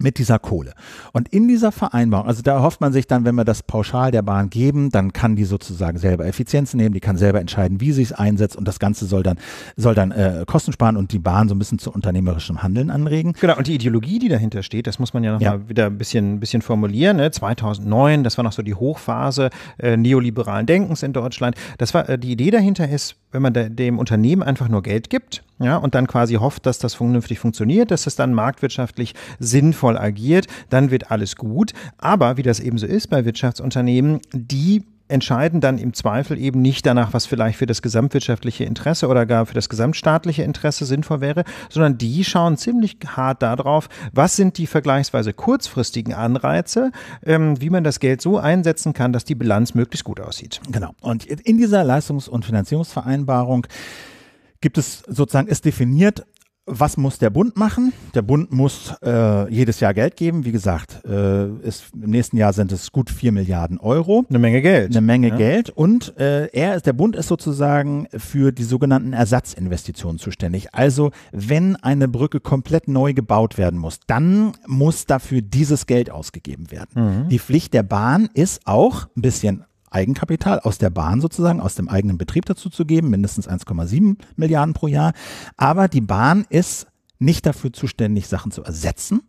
mit dieser Kohle. Und in dieser Vereinbarung, also da hofft man sich dann, wenn wir das pauschal der Bahn geben, dann kann die sozusagen selber Effizienz nehmen, die kann selber entscheiden, wie sie es einsetzt und das Ganze soll dann, soll dann äh, Kosten sparen und die Bahn so ein bisschen zu unternehmerischem Handeln anregen. Genau, und die Ideologie, die dahinter steht, das muss man ja nochmal ja. Mal wieder ein bisschen, bisschen formulieren. Ne? 2009, das war noch so die Hochphase äh, neoliberalen Denkens in Deutschland. Das war, äh, die Idee dahinter ist, wenn man da, dem Unternehmen einfach nur Geld gibt, ja, und dann quasi hofft, dass das vernünftig funktioniert, dass es dann marktwirtschaftlich sinnvoll agiert, dann wird alles gut. Aber wie das eben so ist bei Wirtschaftsunternehmen, die entscheiden dann im Zweifel eben nicht danach, was vielleicht für das gesamtwirtschaftliche Interesse oder gar für das gesamtstaatliche Interesse sinnvoll wäre, sondern die schauen ziemlich hart darauf, was sind die vergleichsweise kurzfristigen Anreize, ähm, wie man das Geld so einsetzen kann, dass die Bilanz möglichst gut aussieht. Genau. Und in dieser Leistungs- und Finanzierungsvereinbarung gibt es sozusagen, ist definiert, was muss der Bund machen? Der Bund muss äh, jedes Jahr Geld geben. Wie gesagt, äh, ist, im nächsten Jahr sind es gut vier Milliarden Euro. Eine Menge Geld. Eine Menge ja. Geld. Und äh, er ist, der Bund ist sozusagen für die sogenannten Ersatzinvestitionen zuständig. Also wenn eine Brücke komplett neu gebaut werden muss, dann muss dafür dieses Geld ausgegeben werden. Mhm. Die Pflicht der Bahn ist auch ein bisschen Eigenkapital aus der Bahn sozusagen, aus dem eigenen Betrieb dazu zu geben, mindestens 1,7 Milliarden pro Jahr. Aber die Bahn ist nicht dafür zuständig, Sachen zu ersetzen,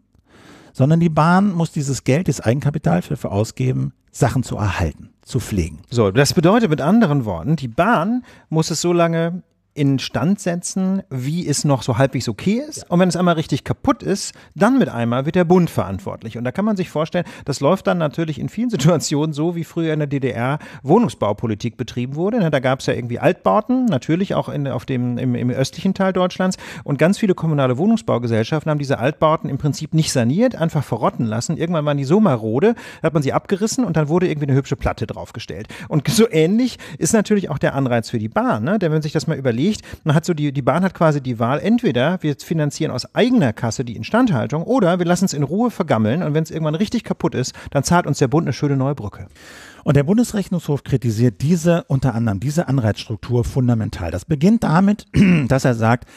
sondern die Bahn muss dieses Geld, das Eigenkapital dafür ausgeben, Sachen zu erhalten, zu pflegen. So, das bedeutet mit anderen Worten, die Bahn muss es so lange instand setzen, wie es noch so halbwegs okay ist. Ja. Und wenn es einmal richtig kaputt ist, dann mit einmal wird der Bund verantwortlich. Und da kann man sich vorstellen, das läuft dann natürlich in vielen Situationen so, wie früher in der DDR Wohnungsbaupolitik betrieben wurde. Da gab es ja irgendwie Altbauten, natürlich auch in, auf dem, im, im östlichen Teil Deutschlands. Und ganz viele kommunale Wohnungsbaugesellschaften haben diese Altbauten im Prinzip nicht saniert, einfach verrotten lassen. Irgendwann waren die so marode, hat man sie abgerissen und dann wurde irgendwie eine hübsche Platte draufgestellt. Und so ähnlich ist natürlich auch der Anreiz für die Bahn. Ne? Denn wenn man sich das mal überlegt, überlegt, man hat so die, die Bahn hat quasi die Wahl, entweder wir finanzieren aus eigener Kasse die Instandhaltung oder wir lassen es in Ruhe vergammeln und wenn es irgendwann richtig kaputt ist, dann zahlt uns der Bund eine schöne neue Brücke. Und der Bundesrechnungshof kritisiert diese unter anderem diese Anreizstruktur fundamental. Das beginnt damit, dass er sagt,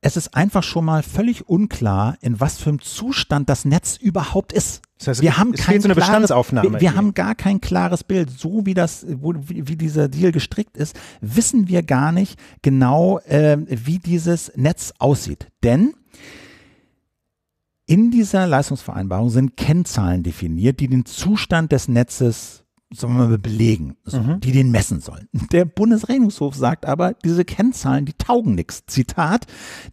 es ist einfach schon mal völlig unklar, in was für einem Zustand das Netz überhaupt ist. Das heißt, wir haben kein so klares, Wir, wir haben gar kein klares Bild. So wie das, wo, wie, wie, dieser Deal gestrickt ist, wissen wir gar nicht genau, äh, wie dieses Netz aussieht. Denn in dieser Leistungsvereinbarung sind Kennzahlen definiert, die den Zustand des Netzes sagen wir mal, belegen, so, mhm. die den messen sollen. Der Bundesrechnungshof sagt aber, diese Kennzahlen, die taugen nichts. Zitat,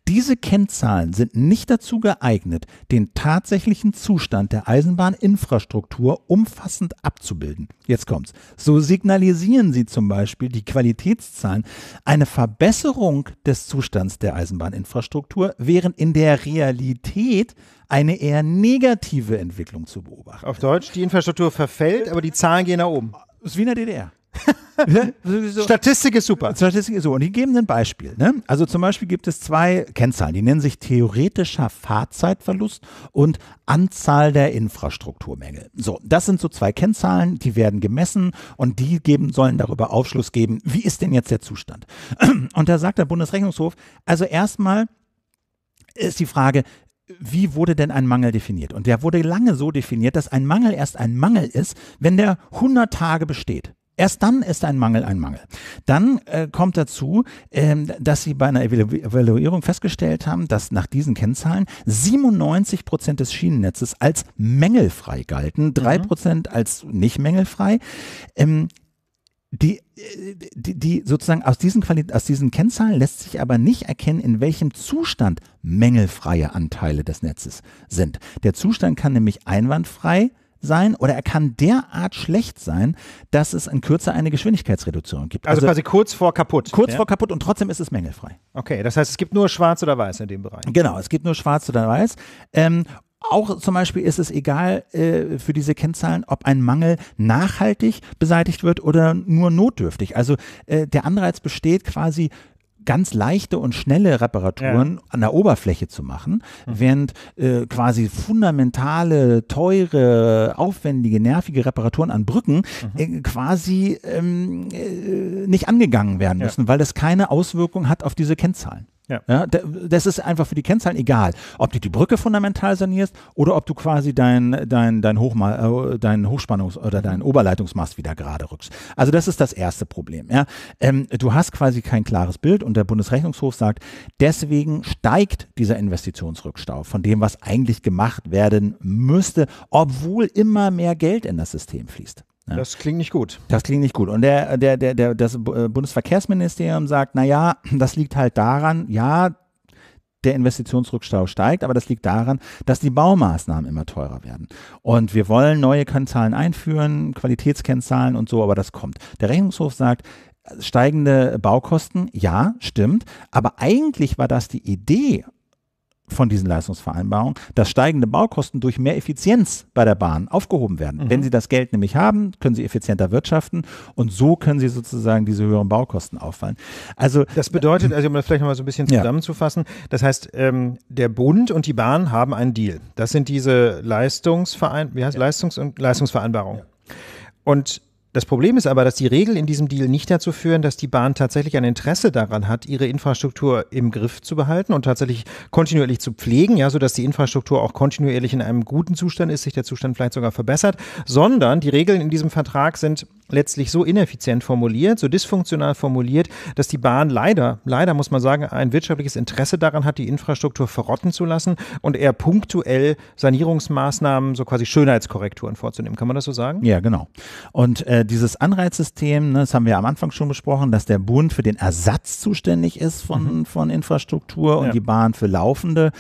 diese Kennzahlen sind nicht dazu geeignet, den tatsächlichen Zustand der Eisenbahninfrastruktur umfassend abzubilden. Jetzt kommt's. So signalisieren sie zum Beispiel die Qualitätszahlen eine Verbesserung des Zustands der Eisenbahninfrastruktur, während in der Realität eine eher negative Entwicklung zu beobachten. Auf Deutsch, die Infrastruktur verfällt, aber die Zahlen gehen nach oben. Das ist wie in der DDR. Statistik ist super. Statistik ist so. Und die geben ein Beispiel. Ne? Also zum Beispiel gibt es zwei Kennzahlen, die nennen sich theoretischer Fahrzeitverlust und Anzahl der Infrastrukturmängel. So, das sind so zwei Kennzahlen, die werden gemessen und die geben, sollen darüber Aufschluss geben, wie ist denn jetzt der Zustand. Und da sagt der Bundesrechnungshof, also erstmal ist die Frage, wie wurde denn ein Mangel definiert? Und der wurde lange so definiert, dass ein Mangel erst ein Mangel ist, wenn der 100 Tage besteht. Erst dann ist ein Mangel ein Mangel. Dann äh, kommt dazu, ähm, dass sie bei einer Evaluierung festgestellt haben, dass nach diesen Kennzahlen 97 Prozent des Schienennetzes als mängelfrei galten, drei mhm. Prozent als nicht mängelfrei. Ähm, die, die, die, sozusagen aus diesen, Quali aus diesen Kennzahlen lässt sich aber nicht erkennen, in welchem Zustand mängelfreie Anteile des Netzes sind. Der Zustand kann nämlich einwandfrei sein oder er kann derart schlecht sein, dass es in Kürze eine Geschwindigkeitsreduzierung gibt. Also, also quasi kurz vor kaputt. Kurz ja? vor kaputt und trotzdem ist es mängelfrei. Okay, das heißt, es gibt nur schwarz oder weiß in dem Bereich. Genau, es gibt nur schwarz oder weiß. Ähm, auch zum Beispiel ist es egal äh, für diese Kennzahlen, ob ein Mangel nachhaltig beseitigt wird oder nur notdürftig. Also äh, der Anreiz besteht quasi ganz leichte und schnelle Reparaturen ja. an der Oberfläche zu machen, mhm. während äh, quasi fundamentale, teure, aufwendige, nervige Reparaturen an Brücken mhm. äh, quasi ähm, äh, nicht angegangen werden müssen, ja. weil das keine Auswirkung hat auf diese Kennzahlen. Ja. ja. das ist einfach für die Kennzahlen egal, ob du die Brücke fundamental sanierst oder ob du quasi dein, dein, dein, Hochma äh, dein Hochspannungs- oder dein Oberleitungsmast wieder gerade rückst. Also das ist das erste Problem. Ja. Ähm, du hast quasi kein klares Bild und der Bundesrechnungshof sagt, deswegen steigt dieser Investitionsrückstau von dem, was eigentlich gemacht werden müsste, obwohl immer mehr Geld in das System fließt. Ja. Das klingt nicht gut. Das klingt nicht gut. Und der, der, der, der, das äh, Bundesverkehrsministerium sagt, naja, das liegt halt daran, ja, der Investitionsrückstau steigt, aber das liegt daran, dass die Baumaßnahmen immer teurer werden. Und wir wollen neue Kennzahlen einführen, Qualitätskennzahlen und so, aber das kommt. Der Rechnungshof sagt, steigende Baukosten, ja, stimmt, aber eigentlich war das die Idee von diesen Leistungsvereinbarungen, dass steigende Baukosten durch mehr Effizienz bei der Bahn aufgehoben werden. Mhm. Wenn Sie das Geld nämlich haben, können Sie effizienter wirtschaften und so können Sie sozusagen diese höheren Baukosten auffallen. Also das bedeutet, also um das vielleicht nochmal so ein bisschen zusammenzufassen, ja. das heißt, ähm, der Bund und die Bahn haben einen Deal. Das sind diese Leistungsverein, wie heißt ja. Leistungs- und Leistungsvereinbarungen. Ja. Und das Problem ist aber, dass die Regeln in diesem Deal nicht dazu führen, dass die Bahn tatsächlich ein Interesse daran hat, ihre Infrastruktur im Griff zu behalten und tatsächlich kontinuierlich zu pflegen, ja, sodass die Infrastruktur auch kontinuierlich in einem guten Zustand ist, sich der Zustand vielleicht sogar verbessert, sondern die Regeln in diesem Vertrag sind, letztlich so ineffizient formuliert, so dysfunktional formuliert, dass die Bahn leider, leider muss man sagen, ein wirtschaftliches Interesse daran hat, die Infrastruktur verrotten zu lassen und eher punktuell Sanierungsmaßnahmen, so quasi Schönheitskorrekturen vorzunehmen. Kann man das so sagen? Ja, genau. Und äh, dieses Anreizsystem, ne, das haben wir am Anfang schon besprochen, dass der Bund für den Ersatz zuständig ist von, mhm. von Infrastruktur und ja. die Bahn für laufende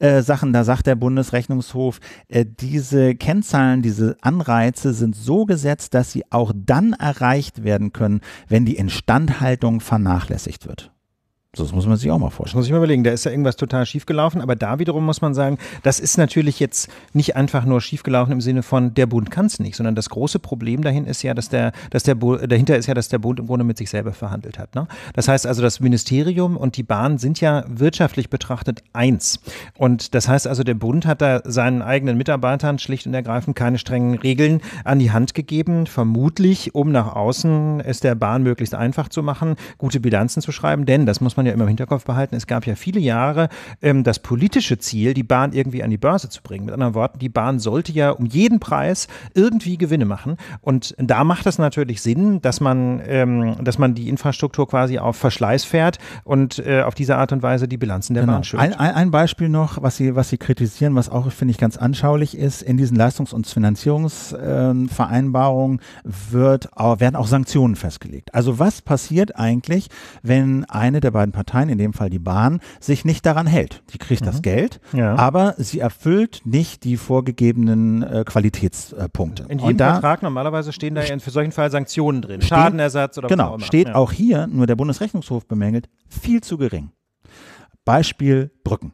äh, Sachen. Da sagt der Bundesrechnungshof, äh, diese Kennzahlen, diese Anreize sind so gesetzt, dass sie auch dann dann erreicht werden können, wenn die Instandhaltung vernachlässigt wird. Das muss man sich auch mal vorstellen. Das muss ich mal überlegen. Da ist ja irgendwas total schiefgelaufen. Aber da wiederum muss man sagen, das ist natürlich jetzt nicht einfach nur schiefgelaufen im Sinne von, der Bund kann es nicht, sondern das große Problem dahin ist ja, dass der, dass der dahinter ist ja, dass der Bund im Grunde mit sich selber verhandelt hat. Ne? Das heißt also, das Ministerium und die Bahn sind ja wirtschaftlich betrachtet eins. Und das heißt also, der Bund hat da seinen eigenen Mitarbeitern schlicht und ergreifend keine strengen Regeln an die Hand gegeben. Vermutlich, um nach außen es der Bahn möglichst einfach zu machen, gute Bilanzen zu schreiben. Denn, das muss man man ja immer im Hinterkopf behalten, es gab ja viele Jahre ähm, das politische Ziel, die Bahn irgendwie an die Börse zu bringen. Mit anderen Worten, die Bahn sollte ja um jeden Preis irgendwie Gewinne machen. Und da macht es natürlich Sinn, dass man, ähm, dass man die Infrastruktur quasi auf Verschleiß fährt und äh, auf diese Art und Weise die Bilanzen der genau. Bahn schützt. Ein, ein, ein, Beispiel noch, was Sie, was Sie kritisieren, was auch, finde ich, ganz anschaulich ist, in diesen Leistungs- und Finanzierungsvereinbarungen äh, werden auch Sanktionen festgelegt. Also was passiert eigentlich, wenn eine der beiden Parteien, in dem Fall die Bahn, sich nicht daran hält. Die kriegt mhm. das Geld, ja. aber sie erfüllt nicht die vorgegebenen äh, Qualitätspunkte. In jedem Und da, normalerweise stehen da ja für solchen Fall Sanktionen drin, steht, Schadenersatz oder genau, was auch immer. steht ja. auch hier, nur der Bundesrechnungshof bemängelt, viel zu gering. Beispiel Brücken.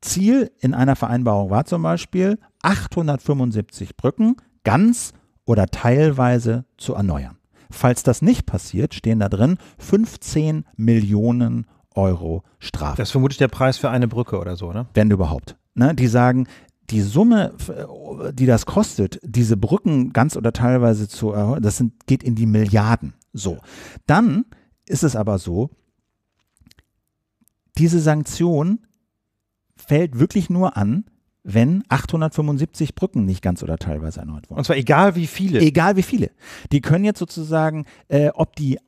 Ziel in einer Vereinbarung war zum Beispiel 875 Brücken ganz oder teilweise zu erneuern. Falls das nicht passiert, stehen da drin 15 Millionen Euro. Euro Strafe. Das ist vermutlich der Preis für eine Brücke oder so, ne? Wenn überhaupt. Ne? Die sagen, die Summe, die das kostet, diese Brücken ganz oder teilweise zu erholen, das sind, geht in die Milliarden. So. Dann ist es aber so, diese Sanktion fällt wirklich nur an, wenn 875 Brücken nicht ganz oder teilweise erneuert wurden. Und zwar egal wie viele. Egal wie viele. Die können jetzt sozusagen, äh, ob die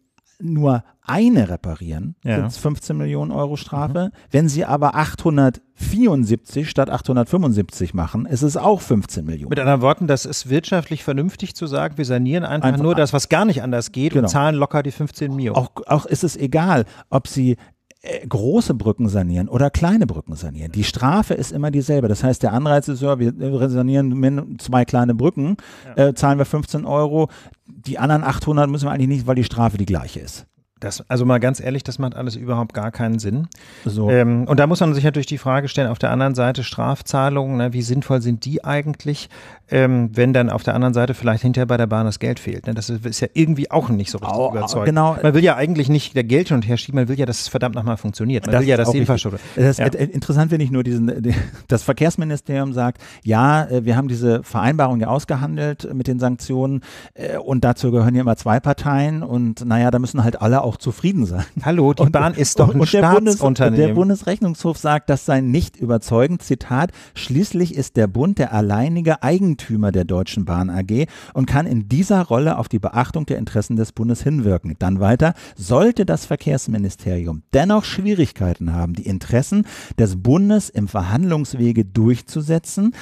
nur eine reparieren, ja. sind es 15 Millionen Euro Strafe. Mhm. Wenn sie aber 874 statt 875 machen, ist es auch 15 Millionen. Mit anderen Worten, das ist wirtschaftlich vernünftig zu sagen, wir sanieren einfach, einfach nur das, was gar nicht anders geht genau. und zahlen locker die 15 Mio. Auch, auch ist es egal, ob sie äh, große Brücken sanieren oder kleine Brücken sanieren. Die Strafe ist immer dieselbe. Das heißt, der Anreiz ist, ja, wir sanieren zwei kleine Brücken, ja. äh, zahlen wir 15 Euro. Die anderen 800 müssen wir eigentlich nicht, weil die Strafe die gleiche ist. Das, also mal ganz ehrlich, das macht alles überhaupt gar keinen Sinn. So. Ähm, und da muss man sich natürlich die Frage stellen, auf der anderen Seite Strafzahlungen, ne, wie sinnvoll sind die eigentlich, ähm, wenn dann auf der anderen Seite vielleicht hinterher bei der Bahn das Geld fehlt. Ne? Das ist ja irgendwie auch nicht so richtig au, überzeugend. Genau. Man will ja eigentlich nicht der Geld hin und her schieben, man will ja, dass es verdammt nochmal funktioniert. Man das will ja, dass die Infrastruktur... Das ja. Interessant finde ich nur, diesen, das Verkehrsministerium sagt, ja, äh, wir haben diese Vereinbarung ja ausgehandelt mit den Sanktionen äh, und dazu gehören ja immer zwei Parteien und naja, da müssen halt alle auch auch zufrieden sein. Hallo, die und, Bahn ist doch ein und Staatsunternehmen. Der, Bundes, der Bundesrechnungshof sagt, das sei nicht überzeugend. Zitat, schließlich ist der Bund der alleinige Eigentümer der Deutschen Bahn AG und kann in dieser Rolle auf die Beachtung der Interessen des Bundes hinwirken. Dann weiter, sollte das Verkehrsministerium dennoch Schwierigkeiten haben, die Interessen des Bundes im Verhandlungswege durchzusetzen,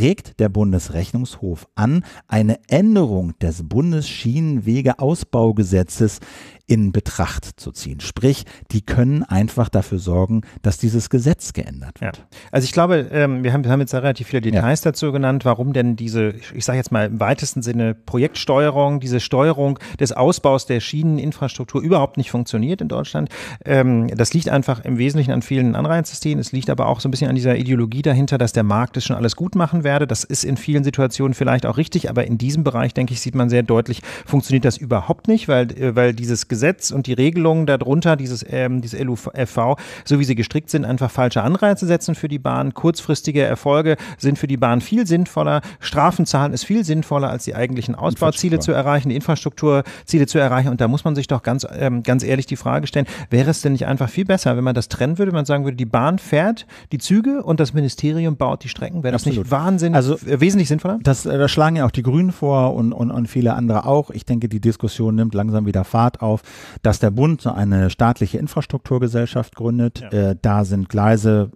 regt der Bundesrechnungshof an, eine Änderung des Bundesschienenwegeausbaugesetzes in Betracht zu ziehen. Sprich, die können einfach dafür sorgen, dass dieses Gesetz geändert wird. Ja. Also ich glaube, ähm, wir, haben, jetzt relativ viele Details ja. dazu genannt, warum denn diese, ich sage jetzt mal im weitesten Sinne Projektsteuerung, diese Steuerung des Ausbaus der Schieneninfrastruktur überhaupt nicht funktioniert in Deutschland. Ähm, das liegt einfach im Wesentlichen an vielen Anreizsystemen. Es liegt aber auch so ein bisschen an dieser Ideologie dahinter, dass der Markt es schon alles gut machen werde. Das ist in vielen Situationen vielleicht auch richtig, aber in diesem Bereich, denke ich, sieht man sehr deutlich, funktioniert das überhaupt nicht, weil, äh, weil dieses Gesetz Gesetz und die Regelungen darunter, dieses, ähm, dieses LUFV, so wie sie gestrickt sind, einfach falsche Anreize setzen für die Bahn. Kurzfristige Erfolge sind für die Bahn viel sinnvoller. Strafen zahlen ist viel sinnvoller, als die eigentlichen Ausbauziele zu erreichen, die Infrastrukturziele zu erreichen. Und da muss man sich doch ganz, ähm, ganz ehrlich die Frage stellen, wäre es denn nicht einfach viel besser, wenn man das trennen würde, wenn man sagen würde, die Bahn fährt die Züge und das Ministerium baut die Strecken. Wäre das Absolut. nicht wahnsinnig, also, äh, wesentlich sinnvoller? Das, äh, das schlagen ja auch die Grünen vor und, und, und viele andere auch. Ich denke, die Diskussion nimmt langsam wieder Fahrt auf dass der Bund so eine staatliche Infrastrukturgesellschaft gründet. Ja. Äh, da sind Gleise,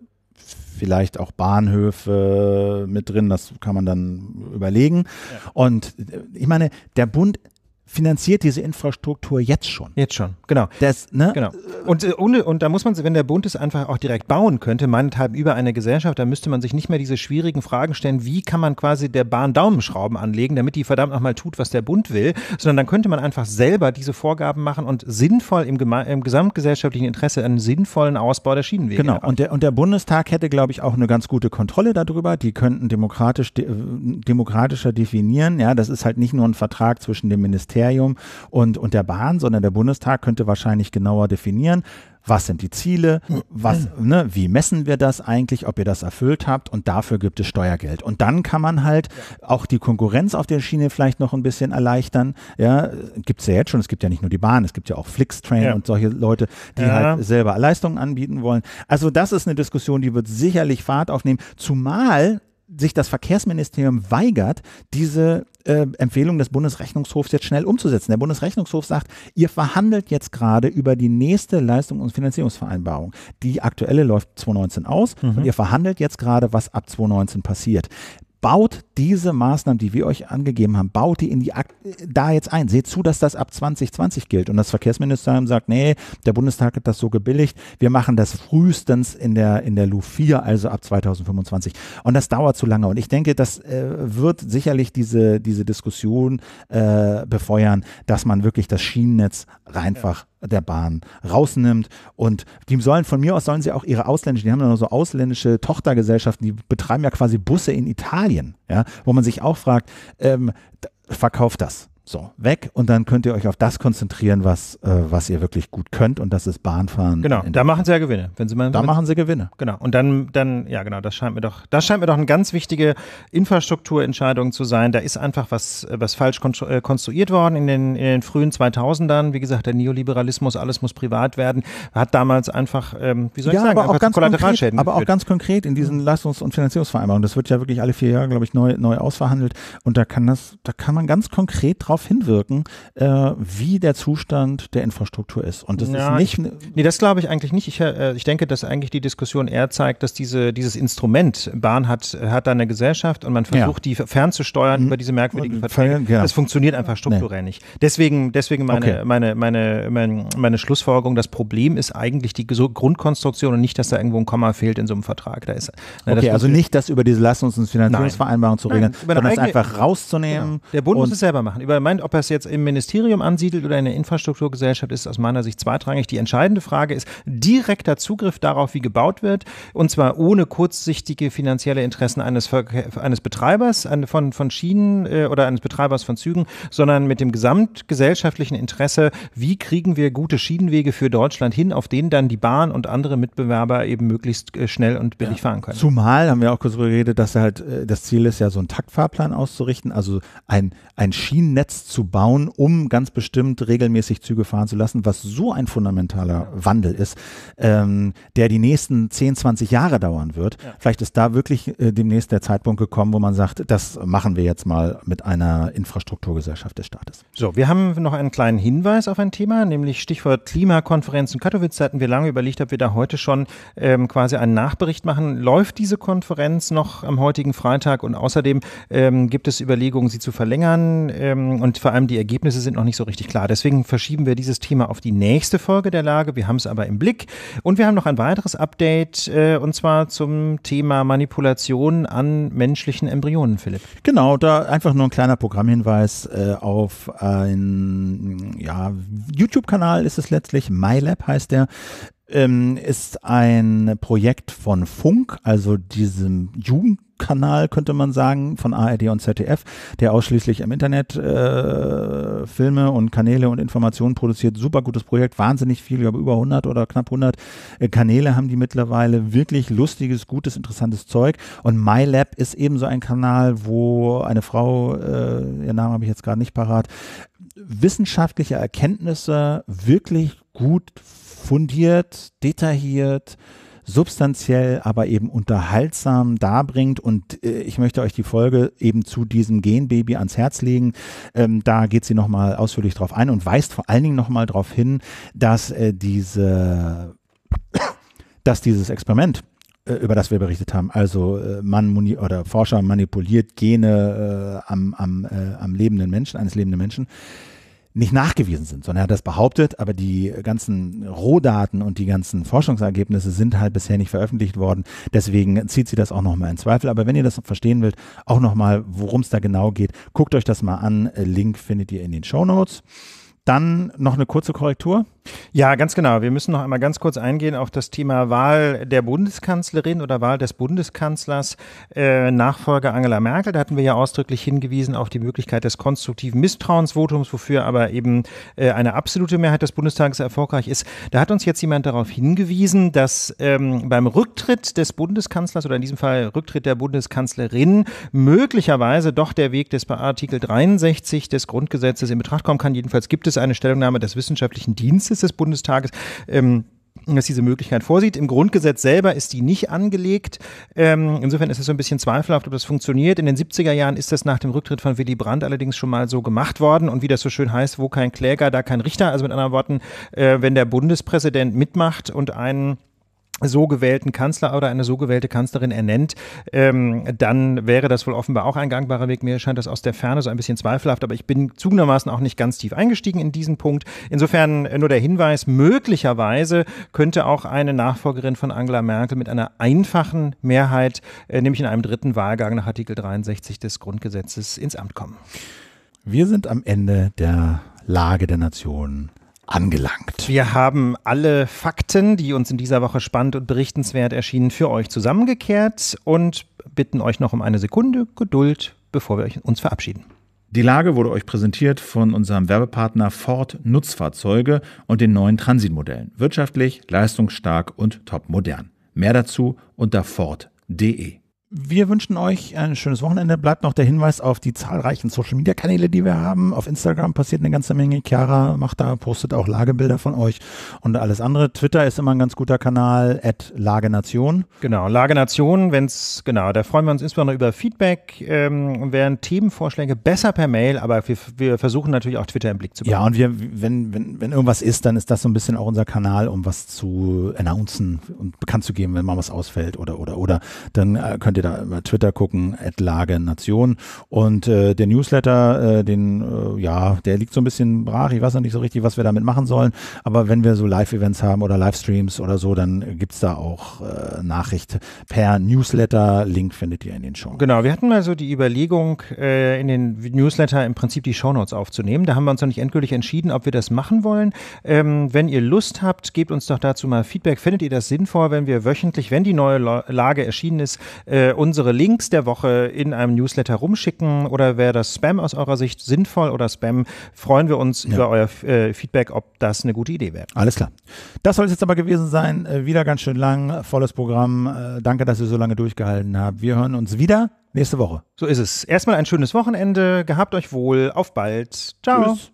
vielleicht auch Bahnhöfe mit drin, das kann man dann überlegen. Ja. Und äh, ich meine, der Bund finanziert diese Infrastruktur jetzt schon. Jetzt schon, genau. Das, ne? genau. Und, und, äh, und da muss man, wenn der Bund es einfach auch direkt bauen könnte, meinethalb über eine Gesellschaft, dann müsste man sich nicht mehr diese schwierigen Fragen stellen, wie kann man quasi der Bahn Daumenschrauben anlegen, damit die verdammt nochmal tut, was der Bund will, sondern dann könnte man einfach selber diese Vorgaben machen und sinnvoll im, Geme im gesamtgesellschaftlichen Interesse einen sinnvollen Ausbau der Schienenwege. Genau, und der, und der Bundestag hätte, glaube ich, auch eine ganz gute Kontrolle darüber. Die könnten demokratisch, de äh, demokratischer definieren. Ja, das ist halt nicht nur ein Vertrag zwischen dem Ministerium Ministerium und, und der Bahn, sondern der Bundestag könnte wahrscheinlich genauer definieren, was sind die Ziele, was, mhm. ne, wie messen wir das eigentlich, ob ihr das erfüllt habt und dafür gibt es Steuergeld. Und dann kann man halt auch die Konkurrenz auf der Schiene vielleicht noch ein bisschen erleichtern. Ja, gibt es ja jetzt schon, es gibt ja nicht nur die Bahn, es gibt ja auch Flixtrain ja. und solche Leute, die ja. halt selber Leistungen anbieten wollen. Also das ist eine Diskussion, die wird sicherlich Fahrt aufnehmen, zumal sich das Verkehrsministerium weigert, diese äh, Empfehlung des Bundesrechnungshofs jetzt schnell umzusetzen. Der Bundesrechnungshof sagt, ihr verhandelt jetzt gerade über die nächste Leistung und Finanzierungsvereinbarung. Die aktuelle läuft 2019 aus mhm. und ihr verhandelt jetzt gerade, was ab 2019 passiert baut diese Maßnahmen, die wir euch angegeben haben, baut die in die Ak da jetzt ein. Seht zu, dass das ab 2020 gilt. Und das Verkehrsministerium sagt, nee, der Bundestag hat das so gebilligt. Wir machen das frühestens in der, in der LU 4, also ab 2025. Und das dauert zu lange. Und ich denke, das äh, wird sicherlich diese, diese Diskussion äh, befeuern, dass man wirklich das Schienennetz reinfach ja der Bahn rausnimmt. Und die sollen von mir aus sollen sie auch ihre ausländischen, die haben dann so ausländische Tochtergesellschaften, die betreiben ja quasi Busse in Italien, ja, wo man sich auch fragt, ähm, verkauft das. So, weg und dann könnt ihr euch auf das konzentrieren, was, äh, was ihr wirklich gut könnt und das ist Bahnfahren. Genau, da machen sie ja Gewinne. Wenn sie mal, da machen sie Gewinne. Genau, und dann, dann, ja genau, das scheint mir doch, das scheint mir doch eine ganz wichtige Infrastrukturentscheidung zu sein. Da ist einfach was, was falsch äh, konstruiert worden in den, in den frühen 2000ern. Wie gesagt, der Neoliberalismus, alles muss privat werden, hat damals einfach, ähm, wie soll ja, ich sagen, aber auch ganz konkret, Aber auch ganz konkret in diesen mhm. Leistungs- und Finanzierungsvereinbarungen. Das wird ja wirklich alle vier Jahre, glaube ich, neu, neu ausverhandelt und da kann das, da kann man ganz konkret drauf darauf hinwirken, äh, wie der Zustand der Infrastruktur ist. Und das ja, ist nicht. Nee, das glaube ich eigentlich nicht. Ich, äh, ich denke, dass eigentlich die Diskussion eher zeigt, dass diese, dieses Instrument, Bahn hat, hat da eine Gesellschaft und man versucht, ja. die fernzusteuern mhm. über diese merkwürdigen mhm. Verträge. Ja. Genau. Das funktioniert einfach strukturell nee. nicht. Deswegen, deswegen meine, okay. meine, meine, meine, meine Schlussfolgerung, das Problem ist eigentlich die Grundkonstruktion und nicht, dass da irgendwo ein Komma fehlt in so einem Vertrag. Da ist, na, ne, okay, also nicht das über diese Lass uns uns Finanzierungsvereinbarung zu regeln, Nein, sondern es einfach rauszunehmen. Genau. Der Bund muss es selber machen. Über meint, ob er es jetzt im Ministerium ansiedelt oder in der Infrastrukturgesellschaft, ist aus meiner Sicht zweitrangig. Die entscheidende Frage ist direkter Zugriff darauf, wie gebaut wird, und zwar ohne kurzsichtige finanzielle Interessen eines, eines Betreibers von, von Schienen äh, oder eines Betreibers von Zügen, sondern mit dem gesamtgesellschaftlichen Interesse, wie kriegen wir gute Schienenwege für Deutschland hin, auf denen dann die Bahn und andere Mitbewerber eben möglichst äh, schnell und billig ja. fahren können. Zumal haben wir auch kurz darüber geredet, dass halt äh, das Ziel ist, ja so einen Taktfahrplan auszurichten, also ein, ein Schienennetz Netz zu bauen, um ganz bestimmt regelmäßig Züge fahren zu lassen, was so ein fundamentaler ja. Wandel ist, ähm, der die nächsten 10, 20 Jahre dauern wird. Ja. Vielleicht ist da wirklich äh, demnächst der Zeitpunkt gekommen, wo man sagt, das machen wir jetzt mal mit einer Infrastrukturgesellschaft des Staates. So, wir haben noch einen kleinen Hinweis auf ein Thema, nämlich Stichwort Klimakonferenz in Katowice. Da hatten wir lange überlegt, ob wir da heute schon ähm, quasi einen Nachbericht machen. Läuft diese Konferenz noch am heutigen Freitag und außerdem ähm, gibt es Überlegungen, sie zu verlängern? Ähm, und vor allem die Ergebnisse sind noch nicht so richtig klar. Deswegen verschieben wir dieses Thema auf die nächste Folge der Lage. Wir haben es aber im Blick. Und wir haben noch ein weiteres Update äh, und zwar zum Thema Manipulation an menschlichen Embryonen, Philipp. Genau, da einfach nur ein kleiner Programmhinweis äh, auf ein ja, YouTube-Kanal ist es letztlich. MyLab heißt der ähm, ist ein Projekt von Funk, also diesem Jugendkanal, könnte man sagen, von ARD und ZDF, der ausschließlich im Internet äh, Filme und Kanäle und Informationen produziert. Super gutes Projekt, wahnsinnig viel, ich glaube über 100 oder knapp 100 äh, Kanäle haben die mittlerweile. Wirklich lustiges, gutes, interessantes Zeug. Und MyLab ist ebenso ein Kanal, wo eine Frau, äh, ihr Name habe ich jetzt gerade nicht parat, wissenschaftliche Erkenntnisse wirklich gut fundiert, detailliert, substanziell, aber eben unterhaltsam darbringt. Und äh, ich möchte euch die Folge eben zu diesem Genbaby ans Herz legen. Ähm, da geht sie nochmal ausführlich drauf ein und weist vor allen Dingen nochmal darauf hin, dass äh, diese, dass dieses Experiment äh, über das wir berichtet haben. Also äh, man oder Forscher manipuliert Gene äh, am, am, am lebenden Menschen, eines lebenden Menschen nicht nachgewiesen sind, sondern er hat das behauptet, aber die ganzen Rohdaten und die ganzen Forschungsergebnisse sind halt bisher nicht veröffentlicht worden. Deswegen zieht sie das auch nochmal in Zweifel. Aber wenn ihr das verstehen wollt, auch nochmal, worum es da genau geht, guckt euch das mal an. Äh, Link findet ihr in den Show Notes. Dann noch eine kurze Korrektur. Ja, ganz genau. Wir müssen noch einmal ganz kurz eingehen auf das Thema Wahl der Bundeskanzlerin oder Wahl des Bundeskanzlers äh, Nachfolger Angela Merkel. Da hatten wir ja ausdrücklich hingewiesen auf die Möglichkeit des konstruktiven Misstrauensvotums, wofür aber eben äh, eine absolute Mehrheit des Bundestages erfolgreich ist. Da hat uns jetzt jemand darauf hingewiesen, dass ähm, beim Rücktritt des Bundeskanzlers oder in diesem Fall Rücktritt der Bundeskanzlerin möglicherweise doch der Weg des Artikel 63 des Grundgesetzes in Betracht kommen kann. Jedenfalls gibt es eine Stellungnahme des wissenschaftlichen Dienstes Gesetzes des Bundestages. Ähm, dass diese Möglichkeit vorsieht. Im Grundgesetz selber ist die nicht angelegt. Ähm, insofern ist es so ein bisschen zweifelhaft, ob das funktioniert. In den 70er Jahren ist das nach dem Rücktritt von Willy Brandt allerdings schon mal so gemacht worden. Und wie das so schön heißt, wo kein Kläger, da kein Richter. Also mit anderen Worten, äh, wenn der Bundespräsident mitmacht und einen so gewählten Kanzler oder eine so gewählte Kanzlerin ernennt, ähm, dann wäre das wohl offenbar auch ein gangbarer Weg. Mir scheint das aus der Ferne so ein bisschen zweifelhaft, aber ich bin zugegebenermaßen auch nicht ganz tief eingestiegen in diesen Punkt. Insofern äh, nur der Hinweis, möglicherweise könnte auch eine Nachfolgerin von Angela Merkel mit einer einfachen Mehrheit, äh, nämlich in einem dritten Wahlgang nach Artikel 63 des Grundgesetzes, ins Amt kommen. Wir sind am Ende der Lage der Nation angelangt. Wir haben alle Fakten, die uns in dieser Woche spannend und berichtenswert erschienen, für euch zusammengekehrt und bitten euch noch um eine Sekunde Geduld, bevor wir uns verabschieden. Die Lage wurde euch präsentiert von unserem Werbepartner Ford Nutzfahrzeuge und den neuen Transitmodellen. Wirtschaftlich, leistungsstark und topmodern. Mehr dazu unter Ford.de. Wir wünschen euch ein schönes Wochenende. Bleibt noch der Hinweis auf die zahlreichen Social Media Kanäle, die wir haben. Auf Instagram passiert eine ganze Menge. Chiara macht da, postet auch Lagebilder von euch und alles andere. Twitter ist immer ein ganz guter Kanal, at Lagenation. Genau, Lagenation, wenn's, genau, da freuen wir uns insbesondere über Feedback. Ähm, wären Themenvorschläge besser per Mail, aber wir, wir, versuchen natürlich auch Twitter im Blick zu behalten. Ja, und wir, wenn, wenn, wenn irgendwas ist, dann ist das so ein bisschen auch unser Kanal, um was zu announcen und bekannt zu geben, wenn mal was ausfällt oder, oder, oder. Dann äh, könnt ihr da über Twitter gucken, Lage Nation. Und äh, der Newsletter, äh, den, äh, ja, der liegt so ein bisschen brach. Ich weiß noch nicht so richtig, was wir damit machen sollen. Aber wenn wir so Live-Events haben oder Livestreams oder so, dann gibt es da auch äh, Nachricht per Newsletter. Link findet ihr in den Show. Genau, wir hatten mal so die Überlegung, äh, in den Newsletter im Prinzip die Shownotes aufzunehmen. Da haben wir uns noch nicht endgültig entschieden, ob wir das machen wollen. Ähm, wenn ihr Lust habt, gebt uns doch dazu mal Feedback. Findet ihr das sinnvoll, wenn wir wöchentlich, wenn die neue Lage erschienen ist, äh, äh, unsere Links der Woche in einem Newsletter rumschicken oder wäre das Spam aus eurer Sicht sinnvoll oder Spam? Freuen wir uns ja. über euer äh, Feedback, ob das eine gute Idee wäre. Alles klar. Das soll es jetzt aber gewesen sein. Äh, wieder ganz schön lang, volles Programm. Äh, danke, dass ihr so lange durchgehalten habt. Wir hören uns wieder nächste Woche. So ist es. Erstmal ein schönes Wochenende. Gehabt euch wohl. Auf bald. Ciao. Tschüss.